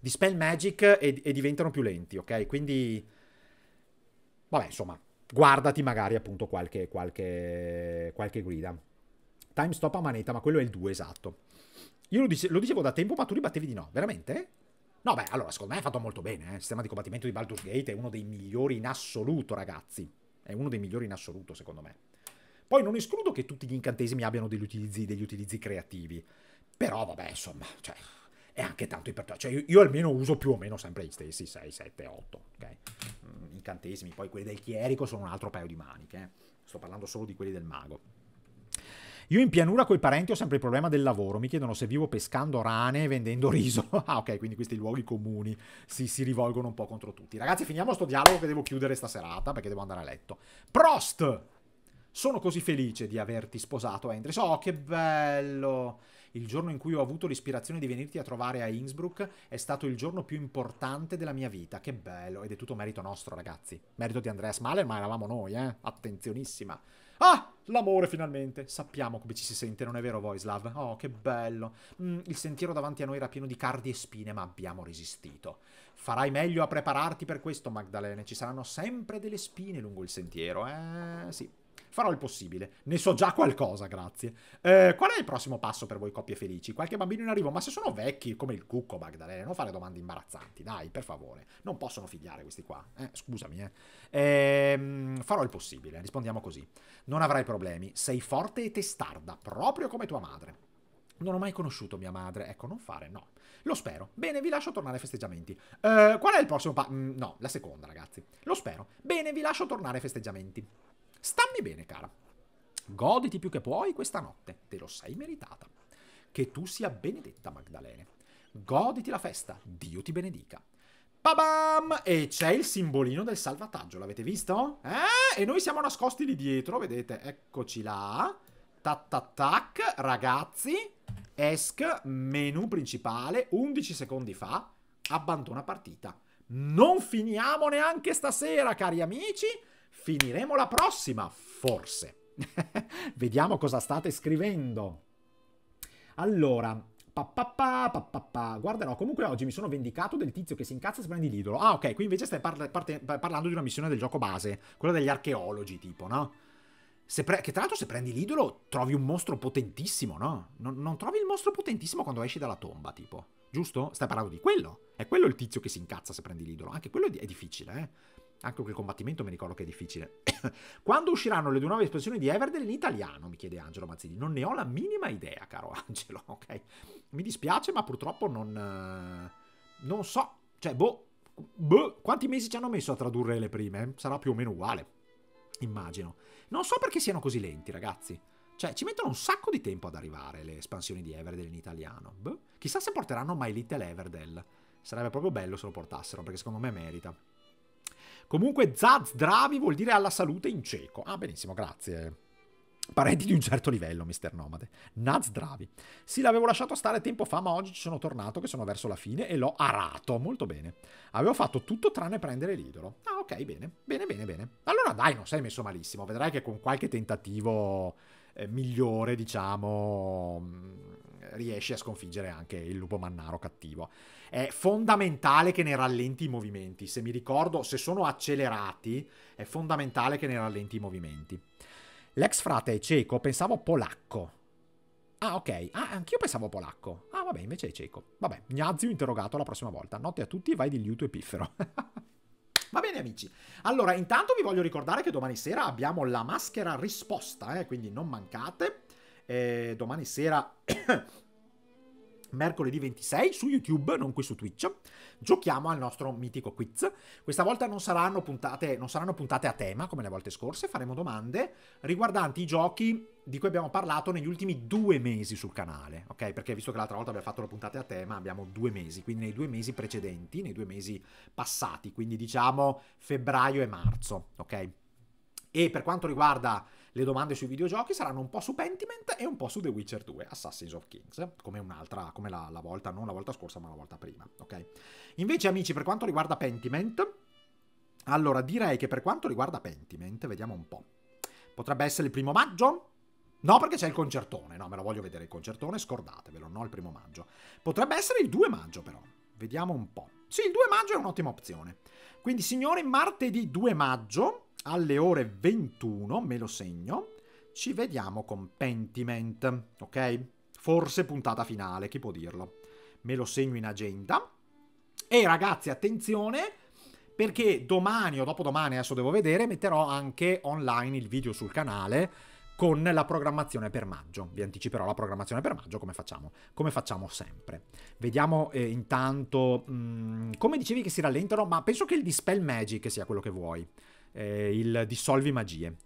Dispel Magic e, e diventano più lenti, ok? Quindi... Vabbè, insomma, guardati magari appunto qualche, qualche, qualche guida. Time stop a manetta, ma quello è il 2 esatto. Io lo, dice, lo, dicevo da tempo, ma tu li battevi di no, veramente? No, beh, allora, secondo me è fatto molto bene. Eh. Il sistema di combattimento di Baldur's Gate è uno dei migliori in assoluto, ragazzi. È uno dei migliori in assoluto, secondo me. Poi non escludo che tutti gli incantesimi abbiano degli utilizzi, degli utilizzi creativi, però vabbè, insomma, cioè, è anche tanto ipertrofico. Cioè, io, io, almeno uso più o meno sempre gli stessi 6, 7, 8, ok? Mm, incantesimi, poi quelli del chierico sono un altro paio di maniche, eh. sto parlando solo di quelli del mago. Io in pianura coi parenti ho sempre il problema del lavoro, mi chiedono se vivo pescando rane e vendendo riso. ah ok, quindi questi luoghi comuni si, si, rivolgono un po' contro tutti. Ragazzi, finiamo sto dialogo che devo chiudere sta serata perché devo andare a letto. Prost! Sono così felice di averti sposato, Andres. Oh, che bello! Il giorno in cui ho avuto l'ispirazione di venirti a trovare a Innsbruck è stato il giorno più importante della mia vita. Che bello! Ed è tutto merito nostro, ragazzi. Merito di Andreas Mahler, ma eravamo noi, eh? Attenzionissima. Ah! L'amore, finalmente! Sappiamo come ci si sente, non è vero, Voislav? Oh, che bello! Mm, il sentiero davanti a noi era pieno di cardi e spine, ma abbiamo resistito. Farai meglio a prepararti per questo, Magdalene. Ci saranno sempre delle spine lungo il sentiero, eh? Sì. Farò il possibile. Ne so già qualcosa, grazie. Eh, qual è il prossimo passo per voi coppie felici? Qualche bambino in arrivo? Ma se sono vecchi, come il cucco Magdalena, non fare domande imbarazzanti, dai, per favore. Non possono figliare questi qua. Eh, scusami, eh. eh. Farò il possibile, rispondiamo così. Non avrai problemi, sei forte e testarda, proprio come tua madre. Non ho mai conosciuto mia madre, ecco, non fare, no. Lo spero. Bene, vi lascio tornare ai festeggiamenti. Eh, qual è il prossimo passo? Mm, no, la seconda, ragazzi. Lo spero. Bene, vi lascio tornare ai festeggiamenti. Stammi bene, cara. Goditi più che puoi questa notte, te lo sei meritata. Che tu sia benedetta, Magdalene. Goditi la festa, Dio ti benedica. Babam! E c'è il simbolino del salvataggio, l'avete visto? Eh? E noi siamo nascosti lì dietro, vedete? Eccoci là. Tattattac, ragazzi. Esc, menu principale, 11 secondi fa, abbandona partita. Non finiamo neanche stasera, cari amici. Finiremo la prossima, forse. Vediamo cosa state scrivendo. Allora, pa, pa, pa, pa, guarderò. Comunque oggi mi sono vendicato del tizio che si incazza e si prendi l'idolo. Ah, ok, qui invece stai parla parlando di una missione del gioco base, quella degli archeologi, tipo, no? che tra l'altro se prendi l'idolo trovi un mostro potentissimo, no? Non, non trovi il mostro potentissimo quando esci dalla tomba, tipo. Giusto? Stai parlando di quello. È quello il tizio che si incazza se prendi l'idolo. Anche quello è difficile, eh? Anche ecco quel combattimento mi ricordo che è difficile. Quando usciranno le due nuove espansioni di Everdell in italiano? Mi chiede Angelo Mazzini. Non ne ho la minima idea, caro Angelo, ok? Mi dispiace, ma purtroppo non... Eh, non so. Cioè, boh, boh... Quanti mesi ci hanno messo a tradurre le prime? Sarà più o meno uguale. Immagino. Non so perché siano così lenti, ragazzi. Cioè, ci mettono un sacco di tempo ad arrivare le espansioni di Everdell in italiano. Boh. Chissà se porteranno My Little Everdell. Sarebbe proprio bello se lo portassero, perché secondo me merita. Comunque Zazdravi vuol dire alla salute in cieco. Ah, benissimo, grazie. Parenti di un certo livello, mister Nomade. Nazdravi. Sì, l'avevo lasciato stare tempo fa, ma oggi ci sono tornato, che sono verso la fine, e l'ho arato. Molto bene. Avevo fatto tutto tranne prendere l'idolo. Ah, ok, bene. Bene, bene, bene. Allora dai, non sei messo malissimo. Vedrai che con qualche tentativo eh, migliore, diciamo, mm, riesci a sconfiggere anche il lupo mannaro cattivo è fondamentale che ne rallenti i movimenti. Se mi ricordo, se sono accelerati, è fondamentale che ne rallenti i movimenti. L'ex frate è cieco, pensavo polacco. Ah, ok. Ah, anch'io pensavo polacco. Ah, vabbè, invece è cieco. Vabbè, Gnazio interrogato la prossima volta. Notte a tutti, vai di liuto e piffero. Va bene amici, allora intanto vi voglio ricordare che domani sera abbiamo la maschera risposta, eh? quindi non mancate. Eh, domani sera mercoledì 26 su YouTube, non qui su Twitch, giochiamo al nostro mitico quiz. Questa volta non saranno puntate, non saranno puntate a tema come le volte scorse, faremo domande riguardanti i giochi di cui abbiamo parlato negli ultimi due mesi sul canale, ok? Perché visto che l'altra volta abbiamo fatto la puntata a tema, abbiamo due mesi, quindi nei due mesi precedenti, nei due mesi passati, quindi diciamo febbraio e marzo, ok? E per quanto riguarda le domande sui videogiochi saranno un po' su Pentiment e un po' su The Witcher 2, Assassin's of Kings, come un'altra, come la, la volta, non la volta scorsa, ma la volta prima, ok? Invece, amici, per quanto riguarda Pentiment, allora direi che per quanto riguarda Pentiment, vediamo un po'. Potrebbe essere il primo maggio? No, perché c'è il concertone, no, me lo voglio vedere il concertone, scordatevelo, no il primo maggio. Potrebbe essere il 2 maggio, però. Vediamo un po'. Sì, il 2 maggio è un'ottima opzione. Quindi, signori, martedì 2 maggio alle ore 21, me lo segno, ci vediamo con Pentiment, ok? Forse puntata finale, chi può dirlo? Me lo segno in agenda. E ragazzi, attenzione, perché domani o dopodomani, adesso devo vedere, metterò anche online il video sul canale con la programmazione per maggio. Vi anticiperò la programmazione per maggio come facciamo, come facciamo sempre. Vediamo eh, intanto, mh, mm, come dicevi che si rallentano, ma penso che il Dispel Magic sia quello che vuoi eh, il Dissolvi Magie.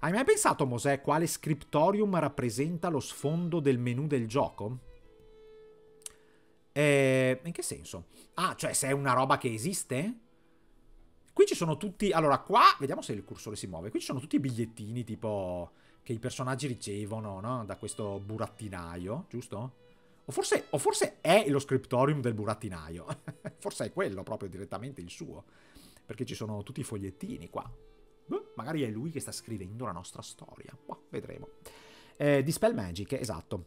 Hai mai pensato, Mosè, quale scriptorium rappresenta lo sfondo del menu del gioco? Eh, in che senso? Ah, cioè se è una roba che esiste? Qui ci sono tutti... Allora, qua... Vediamo se il cursore si muove. Qui ci sono tutti i bigliettini, tipo... Che i personaggi ricevono, no? Da questo burattinaio, giusto? O forse, o forse è lo scriptorium del burattinaio. forse è quello proprio direttamente il suo perché ci sono tutti i fogliettini qua. Boh, magari è lui che sta scrivendo la nostra storia. Boh, vedremo. Eh, Dispel Magic, esatto.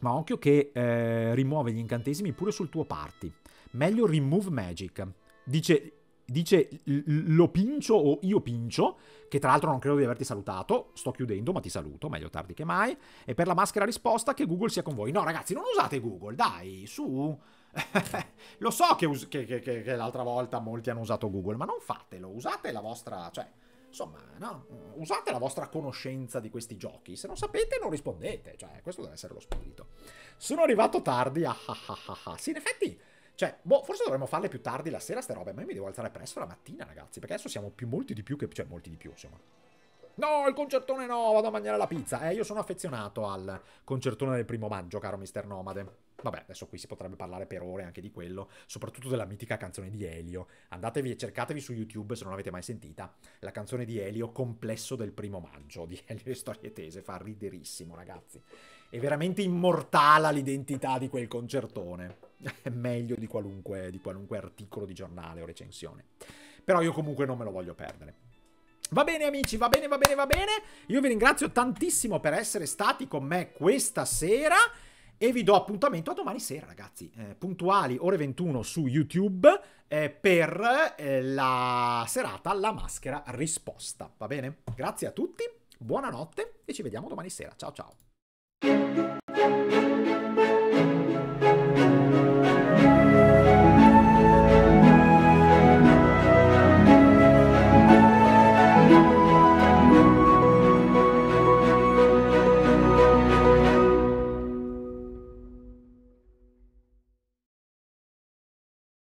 Ma occhio che eh, rimuove gli incantesimi pure sul tuo party. Meglio Remove Magic. Dice, dice lo pincio o io pincio, che tra l'altro non credo di averti salutato. Sto chiudendo, ma ti saluto, meglio tardi che mai. E per la maschera risposta che Google sia con voi. No, ragazzi, non usate Google, dai, su. Lo so che, us- che, che, che l'altra volta molti hanno usato Google, ma non fatelo, usate la vostra... cioè, insomma, no, usate la vostra conoscenza di questi giochi, se non sapete non rispondete, cioè, questo deve essere lo spirito. Sono arrivato tardi, ah, ah ah ah ah, sì, in effetti... Cioè, boh, forse dovremmo farle più tardi la sera ste robe, ma io mi devo alzare presto la mattina, ragazzi, perché adesso siamo più, molti di più che... cioè, molti di più, insomma. No, il concertone no, vado a mangiare la pizza. Eh, io sono affezionato al concertone del primo maggio, caro mister Nomade. Vabbè, adesso qui si potrebbe parlare per ore anche di quello, soprattutto della mitica canzone di Elio. Andatevi e cercatevi su YouTube se non l'avete mai sentita, la canzone di Elio Complesso del primo maggio, di Elio e Storie Tese, fa riderissimo ragazzi. È veramente immortala l'identità di quel concertone, è meglio di qualunque, di qualunque articolo di giornale o recensione. Però io comunque non me lo voglio perdere. Va bene amici, va bene, va bene, va bene. Io vi ringrazio tantissimo per essere stati con me questa sera. E vi do appuntamento a domani sera, ragazzi, eh, puntuali ore 21 su YouTube eh, per eh, la serata La maschera risposta. Va bene? Grazie a tutti, buonanotte e ci vediamo domani sera. Ciao ciao.